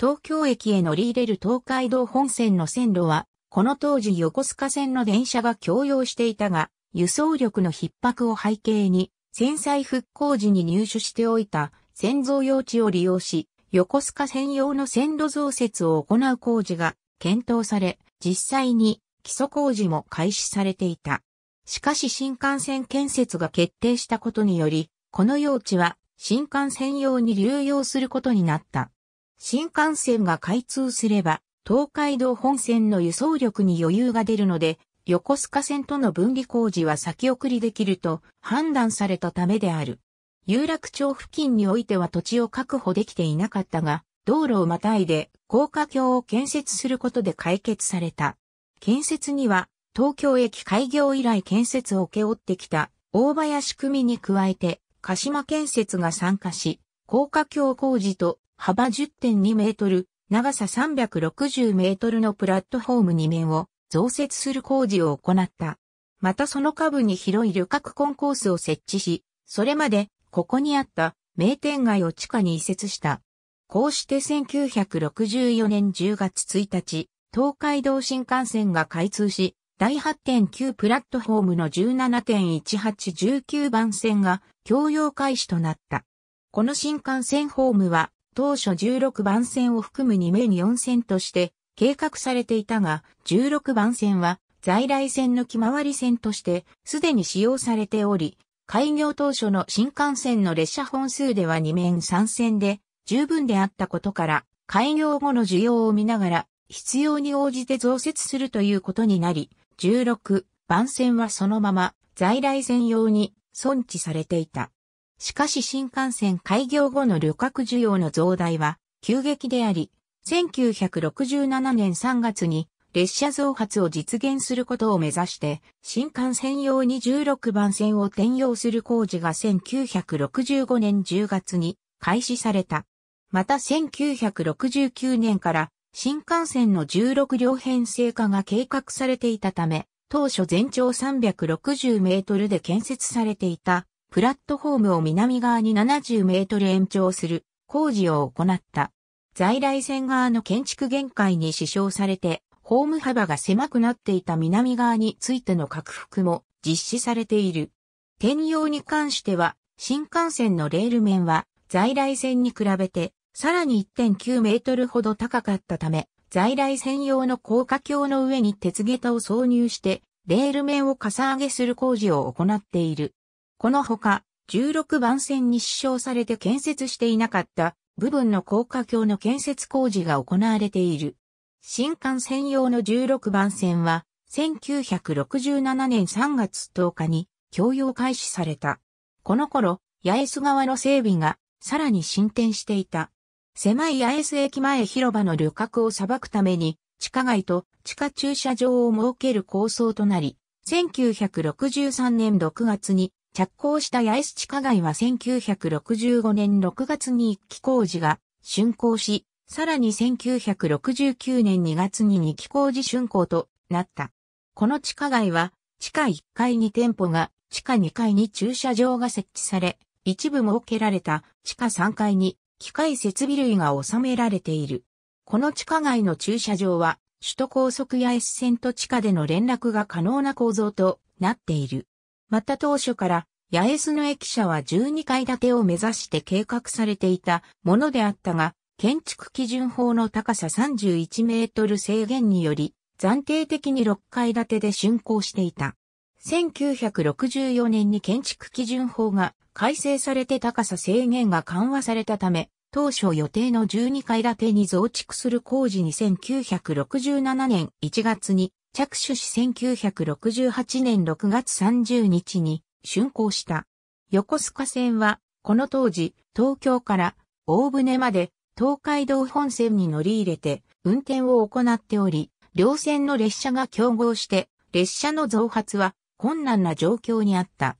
東京駅へ乗り入れる東海道本線の線路は、この当時横須賀線の電車が共用していたが、輸送力の逼迫を背景に、戦災復興時に入手しておいた線造用地を利用し、横須賀専用の線路増設を行う工事が検討され、実際に基礎工事も開始されていた。しかし新幹線建設が決定したことにより、この用地は新幹線用に流用することになった。新幹線が開通すれば、東海道本線の輸送力に余裕が出るので、横須賀線との分離工事は先送りできると判断されたためである。有楽町付近においては土地を確保できていなかったが、道路をまたいで高架橋を建設することで解決された。建設には、東京駅開業以来建設を請け負ってきた大林組に加えて、鹿島建設が参加し、高架橋工事と幅10.2メートル、長さ360メートルのプラットフォーム2面を増設する工事を行った。またその下部に広い旅客コンコースを設置し、それまでここにあった名店街を地下に移設した。こうして1964年10月1日、東海道新幹線が開通し、第8.9プラットフォームの17.1819番線が共用開始となった。この新幹線ホームは当初16番線を含む2名4線として計画されていたが、16番線は在来線の気回り線としてすでに使用されており、開業当初の新幹線の列車本数では2面3線で十分であったことから、開業後の需要を見ながら必要に応じて増設するということになり、16番線はそのまま在来線用に存置されていた。しかし新幹線開業後の旅客需要の増大は急激であり、1967年3月に列車増発を実現することを目指して、新幹線用に16番線を転用する工事が1965年10月に開始された。また1969年から新幹線の16両編成化が計画されていたため、当初全長360メートルで建設されていたプラットフォームを南側に70メートル延長する工事を行った。在来線側の建築限界に支障されて、ホーム幅が狭くなっていた南側についての拡幅も実施されている。転用に関しては、新幹線のレール面は在来線に比べてさらに1.9メートルほど高かったため、在来線用の高架橋の上に鉄桁を挿入して、レール面をかさ上げする工事を行っている。このほか、16番線に支障されて建設していなかった部分の高架橋の建設工事が行われている。新幹線用の16番線は、1967年3月10日に供用開始された。この頃、八重洲側の整備がさらに進展していた。狭い八重洲駅前広場の旅客を裁くために、地下街と地下駐車場を設ける構想となり、1963年6月に着工した八重洲地下街は1965年6月に一期工事が竣工し、さらに1969年2月に二期工事竣工となった。この地下街は地下1階に店舗が、地下2階に駐車場が設置され、一部設けられた地下3階に機械設備類が収められている。この地下街の駐車場は首都高速や S 線と地下での連絡が可能な構造となっている。また当初から、八重洲の駅舎は12階建てを目指して計画されていたものであったが、建築基準法の高さ31メートル制限により、暫定的に6階建てで竣工していた。1964年に建築基準法が改正されて高さ制限が緩和されたため、当初予定の12階建てに増築する工事に1967年1月に着手し1968年6月30日に竣工した。横須賀線は、この当時、東京から大船まで東海道本線に乗り入れて運転を行っており、両線の列車が競合して、列車の増発は困難な状況にあった。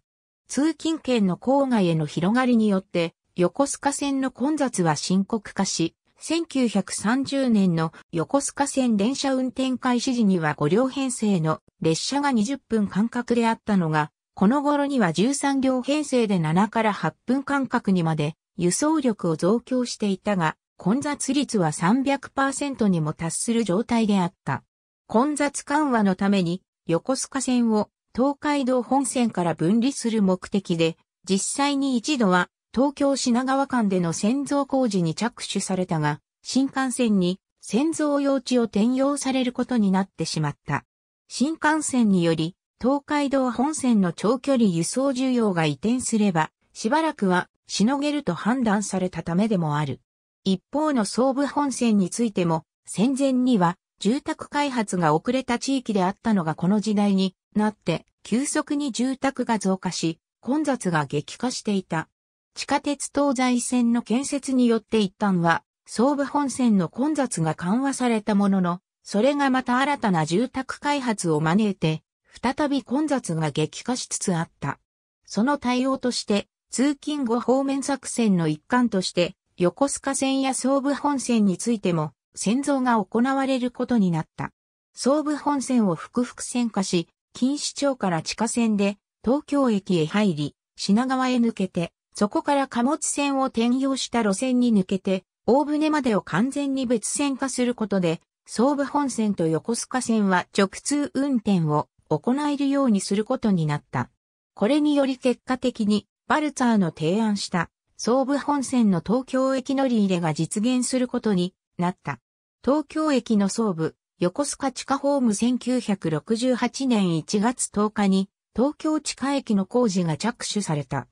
通勤圏の郊外への広がりによって、横須賀線の混雑は深刻化し、1930年の横須賀線電車運転開始時には5両編成の列車が20分間隔であったのが、この頃には13両編成で7から8分間隔にまで輸送力を増強していたが、混雑率は300%にも達する状態であった。混雑緩和のために横須賀線を東海道本線から分離する目的で、実際に一度は東京品川間での先造工事に着手されたが、新幹線に先造用地を転用されることになってしまった。新幹線により、東海道本線の長距離輸送需要が移転すれば、しばらくはしのげると判断されたためでもある。一方の総武本線についても、戦前には住宅開発が遅れた地域であったのがこの時代になって、急速に住宅が増加し、混雑が激化していた。地下鉄東西線の建設によって一旦は、総武本線の混雑が緩和されたものの、それがまた新たな住宅開発を招いて、再び混雑が激化しつつあった。その対応として、通勤後方面作戦の一環として、横須賀線や総武本線についても、戦造が行われることになった。総武本線を複々線化し、錦糸町から地下線で東京駅へ入り、品川へ抜けて、そこから貨物船を転用した路線に抜けて、大船までを完全に別線化することで、総武本線と横須賀線は直通運転を行えるようにすることになった。これにより結果的に、バルツァーの提案した総武本線の東京駅乗り入れが実現することになった。東京駅の総武、横須賀地下ホーム1968年1月10日に東京地下駅の工事が着手された。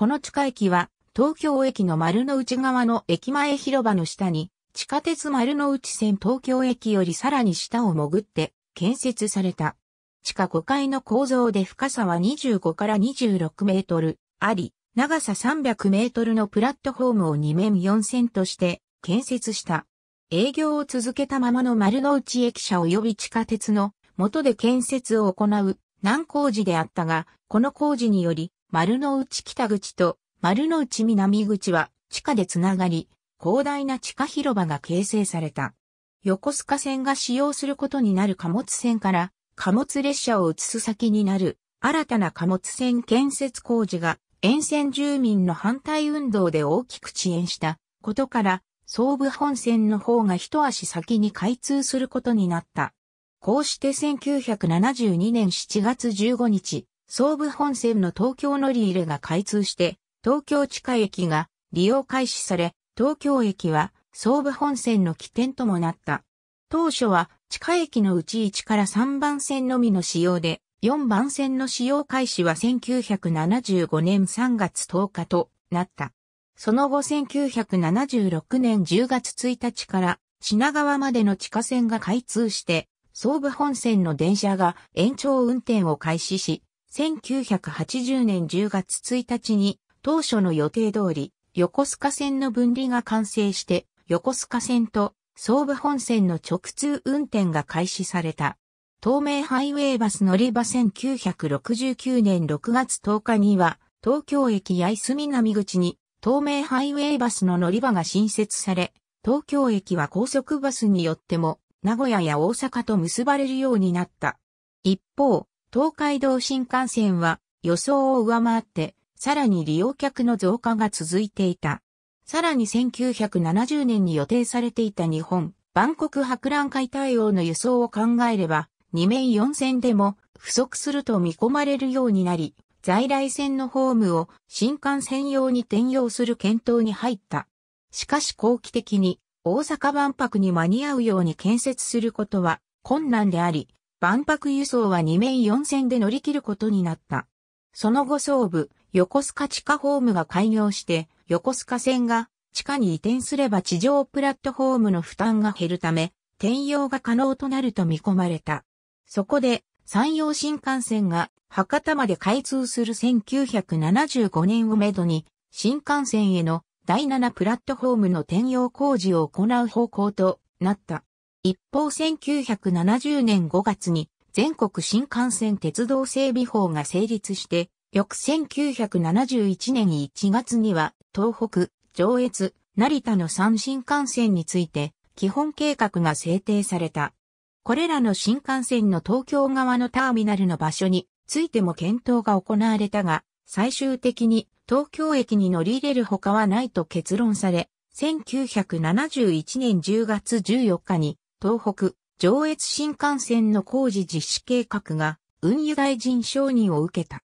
この地下駅は、東京駅の丸の内側の駅前広場の下に、地下鉄丸の内線東京駅よりさらに下を潜って建設された。地下5階の構造で深さは25から26メートルあり、長さ300メートルのプラットフォームを2面4線として建設した。営業を続けたままの丸の内駅舎及び地下鉄の元で建設を行う難工事であったが、この工事により丸の内北口と丸の内南口は地下でつながり、広大な地下広場が形成された。横須賀線が使用することになる貨物線から貨物列車を移す先になる新たな貨物線建設工事が沿線住民の反対運動で大きく遅延したことから総武本線の方が一足先に開通することになった。こうして1972年7月15日、総武本線の東京乗り入れが開通して、東京地下駅が利用開始され、東京駅は総武本線の起点ともなった。当初は地下駅のうち1から3番線のみの使用で、4番線の使用開始は1975年3月10日となった。その後1976年10月1日から品川までの地下線が開通して、総武本線の電車が延長運転を開始し、1980年10月1日に当初の予定通り横須賀線の分離が完成して横須賀線と総武本線の直通運転が開始された。東名ハイウェイバス乗り場1969年6月10日には東京駅八重洲南口に東名ハイウェイバスの乗り場が新設され、東京駅は高速バスによっても名古屋や大阪と結ばれるようになった。一方、東海道新幹線は予想を上回って、さらに利用客の増加が続いていた。さらに1970年に予定されていた日本、万国博覧会対応の輸送を考えれば、2面4線でも不足すると見込まれるようになり、在来線のホームを新幹線用に転用する検討に入った。しかし後期的に大阪万博に間に合うように建設することは困難であり、万博輸送は2面4線で乗り切ることになった。その後総部、横須賀地下ホームが開業して、横須賀線が地下に移転すれば地上プラットフォームの負担が減るため、転用が可能となると見込まれた。そこで、山陽新幹線が博多まで開通する1975年をめどに、新幹線への第7プラットフォームの転用工事を行う方向となった。一方1970年5月に全国新幹線鉄道整備法が成立して、翌1971年1月には東北、上越、成田の3新幹線について基本計画が制定された。これらの新幹線の東京側のターミナルの場所についても検討が行われたが、最終的に東京駅に乗り入れる他はないと結論され、1971年10月14日に東北、上越新幹線の工事実施計画が運輸大臣承認を受けた。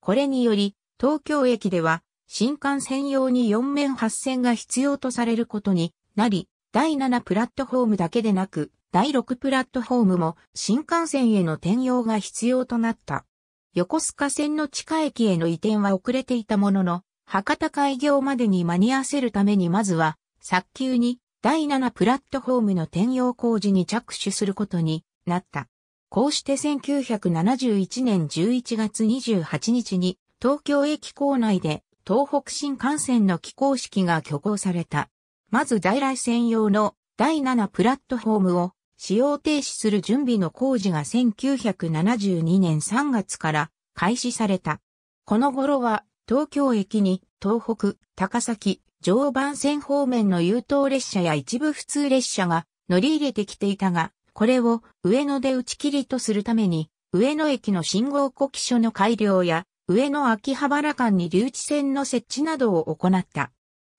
これにより、東京駅では新幹線用に4面8線が必要とされることになり、第7プラットフォームだけでなく、第6プラットフォームも新幹線への転用が必要となった。横須賀線の地下駅への移転は遅れていたものの、博多開業までに間に合わせるためにまずは、早急に第7プラットフォームの転用工事に着手することになった。こうして1971年11月28日に東京駅構内で東北新幹線の起工式が挙行された。まず在来線用の第7プラットフォームを使用停止する準備の工事が1972年3月から開始された。この頃は東京駅に東北、高崎、常磐線方面の優等列車や一部普通列車が乗り入れてきていたが、これを上野で打ち切りとするために、上野駅の信号呼気所の改良や、上野秋葉原間に留置線の設置などを行った。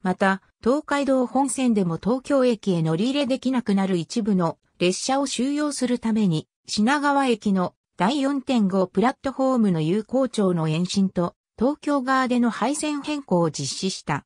また、東海道本線でも東京駅へ乗り入れできなくなる一部の列車を収容するために、品川駅の第4.5プラットフォームの有効庁の延伸と、東京側での配線変更を実施した。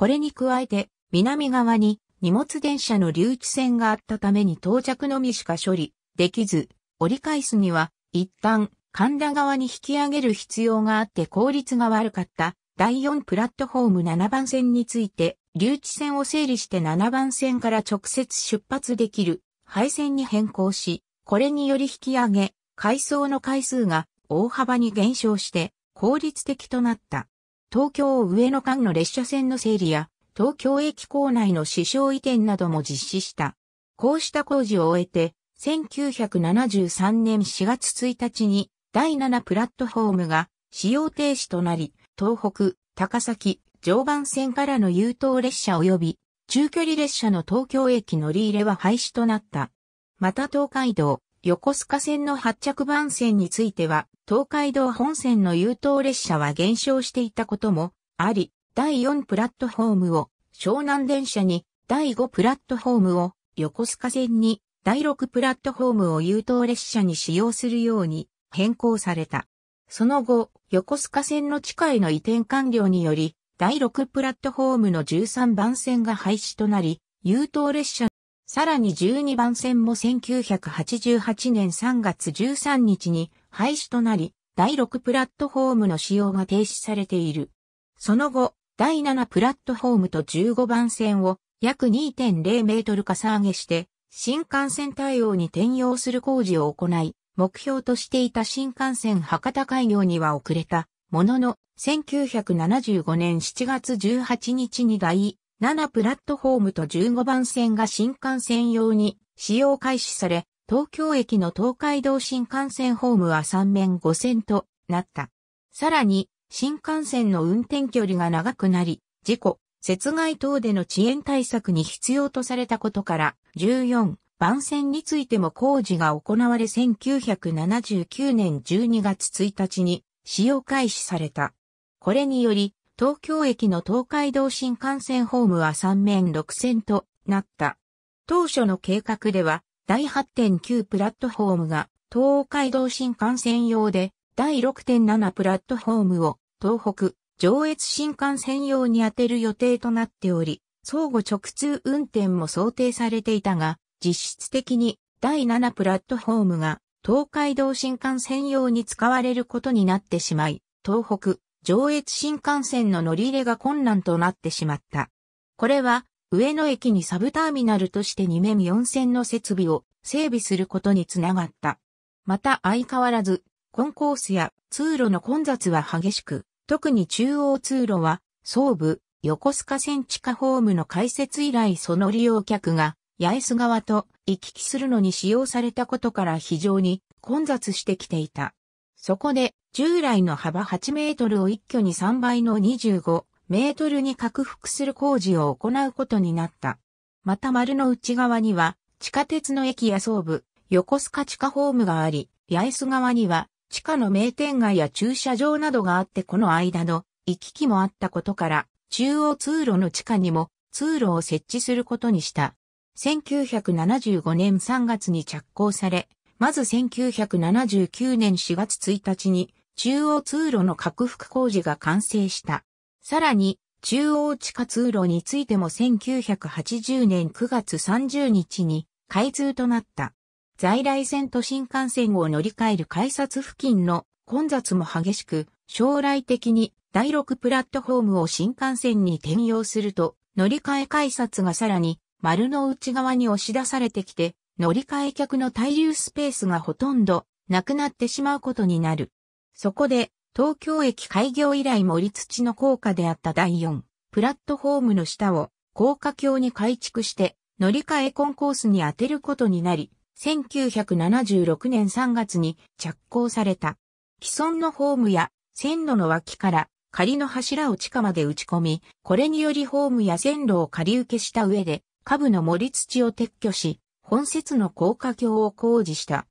これに加えて、南側に荷物電車の留置線があったために到着のみしか処理できず、折り返すには一旦神田側に引き上げる必要があって効率が悪かった第4プラットフォーム7番線について留置線を整理して7番線から直接出発できる配線に変更し、これにより引き上げ、回送の回数が大幅に減少して効率的となった。東京上野間の列車線の整理や、東京駅構内の支障移転なども実施した。こうした工事を終えて、1973年4月1日に第7プラットフォームが使用停止となり、東北、高崎、常磐線からの優等列車及び中距離列車の東京駅乗り入れは廃止となった。また東海道、横須賀線の発着番線については、東海道本線の優等列車は減少していたこともあり、第4プラットフォームを湘南電車に、第5プラットフォームを横須賀線に、第6プラットフォームを優等列車に使用するように変更された。その後、横須賀線の地下への移転完了により、第6プラットフォームの13番線が廃止となり、優等列車さらに12番線も1988年3月13日に廃止となり、第6プラットフォームの使用が停止されている。その後、第7プラットフォームと15番線を約2.0メートルかさ上げして、新幹線対応に転用する工事を行い、目標としていた新幹線博多開業には遅れた、ものの、1975年7月18日に第7プラットフォームと15番線が新幹線用に使用開始され、東京駅の東海道新幹線ホームは3面5線となった。さらに、新幹線の運転距離が長くなり、事故、雪害等での遅延対策に必要とされたことから、14番線についても工事が行われ1979年12月1日に使用開始された。これにより、東京駅の東海道新幹線ホームは3面6線となった。当初の計画では、第8.9プラットフォームが東海道新幹線用で、第6.7プラットフォームを東北、上越新幹線用に充てる予定となっており、相互直通運転も想定されていたが、実質的に第7プラットフォームが東海道新幹線用に使われることになってしまい、東北、上越新幹線の乗り入れが困難となってしまった。これは、上野駅にサブターミナルとして2面4線の設備を整備することにつながった。また相変わらず、コンコースや通路の混雑は激しく、特に中央通路は、総武、横須賀線地下ホームの開設以来その利用客が、八重洲側と行き来するのに使用されたことから非常に混雑してきていた。そこで、従来の幅8メートルを一挙に3倍の25メートルに拡幅する工事を行うことになった。また丸の内側には、地下鉄の駅や総部、横須賀地下ホームがあり、八重洲側には、地下の名店街や駐車場などがあってこの間の行き来もあったことから、中央通路の地下にも通路を設置することにした。1975年3月に着工され、まず1979年4月1日に中央通路の拡幅工事が完成した。さらに、中央地下通路についても1980年9月30日に開通となった。在来線と新幹線を乗り換える改札付近の混雑も激しく、将来的に第6プラットフォームを新幹線に転用すると、乗り換え改札がさらに丸の内側に押し出されてきて、乗り換え客の滞留スペースがほとんどなくなってしまうことになる。そこで、東京駅開業以来森土の効果であった第4プラットフォームの下を高架橋に改築して乗り換えコンコースに当てることになり、1976年3月に着工された。既存のホームや線路の脇から仮の柱を地下まで打ち込み、これによりホームや線路を仮受けした上で、下部の盛り土を撤去し、本節の高架橋を工事した。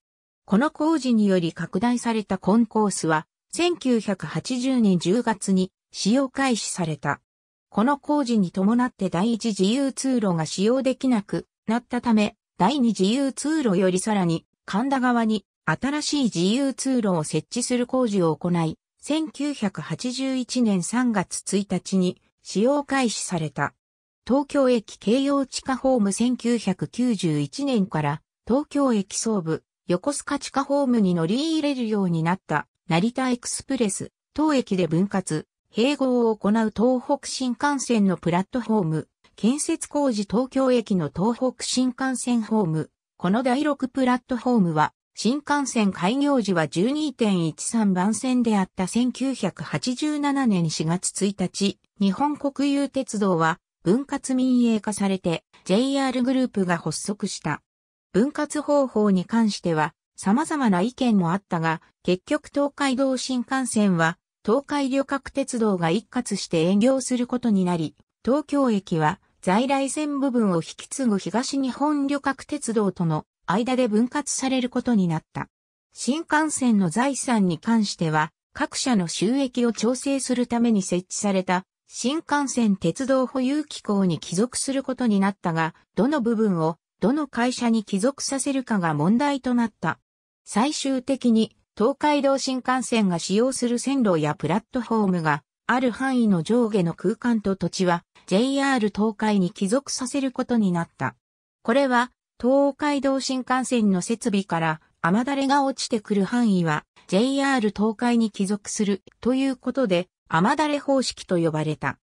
この工事により拡大されたコンコースは、1980年10月に使用開始された。この工事に伴って第一自由通路が使用できなくなったため、第二自由通路よりさらに神田側に新しい自由通路を設置する工事を行い、1981年3月1日に使用開始された。東京駅京葉地下ホーム1991年から東京駅総部横須賀地下ホームに乗り入れるようになった成田エクスプレス、当駅で分割、併合を行う東北新幹線のプラットホーム、建設工事東京駅の東北新幹線ホーム、この第6プラットホームは、新幹線開業時は12.13番線であった1987年4月1日、日本国有鉄道は分割民営化されて JR グループが発足した。分割方法に関しては様々な意見もあったが、結局東海道新幹線は東海旅客鉄道が一括して営業することになり、東京駅は在来線部分を引き継ぐ東日本旅客鉄道との間で分割されることになった。新幹線の財産に関しては、各社の収益を調整するために設置された新幹線鉄道保有機構に帰属することになったが、どの部分をどの会社に帰属させるかが問題となった。最終的に東海道新幹線が使用する線路やプラットフォームがある範囲の上下の空間と土地は JR 東海に帰属させることになった。これは東海道新幹線の設備から雨だれが落ちてくる範囲は JR 東海に帰属するということで雨だれ方式と呼ばれた。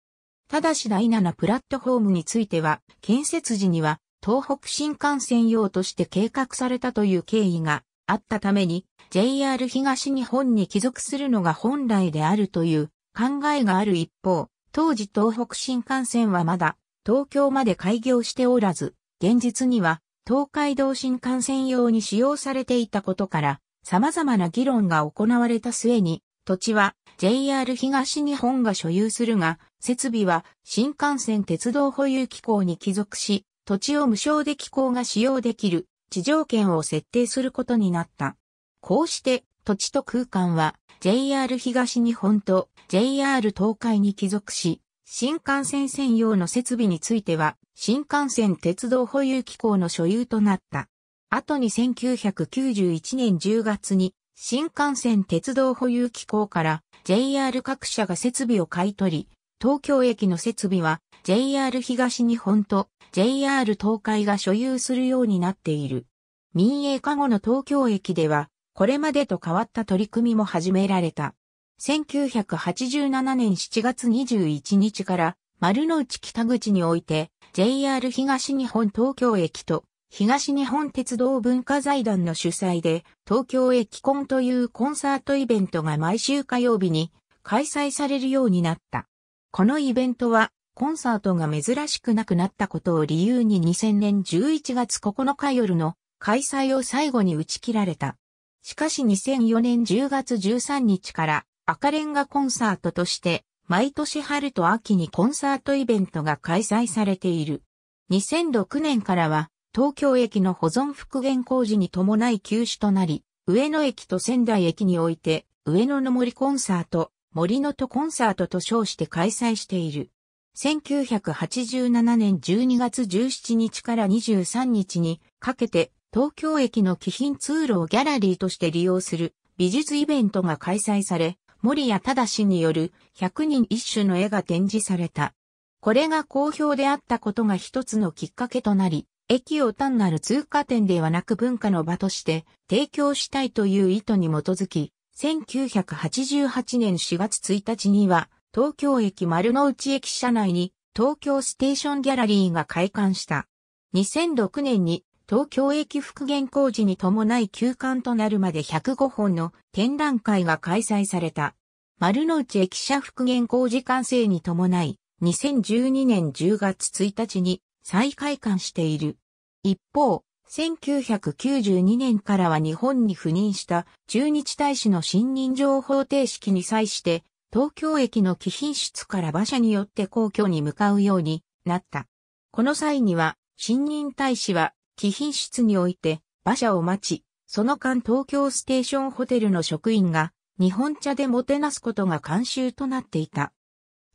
ただし第7プラットフォームについては、建設時には東北新幹線用として計画されたという経緯があったために、JR 東日本に帰属するのが本来であるという考えがある一方、当時東北新幹線はまだ東京まで開業しておらず、現実には東海道新幹線用に使用されていたことから、様々な議論が行われた末に、土地は JR 東日本が所有するが、設備は新幹線鉄道保有機構に帰属し、土地を無償で機構が使用できる地上権を設定することになった。こうして土地と空間は JR 東日本と JR 東海に帰属し、新幹線専用の設備については新幹線鉄道保有機構の所有となった。後に1991年10月に新幹線鉄道保有機構から JR 各社が設備を買い取り、東京駅の設備は JR 東日本と JR 東海が所有するようになっている。民営化後の東京駅では、これまでと変わった取り組みも始められた。1987年7月21日から丸の内北口において JR 東日本東京駅と東日本鉄道文化財団の主催で、東京駅コンというコンサートイベントが毎週火曜日に開催されるようになった。このイベントは、コンサートが珍しくなくなったことを理由に2000年11月9日夜の開催を最後に打ち切られた。しかし2004年10月13日から赤レンガコンサートとして、毎年春と秋にコンサートイベントが開催されている。2006年からは、東京駅の保存復元工事に伴い休止となり、上野駅と仙台駅において、上野の森コンサート、森の都コンサートと称して開催している。1987年12月17日から23日にかけて東京駅の貴賓通路をギャラリーとして利用する美術イベントが開催され、森谷忠による100人一首の絵が展示された。これが好評であったことが一つのきっかけとなり、駅を単なる通過点ではなく文化の場として提供したいという意図に基づき、1988年4月1日には、東京駅丸の内駅舎内に東京ステーションギャラリーが開館した。2006年に東京駅復元工事に伴い休館となるまで105本の展覧会が開催された。丸の内駅舎復元工事完成に伴い、2012年10月1日に再開館している。一方、1992年からは日本に赴任した中日大使の信任状方程式に際して東京駅の貴賓室から馬車によって皇居に向かうようになった。この際には信任大使は貴賓室において馬車を待ち、その間東京ステーションホテルの職員が日本茶でもてなすことが慣習となっていた。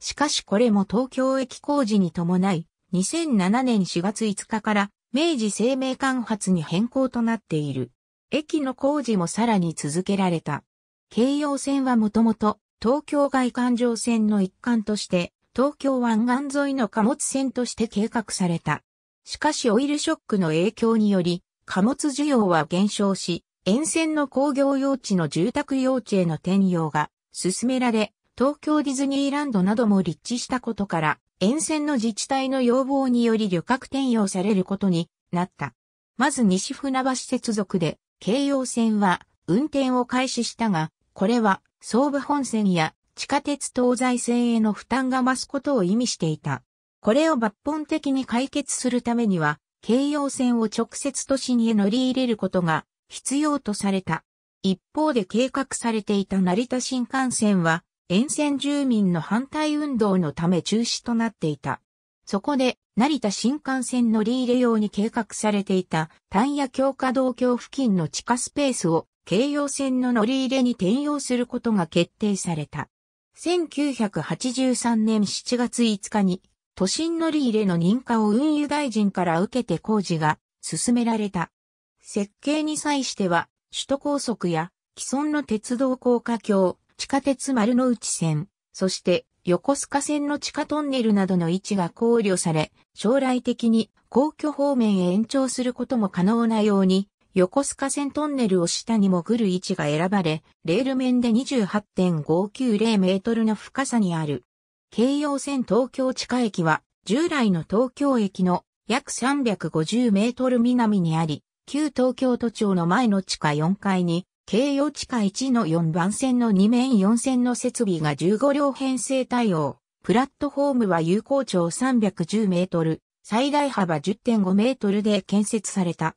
しかしこれも東京駅工事に伴い2007年4月5日から明治生命間発に変更となっている。駅の工事もさらに続けられた。京葉線はもともと東京外環状線の一環として東京湾岸沿いの貨物線として計画された。しかしオイルショックの影響により貨物需要は減少し、沿線の工業用地の住宅用地への転用が進められ、東京ディズニーランドなども立地したことから沿線の自治体の要望により旅客転用されることになった。まず西船橋接続で、京葉線は運転を開始したが、これは総武本線や地下鉄東西線への負担が増すことを意味していた。これを抜本的に解決するためには、京葉線を直接都心へ乗り入れることが必要とされた。一方で計画されていた成田新幹線は、沿線住民の反対運動のため中止となっていた。そこで、成田新幹線乗り入れ用に計画されていた丹野強化道橋付近の地下スペースを京葉線の乗り入れに転用することが決定された。1983年7月5日に都心乗り入れの認可を運輸大臣から受けて工事が進められた。設計に際しては首都高速や既存の鉄道高架橋、地下鉄丸の内線、そして横須賀線の地下トンネルなどの位置が考慮され、将来的に皇居方面へ延長することも可能なように、横須賀線トンネルを下に潜る位置が選ばれ、レール面で28.590メートルの深さにある。京葉線東京地下駅は、従来の東京駅の約350メートル南にあり、旧東京都庁の前の地下4階に京葉地下1の4番線の2面4線の設備が15両編成対応。プラットフォームは有効長310メートル、最大幅10.5メートルで建設された。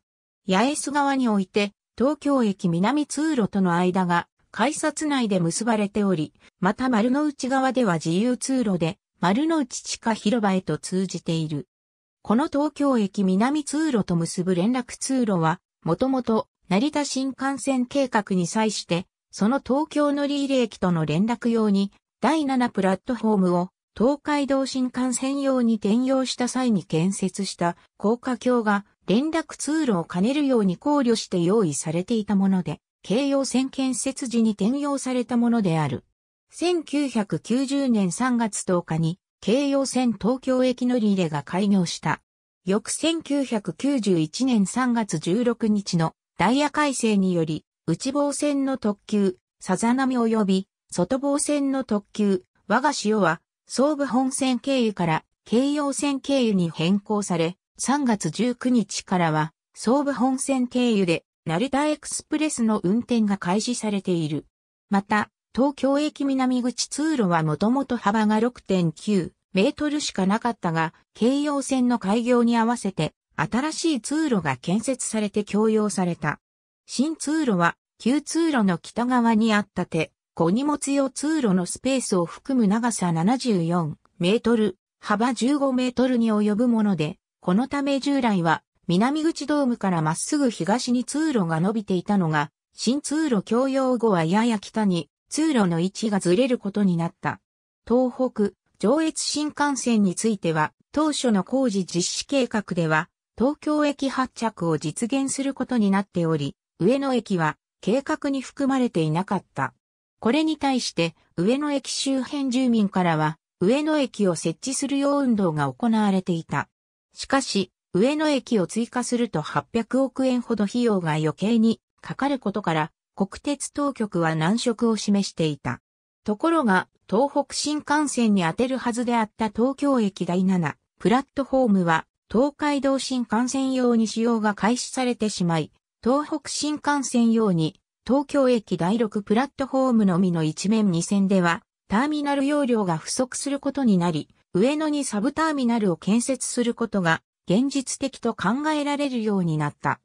八重洲側において、東京駅南通路との間が改札内で結ばれており、また丸の内側では自由通路で、丸の内地下広場へと通じている。この東京駅南通路と結ぶ連絡通路は、もともと成田新幹線計画に際して、その東京乗り入れ駅との連絡用に、第7プラットフォームを東海道新幹線用に転用した際に建設した高架橋が連絡通路を兼ねるように考慮して用意されていたもので、京葉線建設時に転用されたものである。1990年3月10日に京葉線東京駅乗り入れが開業した。翌1991年3月16日のダイヤ改正により、内房線の特急、さざ波及び、外房線の特急、我が潮は、総武本線経由から京葉線経由に変更され、3月19日からは、総武本線経由で、成田エクスプレスの運転が開始されている。また、東京駅南口通路はもともと幅が6.9メートルしかなかったが、京葉線の開業に合わせて新しい通路が建設されて供用された。新通路は旧通路の北側にあった手、小荷物用通路のスペースを含む長さ74メートル、幅15メートルに及ぶもので、このため従来は南口ドームからまっすぐ東に通路が伸びていたのが、新通路供用後はやや北に通路の位置がずれることになった。東北、上越新幹線については、当初の工事実施計画では、東京駅発着を実現することになっており、上野駅は計画に含まれていなかった。これに対して上野駅周辺住民からは上野駅を設置するよう運動が行われていた。しかし、上野駅を追加すると800億円ほど費用が余計にかかることから、国鉄当局は難色を示していた。ところが、東北新幹線に当てるはずであった東京駅第7プラットフォームは東海道新幹線用に使用が開始されてしまい、東北新幹線用に東京駅第6プラットフォームのみの一面二線では、ターミナル容量が不足することになり、上野にサブターミナルを建設することが現実的と考えられるようになった。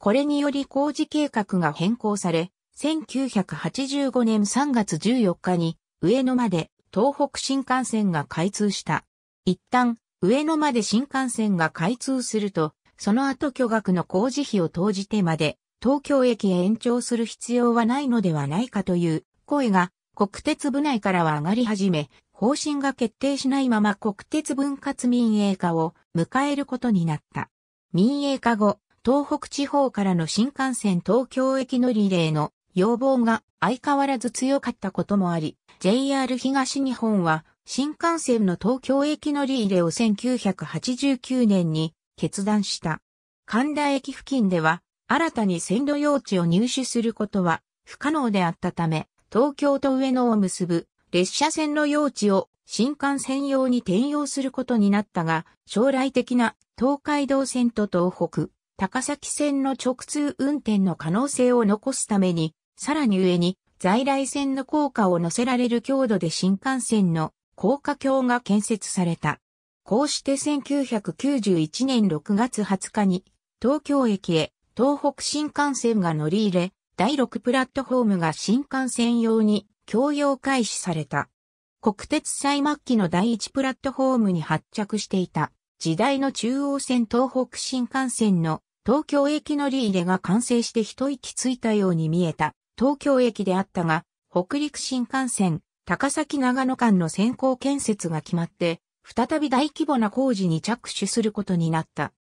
これにより工事計画が変更され、1985年3月14日に上野まで東北新幹線が開通した。一旦上野まで新幹線が開通すると、その後巨額の工事費を投じてまで、東京駅へ延長する必要はないのではないかという声が国鉄部内からは上がり始め、方針が決定しないまま国鉄分割民営化を迎えることになった。民営化後、東北地方からの新幹線東京駅のリレーの要望が相変わらず強かったこともあり、JR 東日本は新幹線の東京駅乗り入れを1989年に決断した。神田駅付近では新たに線路用地を入手することは不可能であったため、東京と上野を結ぶ列車線の用地を新幹線用に転用することになったが、将来的な東海道線と東北、高崎線の直通運転の可能性を残すために、さらに上に在来線の効果を乗せられる強度で新幹線の高架橋が建設された。こうして1991年6月20日に東京駅へ東北新幹線が乗り入れ、第6プラットフォームが新幹線用に供用開始された。国鉄最末期の第1プラットフォームに発着していた時代の中央線東北新幹線の東京駅乗り入れが完成して一息ついたように見えた東京駅であったが、北陸新幹線、高崎長野間の先行建設が決まって、再び大規模な工事に着手することになった。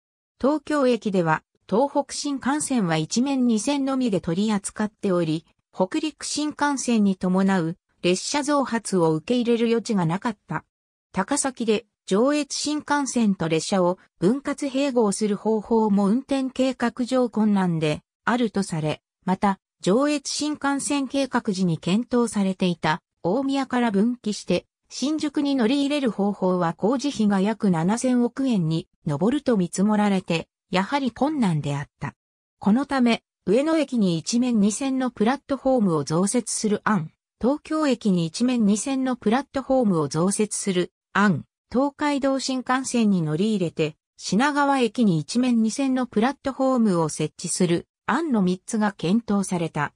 東京駅では、東北新幹線は一面二線のみで取り扱っており、北陸新幹線に伴う列車増発を受け入れる余地がなかった。高崎で上越新幹線と列車を分割併合する方法も運転計画上困難であるとされ、また上越新幹線計画時に検討されていた大宮から分岐して、新宿に乗り入れる方法は工事費が約7000億円に上ると見積もられて、やはり困難であった。このため、上野駅に一面二線のプラットフォームを増設する案、東京駅に一面二線のプラットフォームを増設する案、東海道新幹線に乗り入れて、品川駅に一面二線のプラットフォームを設置する案の3つが検討された。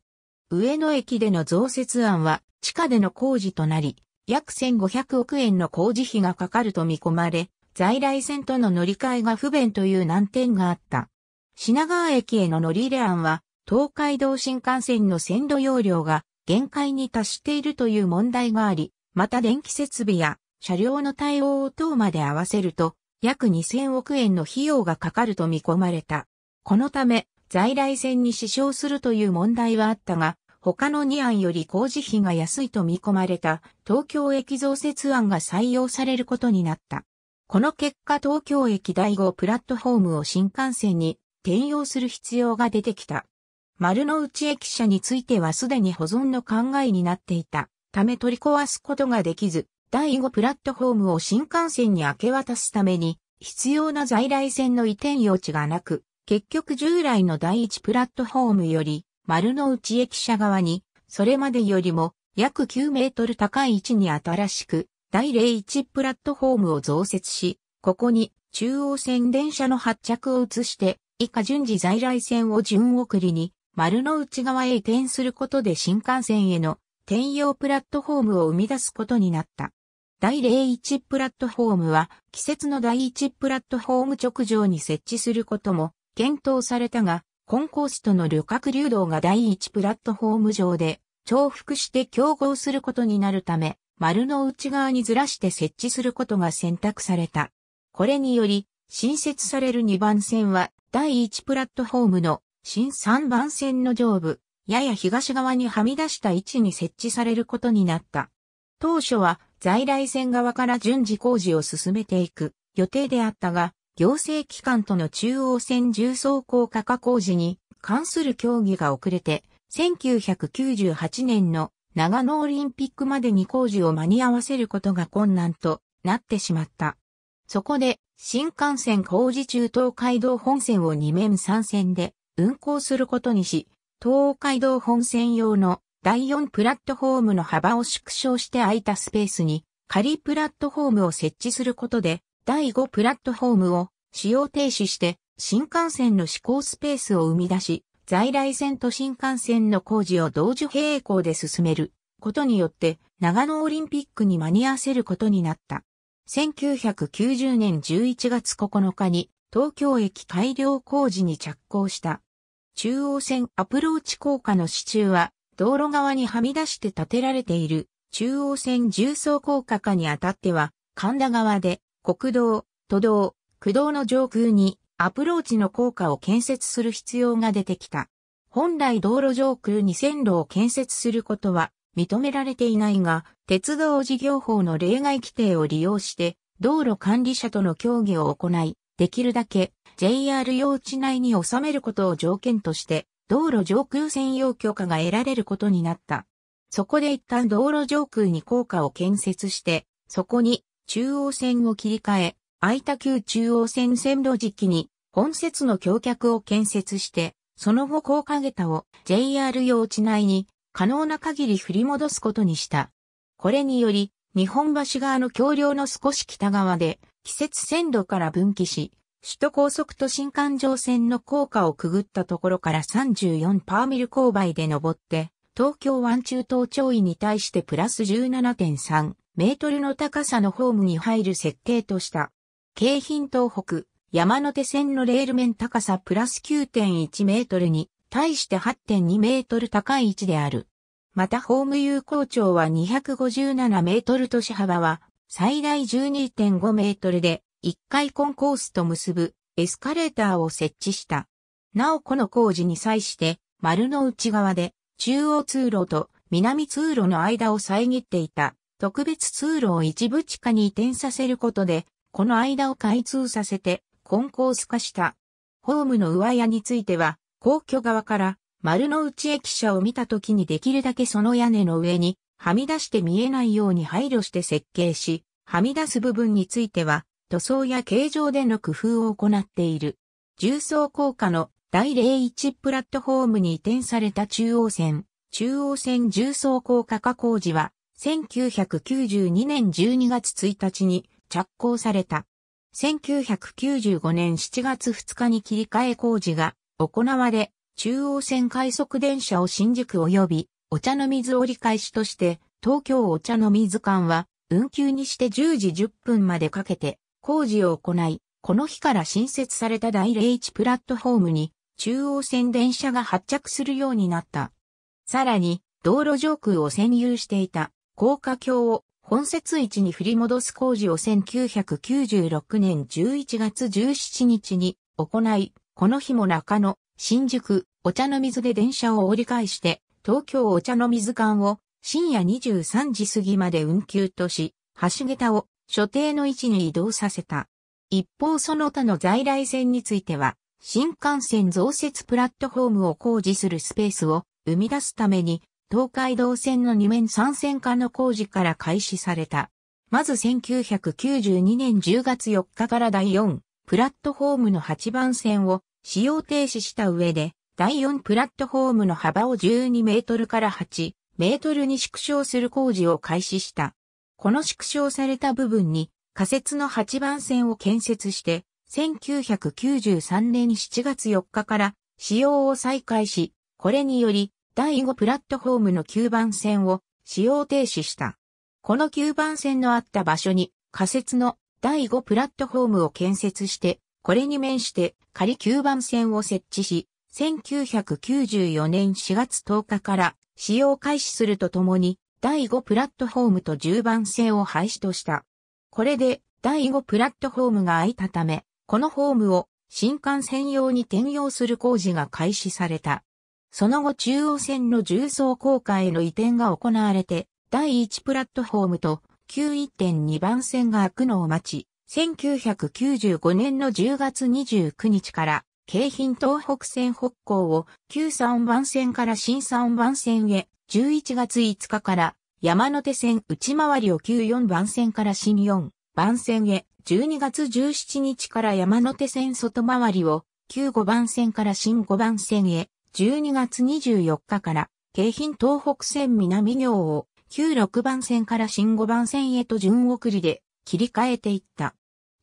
上野駅での増設案は地下での工事となり、約1500億円の工事費がかかると見込まれ、在来線との乗り換えが不便という難点があった。品川駅への乗り入れ案は、東海道新幹線の線路容量が限界に達しているという問題があり、また電気設備や車両の対応等まで合わせると、約2000億円の費用がかかると見込まれた。このため、在来線に支障するという問題はあったが、他の2案より工事費が安いと見込まれた東京駅増設案が採用されることになった。この結果東京駅第5プラットフォームを新幹線に転用する必要が出てきた。丸の内駅舎についてはすでに保存の考えになっていたため取り壊すことができず、第5プラットフォームを新幹線に明け渡すために必要な在来線の移転用地がなく、結局従来の第1プラットフォームより丸の内駅舎側に、それまでよりも約9メートル高い位置に新しく、第01プラットフォームを増設し、ここに中央線電車の発着を移して、以下順次在来線を順送りに、丸の内側へ移転することで新幹線への転用プラットフォームを生み出すことになった。第01プラットフォームは、季節の第1プラットフォーム直上に設置することも検討されたが、コンコースとの旅客流動が第一プラットフォーム上で重複して競合することになるため、丸の内側にずらして設置することが選択された。これにより、新設される2番線は第1プラットフォームの新3番線の上部、やや東側にはみ出した位置に設置されることになった。当初は在来線側から順次工事を進めていく予定であったが、行政機関との中央線重装高架化工事に関する協議が遅れて、1998年の長野オリンピックまでに工事を間に合わせることが困難となってしまった。そこで、新幹線工事中東海道本線を2面3線で運行することにし、東海道本線用の第4プラットフォームの幅を縮小して空いたスペースに仮プラットフォームを設置することで第5プラットフォームを使用停止して新幹線の試行スペースを生み出し、在来線と新幹線の工事を同時並行で進めることによって長野オリンピックに間に合わせることになった。1990年11月9日に東京駅改良工事に着工した。中央線アプローチ効果の支柱は道路側にはみ出して建てられている中央線重層効果化にあたっては神田側で国道、都道、区道の上空にアプローチの効果を建設する必要が出てきた。本来道路上空に線路を建設することは認められていないが、鉄道事業法の例外規定を利用して、道路管理者との協議を行い、できるだけ JR 用地内に収めることを条件として、道路上空専用許可が得られることになった。そこで一旦道路上空に高架を建設して、そこに中央線を切り替え、空田急中央線線路時期に本節の橋脚を建設して、その後高架下を JR 用地内に可能な限り振り戻すことにした。これにより、日本橋側の橋梁の少し北側で、季節線路から分岐し、首都高速と新環状線の高架をくぐったところから34パーミル勾配で登って、東京湾中東潮位に対してプラス17.3メートルの高さのホームに入る設定とした。京浜東北、山手線のレール面高さプラス9.1メートルに、対して8.2メートル高い位置である。またホーム有効長は257メートル都市幅は最大12.5メートルで1階コンコースと結ぶエスカレーターを設置した。なおこの工事に際して丸の内側で中央通路と南通路の間を遮っていた特別通路を一部地下に移転させることで、この間を開通させて、コンコース化した。ホームの上屋については、皇居側から丸の内駅舎を見た時にできるだけその屋根の上にはみ出して見えないように配慮して設計し、はみ出す部分については、塗装や形状での工夫を行っている。重層高架の第01プラットフォームに移転された中央線、中央線重層高架化工事は、1992年12月1日に着工された。1995年7月2日に切り替え工事が行われ、中央線快速電車を新宿及びお茶の水折り返しとして東京お茶の水館は運休にして10時10分までかけて工事を行い、この日から新設された第01プラットホームに中央線電車が発着するようになった。さらに道路上空を占有していた高架橋を本節位置に振り戻す工事を1996年11月17日に行い、この日も中野、新宿、お茶の水で電車を折り返して、東京お茶の水間を深夜23時過ぎまで運休とし、橋桁を所定の位置に移動させた。一方その他の在来線については、新幹線増設プラットフォームを工事するスペースを生み出すために東海道線の2面3線化の工事から開始された。まず1992年10月4日から第4プラットフォームの8番線を使用停止した上で、第4プラットフォームの幅を12メートルから8メートルに縮小する工事を開始した。この縮小された部分に仮設の8番線を建設して、1993年7月4日から使用を再開し、これにより第5プラットフォームの9番線を使用停止した。この9番線のあった場所に仮設の第5プラットフォームを建設して、これに面して仮9番線を設置し、1994年4月10日から使用開始するとともに、第5プラットフォームと10番線を廃止とした。これで第5プラットフォームが空いたため、このホームを新幹線用に転用する工事が開始された。その後中央線の重層高架への移転が行われて、第1プラットフォームと旧1.2番線が開くのを待ち、1995年の10月29日から京浜東北線北港を旧3番線から新3番線へ、11月5日から山手線内回りを旧4番線から新4番線へ、12月17日から山手線外回りを旧5番線から新5番線へ、12月24日から、京浜東北線南行を、旧6番線から新5番線へと順送りで切り替えていった。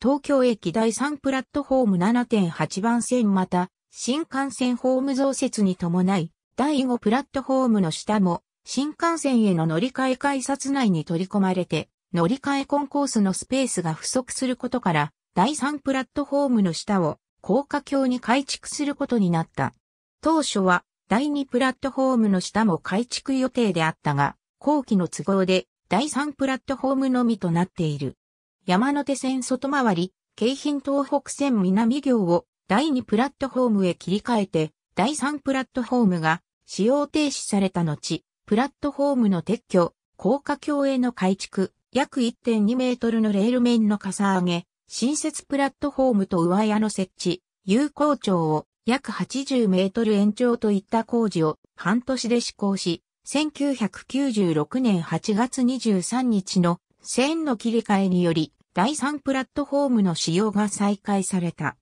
東京駅第3プラットフォーム7.8番線また、新幹線ホーム増設に伴い、第5プラットフォームの下も、新幹線への乗り換え改札内に取り込まれて、乗り換えコンコースのスペースが不足することから、第3プラットフォームの下を、高架橋に改築することになった。当初は第2プラットフォームの下も改築予定であったが、後期の都合で第3プラットフォームのみとなっている。山手線外回り、京浜東北線南行を第2プラットフォームへ切り替えて、第3プラットフォームが使用停止された後、プラットフォームの撤去、高架橋への改築、約1.2メートルのレール面のかさ上げ、新設プラットフォームと上屋の設置、有効庁を約80メートル延長といった工事を半年で施行し、1996年8月23日の線の切り替えにより、第3プラットフォームの使用が再開された。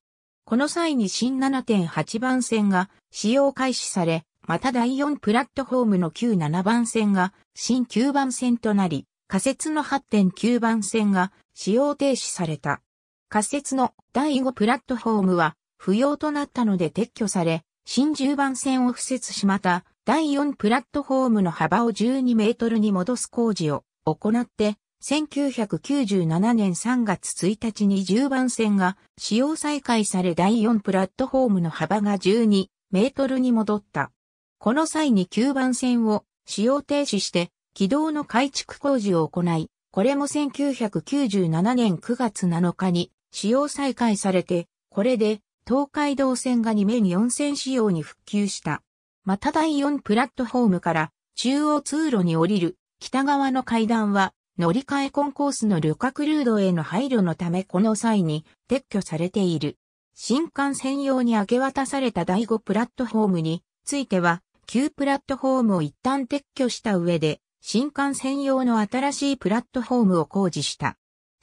この際に新7.8番線が使用開始され、また第4プラットフォームの旧7番線が新9番線となり、仮設の8.9番線が使用停止された。仮設の第5プラットフォームは不要となったので撤去され、新10番線を付設しまた、第4プラットフォームの幅を12メートルに戻す工事を行って、1997年3月1日に10番線が使用再開され第4プラットフォームの幅が12メートルに戻った。この際に9番線を使用停止して軌道の改築工事を行い、これも1997年9月7日に使用再開されて、これで東海道線が2面4線仕様に復旧した。また第4プラットフォームから中央通路に降りる北側の階段は乗り換えコンコースの旅客ルードへの配慮のためこの際に撤去されている。新幹線用に明け渡された第5プラットフォームについては旧プラットフォームを一旦撤去した上で新幹線用の新しいプラットフォームを工事した。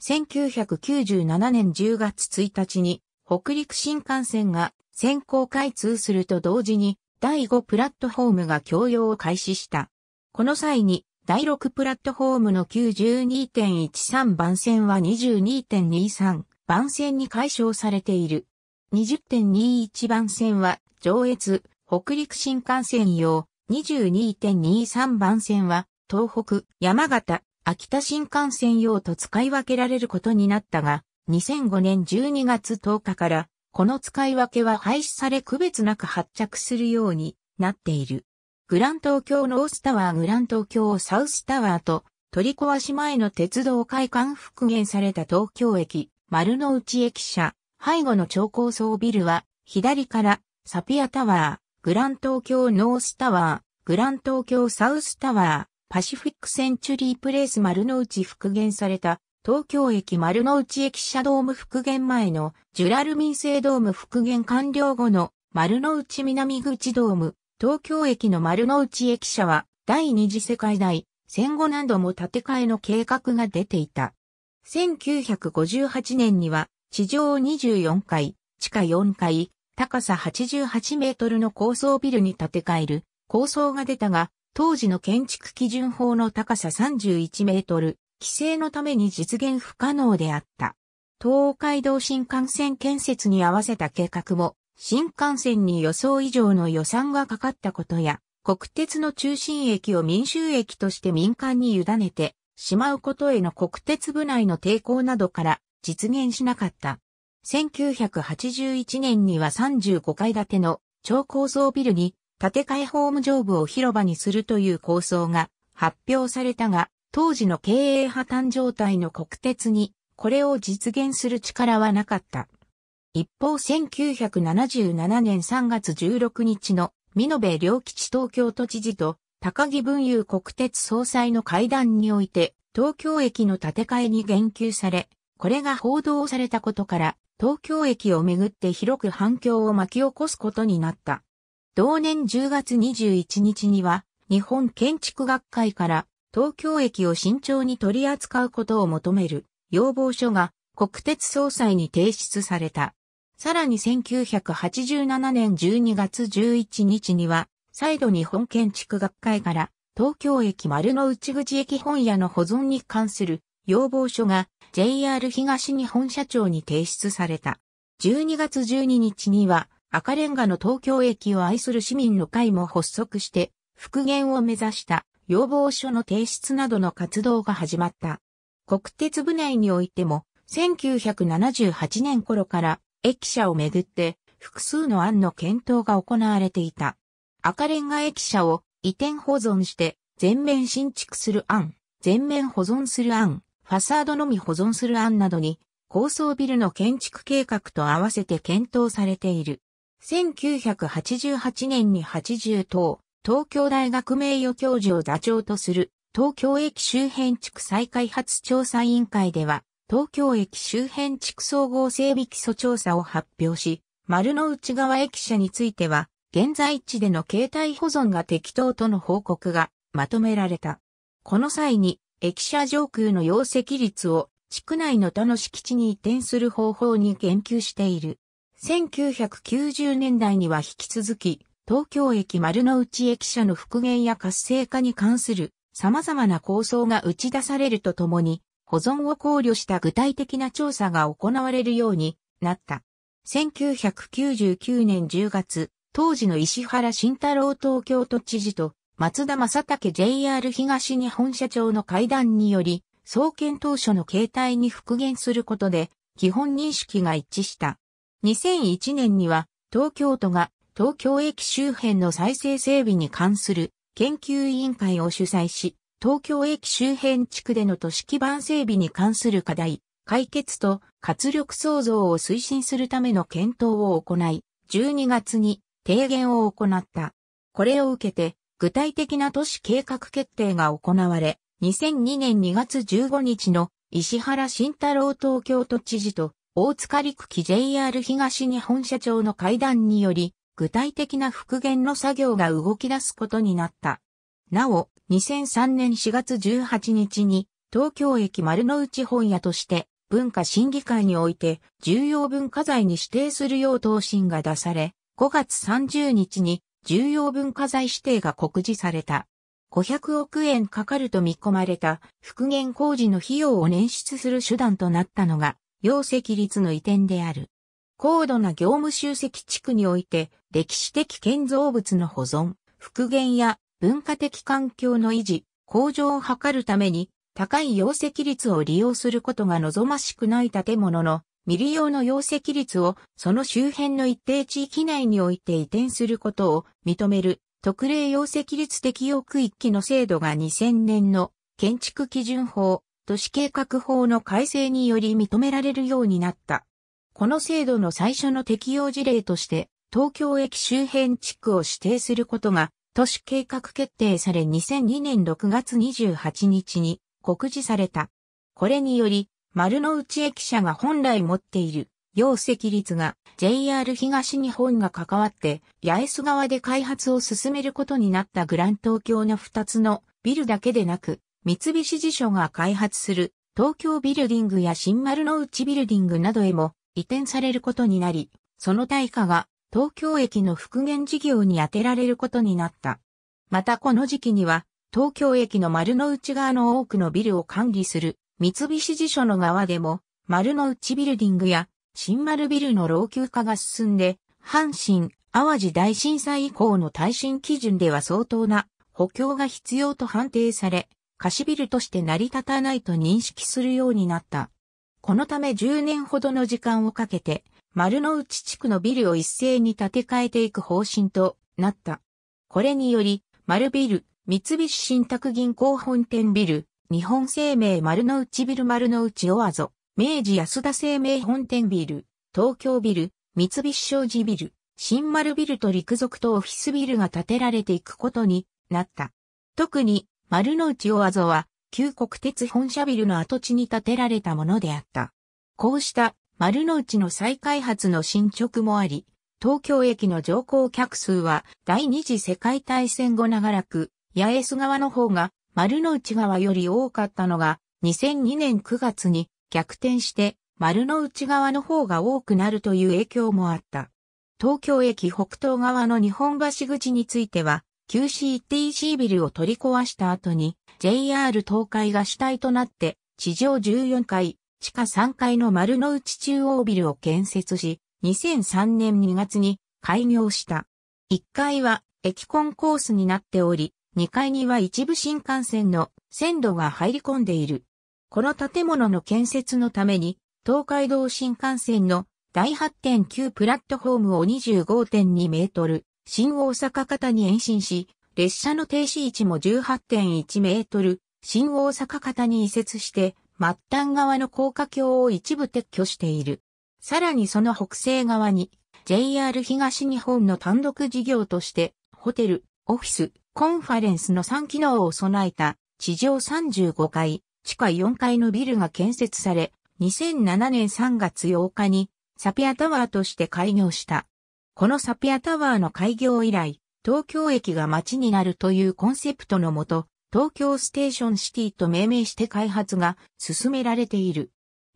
1997年10月1日に北陸新幹線が先行開通すると同時に第5プラットフォームが供用を開始した。この際に第6プラットフォームの92.13番線は22.23番線に解消されている。20.21番線は上越北陸新幹線用、22.23番線は東北山形秋田新幹線用と使い分けられることになったが、2005年12月10日から、この使い分けは廃止され区別なく発着するようになっている。グラン東京ノースタワーグラン東京サウスタワーと取り壊し前の鉄道会館復元された東京駅、丸の内駅舎、背後の超高層ビルは、左からサピアタワー、グラン東京ノースタワー、グラン東京サウスタワー、パシフィックセンチュリープレイス丸の内復元された東京駅丸の内駅舎ドーム復元前のジュラル民生ドーム復元完了後の丸の内南口ドーム、東京駅の丸の内駅舎は第二次世界大戦後何度も建て替えの計画が出ていた。1958年には地上24階、地下4階、高さ88メートルの高層ビルに建て替える構想が出たが、当時の建築基準法の高さ31メートル、規制のために実現不可能であった。東海道新幹線建設に合わせた計画も、新幹線に予想以上の予算がかかったことや、国鉄の中心駅を民衆駅として民間に委ねてしまうことへの国鉄部内の抵抗などから実現しなかった。1981年には35階建ての超高層ビルに建て替えホーム上部を広場にするという構想が発表されたが、当時の経営破綻状態の国鉄に、これを実現する力はなかった。一方1977年3月16日の、美延部良吉東京都知事と、高木文雄国鉄総裁の会談において、東京駅の建て替えに言及され、これが報道されたことから、東京駅をめぐって広く反響を巻き起こすことになった。同年10月21日には、日本建築学会から東京駅を慎重に取り扱うことを求める要望書が国鉄総裁に提出された。さらに1987年12月11日には、再度日本建築学会から東京駅丸の内口駅本屋の保存に関する要望書が JR 東日本社長に提出された。12月12日には赤レンガの東京駅を愛する市民の会も発足して復元を目指した要望書の提出などの活動が始まった。国鉄部内においても、1978年頃から駅舎をめぐって複数の案の検討が行われていた。赤レンガ駅舎を移転保存して全面新築する案、全面保存する案、ファサードのみ保存する案などに高層ビルの建築計画と合わせて検討されている。1988年に80棟、東京大学名誉教授を座長とする東京駅周辺地区再開発調査委員会では、東京駅周辺地区総合整備基礎調査を発表し、丸の内側駅舎については、現在地での携帯保存が適当との報告がまとめられた。この際に、駅舎上空の容積率を地区内の他の敷地に移転する方法に言及している。1990年代には引き続き、東京駅丸の内駅舎の復元や活性化に関する様々な構想が打ち出されるとともに、保存を考慮した具体的な調査が行われるようになった。1999年10月、当時の石原慎太郎東京都知事と松田正武 JR 東日本社長の会談により、創建当初の形態に復元することで、基本認識が一致した。2001年には、東京都が東京駅周辺の再生整備に関する研究委員会を主催し、東京駅周辺地区での都市基盤整備に関する課題、解決と活力創造を推進するための検討を行い、12月に提言を行った。これを受けて、具体的な都市計画決定が行われ、2002年2月15日の石原慎太郎東京都知事と大塚陸基 JR 東日本社長の会談により、具体的な復元の作業が動き出すことになった。なお、2003年4月18日に東京駅丸の内本屋として文化審議会において重要文化財に指定するよう答申が出され、5月30日に重要文化財指定が告示された。500億円かかると見込まれた復元工事の費用を捻出する手段となったのが、容石率の移転である。高度な業務集積地区において、歴史的建造物の保存、復元や文化的環境の維持、向上を図るために、高い容積率を利用することが望ましくない建物の未利用の容積率をその周辺の一定地域内において移転することを認める特例容積率適用区域の制度が2000年の建築基準法、都市計画法の改正により認められるようになった。この制度の最初の適用事例として、東京駅周辺地区を指定することが、都市計画決定され2002年6月28日に告示された。これにより、丸の内駅舎が本来持っている、容積率が JR 東日本が関わって八重洲側で開発を進めることになったグラン東京の2つのビルだけでなく、三菱地所が開発する東京ビルディングや新丸の内ビルディングなどへも移転されることになり、その対価が東京駅の復元事業に充てられることになった。またこの時期には、東京駅の丸の内側の多くのビルを管理する三菱地所の側でも、丸の内ビルディングや新丸ビルの老朽化が進んで、阪神、淡路大震災以降の耐震基準では相当な補強が必要と判定され、貸しビルとして成り立たないと認識するようになった。このため10年ほどの時間をかけて、丸の内地区のビルを一斉に建て替えていく方針となった。これにより、丸ビル、三菱新宅銀行本店ビル、日本生命丸の内ビル丸の内オアゾ、明治安田生命本店ビル、東京ビル、三菱商事ビル、新丸ビルと陸続とオフィスビルが建てられていくことになった。特に、丸の内オアゾは、旧国鉄本社ビルの跡地に建てられたものであった。こうした丸の内の再開発の進捗もあり、東京駅の乗降客数は第二次世界大戦後長らく、八重洲側の方が丸の内側より多かったのが、2002年9月に逆転して丸の内側の方が多くなるという影響もあった。東京駅北東側の日本橋口については、QCTC ビルを取り壊した後に、JR 東海が主体となって、地上14階、地下3階の丸の内中央ビルを建設し、2003年2月に開業した。1階は駅コンコースになっており、2階には一部新幹線の線路が入り込んでいる。この建物の建設のために、東海道新幹線の第8.9プラットフォームを25.2メートル、新大阪方に延伸し、列車の停止位置も18.1メートル、新大阪方に移設して、末端側の高架橋を一部撤去している。さらにその北西側に、JR 東日本の単独事業として、ホテル、オフィス、コンファレンスの3機能を備えた、地上35階、地下4階のビルが建設され、2007年3月8日に、サピアタワーとして開業した。このサピアタワーの開業以来、東京駅が街になるというコンセプトのもと、東京ステーションシティと命名して開発が進められている。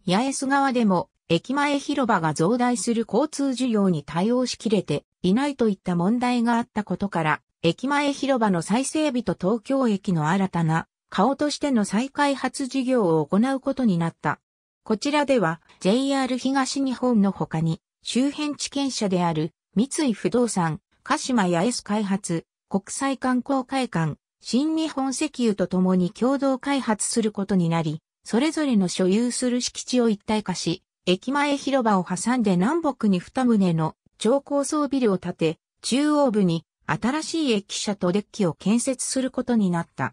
八重洲側でも駅前広場が増大する交通需要に対応しきれていないといった問題があったことから、駅前広場の再整備と東京駅の新たな顔としての再開発事業を行うことになった。こちらでは JR 東日本の他に周辺地権者である三井不動産、鹿島八重洲開発、国際観光会館、新日本石油と共に共同開発することになり、それぞれの所有する敷地を一体化し、駅前広場を挟んで南北に二棟の超高層ビルを建て、中央部に新しい駅舎とデッキを建設することになった。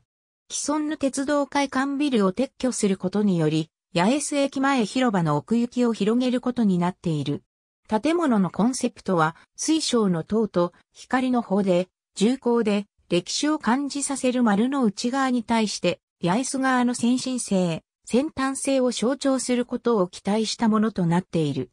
既存の鉄道会館ビルを撤去することにより、八重洲駅前広場の奥行きを広げることになっている。建物のコンセプトは、水晶の塔と光の方で、重厚で、歴史を感じさせる丸の内側に対して、八重洲側の先進性、先端性を象徴することを期待したものとなっている。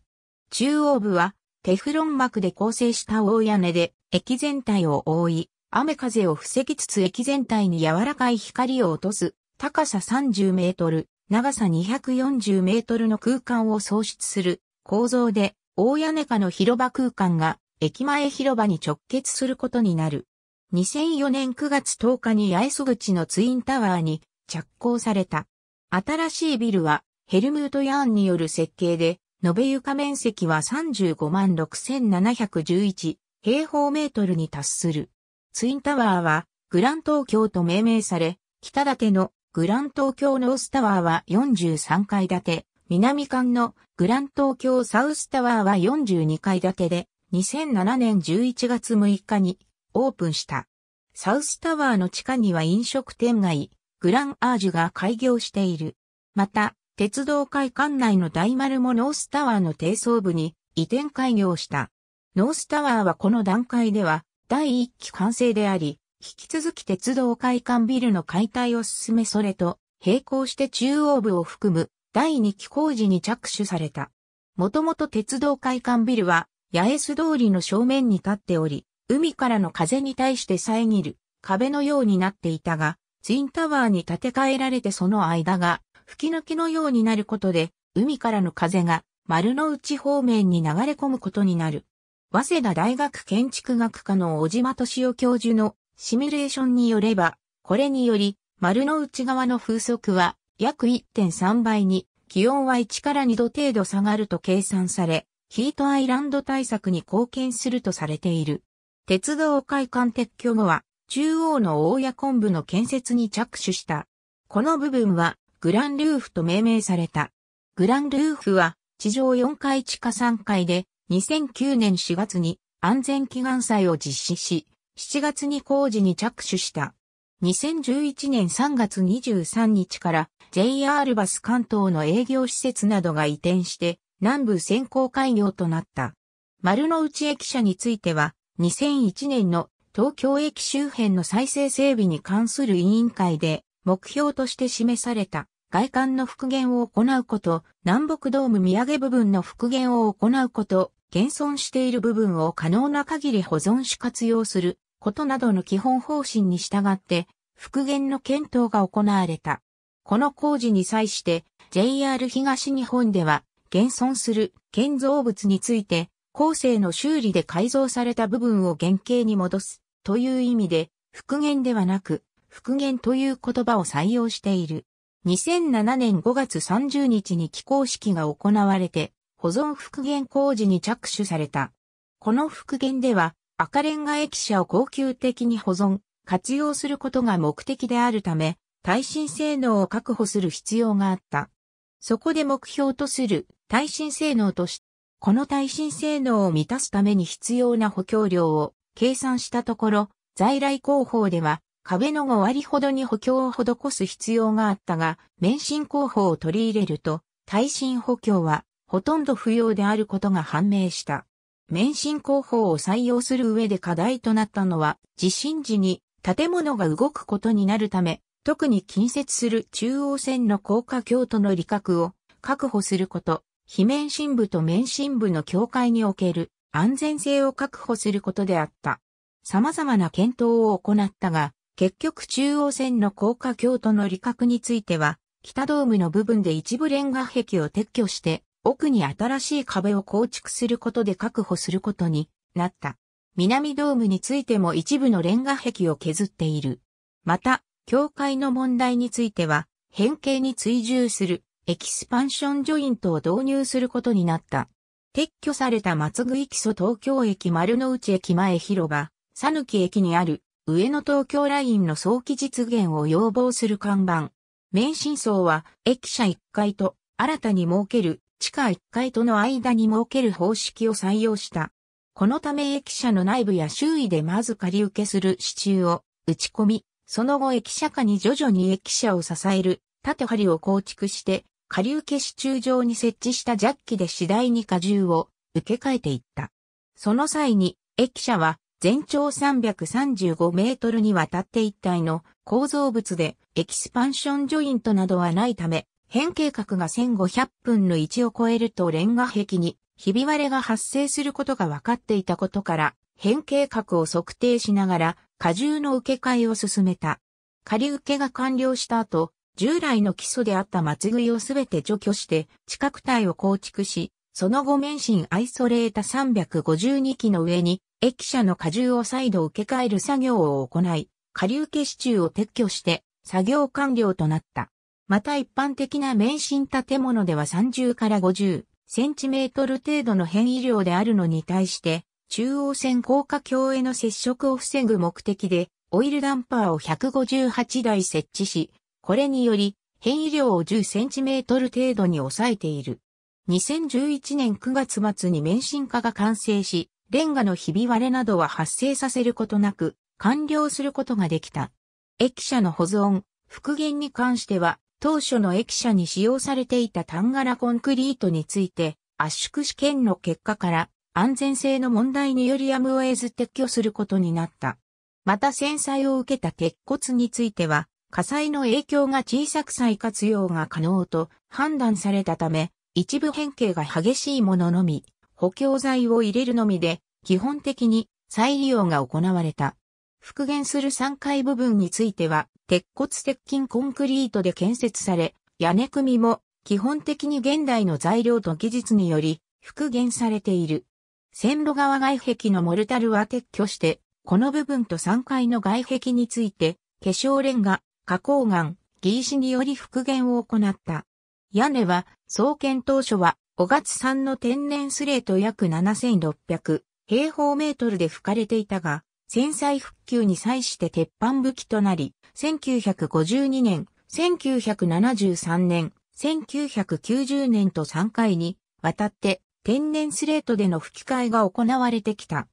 中央部は、テフロン膜で構成した大屋根で、駅全体を覆い、雨風を防ぎつつ駅全体に柔らかい光を落とす、高さ30メートル、長さ240メートルの空間を創出する構造で、大屋根下の広場空間が駅前広場に直結することになる。2004年9月10日に八重洲口のツインタワーに着工された。新しいビルはヘルムート・ヤーンによる設計で、延べ床面積は35万6711平方メートルに達する。ツインタワーはグラン東京と命名され、北建てのグラン東京ノースタワーは43階建て、南館のグラン東京サウスタワーは42階建てで、2007年11月6日にオープンした。サウスタワーの地下には飲食店街、グランアージュが開業している。また、鉄道会館内の大丸もノースタワーの低層部に移転開業した。ノースタワーはこの段階では第1期完成であり、引き続き鉄道会館ビルの解体を進めそれと並行して中央部を含む第2期工事に着手された。もともと鉄道会館ビルは、八重洲通りの正面に立っており、海からの風に対して遮る壁のようになっていたが、ツインタワーに建て替えられてその間が吹き抜きのようになることで、海からの風が丸の内方面に流れ込むことになる。早稲田大学建築学科の小島敏夫教授のシミュレーションによれば、これにより丸の内側の風速は約1.3倍に、気温は1から2度程度下がると計算され、ヒートアイランド対策に貢献するとされている。鉄道会館撤去後は、中央の大谷昆布の建設に着手した。この部分は、グランルーフと命名された。グランルーフは、地上4階地下3階で、2009年4月に安全祈願祭を実施し、7月に工事に着手した。2011年3月23日から JR バス関東の営業施設などが移転して南部先行開業となった。丸の内駅舎については2001年の東京駅周辺の再生整備に関する委員会で目標として示された外観の復元を行うこと、南北ドーム土産部分の復元を行うこと、現存している部分を可能な限り保存し活用することなどの基本方針に従って、復元の検討が行われた。この工事に際して、JR 東日本では、現存する建造物について、後世の修理で改造された部分を原型に戻すという意味で、復元ではなく、復元という言葉を採用している。2007年5月30日に起工式が行われて、保存復元工事に着手された。この復元では、赤レンガ駅舎を恒久的に保存、活用することが目的であるため、耐震性能を確保する必要があった。そこで目標とする耐震性能として、この耐震性能を満たすために必要な補強量を計算したところ、在来工法では壁の5割ほどに補強を施す必要があったが、免震工法を取り入れると、耐震補強はほとんど不要であることが判明した。免震工法を採用する上で課題となったのは、地震時に建物が動くことになるため、特に近接する中央線の高架橋との理覚を確保すること、非免震部と免震部の境界における安全性を確保することであった。様々な検討を行ったが、結局中央線の高架橋との理覚については、北ドームの部分で一部レンガ壁を撤去して、奥に新しい壁を構築することで確保することになった。南ドームについても一部のレンガ壁を削っている。また、教会の問題については、変形に追従するエキスパンションジョイントを導入することになった。撤去された松具基礎東京駅丸の内駅前広場、さぬき駅にある上野東京ラインの早期実現を要望する看板。免震層は駅舎1階と新たに設ける地下1階との間に設ける方式を採用した。このため駅舎の内部や周囲でまず仮受けする支柱を打ち込み、その後駅舎下に徐々に駅舎を支える縦張りを構築して、仮受け支柱上に設置したジャッキで次第に荷重を受け替えていった。その際に、駅舎は全長335メートルにわたって一体の構造物でエキスパンションジョイントなどはないため、変形角が1500分の1を超えるとレンガ壁にひび割れが発生することが分かっていたことから、変形角を測定しながら荷重の受け替えを進めた。仮受けが完了した後、従来の基礎であった松いをすべて除去して、地殻体を構築し、その後免震アイソレータ352機の上に、駅舎の荷重を再度受け替える作業を行い、仮受け支柱を撤去して、作業完了となった。また一般的な免震建物では30から50センチメートル程度の変異量であるのに対して、中央線高架橋への接触を防ぐ目的で、オイルダンパーを158台設置し、これにより、変異量を10センチメートル程度に抑えている。2011年9月末に免震化が完成し、レンガのひび割れなどは発生させることなく、完了することができた。駅舎の保存、復元に関しては、当初の駅舎に使用されていた単柄コンクリートについて、圧縮試験の結果から安全性の問題によりやむを得ず撤去することになった。また戦災を受けた鉄骨については、火災の影響が小さく再活用が可能と判断されたため、一部変形が激しいもののみ、補強材を入れるのみで、基本的に再利用が行われた。復元する3階部分については、鉄骨鉄筋コンクリートで建設され、屋根組も基本的に現代の材料と技術により復元されている。線路側外壁のモルタルは撤去して、この部分と3階の外壁について、化粧レンガ、花崗岩、技石により復元を行った。屋根は、創建当初は、小月産の天然スレート約7600平方メートルで吹かれていたが、戦災復旧に際して鉄板武器となり、1952年、1973年、1990年と3回にわたって天然スレートでの吹き替えが行われてきた。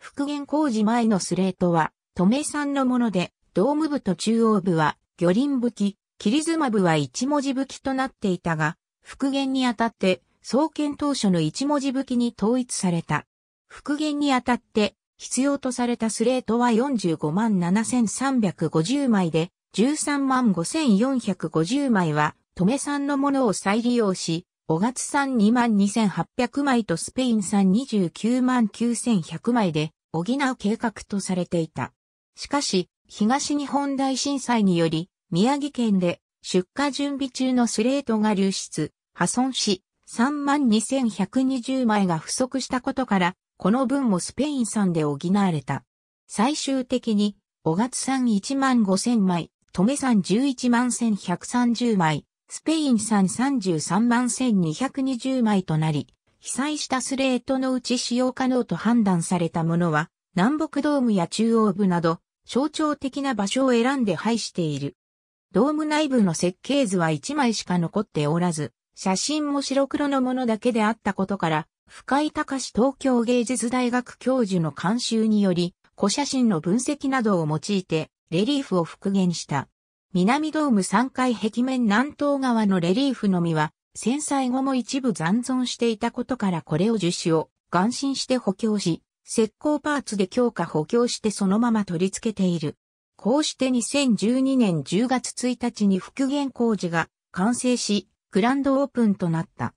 復元工事前のスレートは、止めさんのもので、ドーム部と中央部は魚輪武器、切り妻部は一文字武器となっていたが、復元にあたって、創建当初の一文字武器に統一された。復元にあたって、必要とされたスレートは45万7350枚で、13万5450枚は、止めさんのものを再利用し、小月産2万2800枚とスペイン産29万9100枚で補う計画とされていた。しかし、東日本大震災により、宮城県で出荷準備中のスレートが流出、破損し、3万2120枚が不足したことから、この分もスペイン産で補われた。最終的に、小月産1万5 0枚、止め産11万1130枚、スペイン産33万1220枚となり、被災したスレートのうち使用可能と判断されたものは、南北ドームや中央部など、象徴的な場所を選んで配している。ドーム内部の設計図は1枚しか残っておらず、写真も白黒のものだけであったことから、深井隆東京芸術大学教授の監修により、古写真の分析などを用いて、レリーフを復元した。南ドーム3階壁面南東側のレリーフのみは、戦災後も一部残存していたことからこれを樹脂を、眼心して補強し、石膏パーツで強化補強してそのまま取り付けている。こうして2012年10月1日に復元工事が完成し、グランドオープンとなった。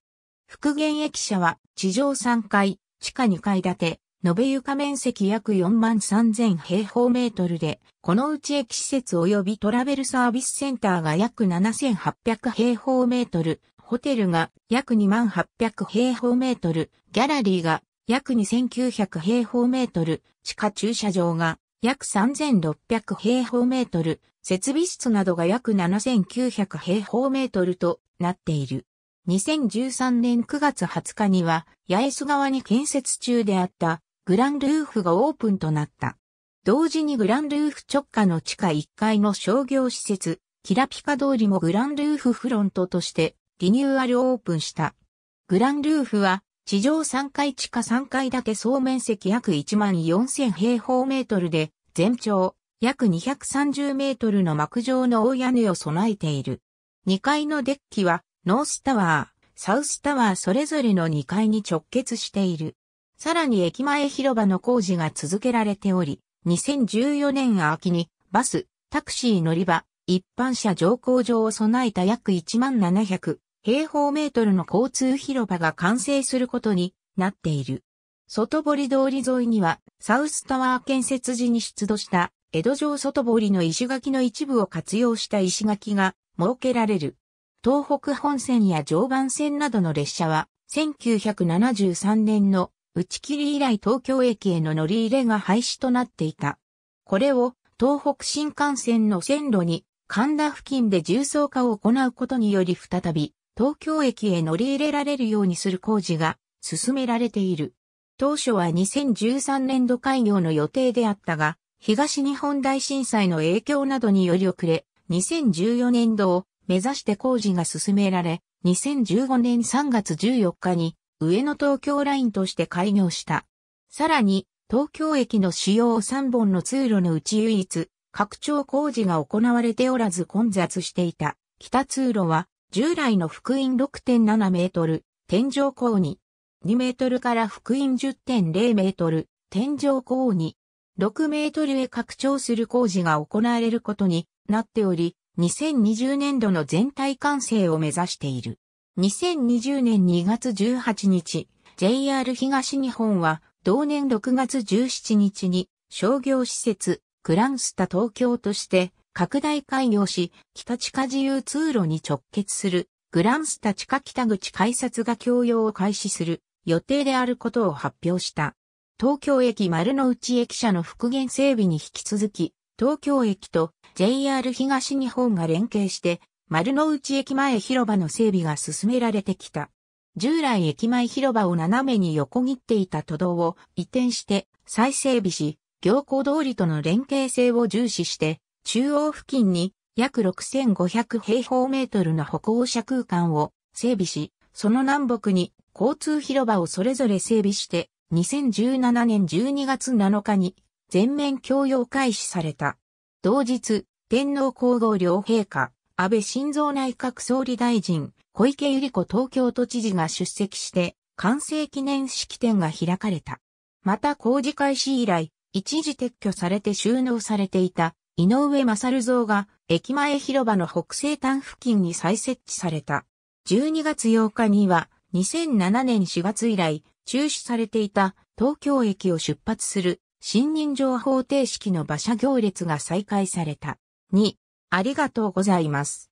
復元駅舎は地上3階、地下2階建て、延べ床面積約4万3000平方メートルで、このうち駅施設及びトラベルサービスセンターが約7800平方メートル、ホテルが約2万800平方メートル、ギャラリーが約2900平方メートル、地下駐車場が約3600平方メートル、設備室などが約7900平方メートルとなっている。2013年9月20日には、八重洲側に建設中であったグランルーフがオープンとなった。同時にグランルーフ直下の地下1階の商業施設、キラピカ通りもグランルーフフロントとしてリニューアルオープンした。グランルーフは地上3階地下3階建て総面積約1万4000平方メートルで全長約230メートルの幕上の大屋根を備えている。2階のデッキはノースタワー、サウスタワーそれぞれの2階に直結している。さらに駅前広場の工事が続けられており、2014年秋にバス、タクシー乗り場、一般車乗降場を備えた約1700平方メートルの交通広場が完成することになっている。外堀通り沿いにはサウスタワー建設時に出土した江戸城外堀の石垣の一部を活用した石垣が設けられる。東北本線や常磐線などの列車は、1973年の打ち切り以来東京駅への乗り入れが廃止となっていた。これを東北新幹線の線路に神田付近で重層化を行うことにより再び東京駅へ乗り入れられるようにする工事が進められている。当初は2013年度開業の予定であったが、東日本大震災の影響などにより遅れ、2014年度を目指して工事が進められ、2015年3月14日に上野東京ラインとして開業した。さらに、東京駅の主要3本の通路のうち唯一、拡張工事が行われておらず混雑していた北通路は、従来の福音6.7メートル、天井高に、2メートルから福音10.0メートル、天井高に、6メートルへ拡張する工事が行われることになっており、2020年度の全体完成を目指している。2020年2月18日、JR 東日本は同年6月17日に商業施設グランスタ東京として拡大開業し、北地下自由通路に直結するグランスタ地下北口改札が供用を開始する予定であることを発表した。東京駅丸の内駅舎の復元整備に引き続き、東京駅と JR 東日本が連携して、丸の内駅前広場の整備が進められてきた。従来駅前広場を斜めに横切っていた都道を移転して再整備し、行行通りとの連携性を重視して、中央付近に約6500平方メートルの歩行者空間を整備し、その南北に交通広場をそれぞれ整備して、2017年12月7日に全面共用開始された。同日、天皇皇后両陛下、安倍晋三内閣総理大臣、小池百合子東京都知事が出席して、完成記念式典が開かれた。また工事開始以来、一時撤去されて収納されていた、井上勝像が、駅前広場の北西端付近に再設置された。12月8日には、2007年4月以来、中止されていた東京駅を出発する新任情方程式の馬車行列が再開された。2、ありがとうございます。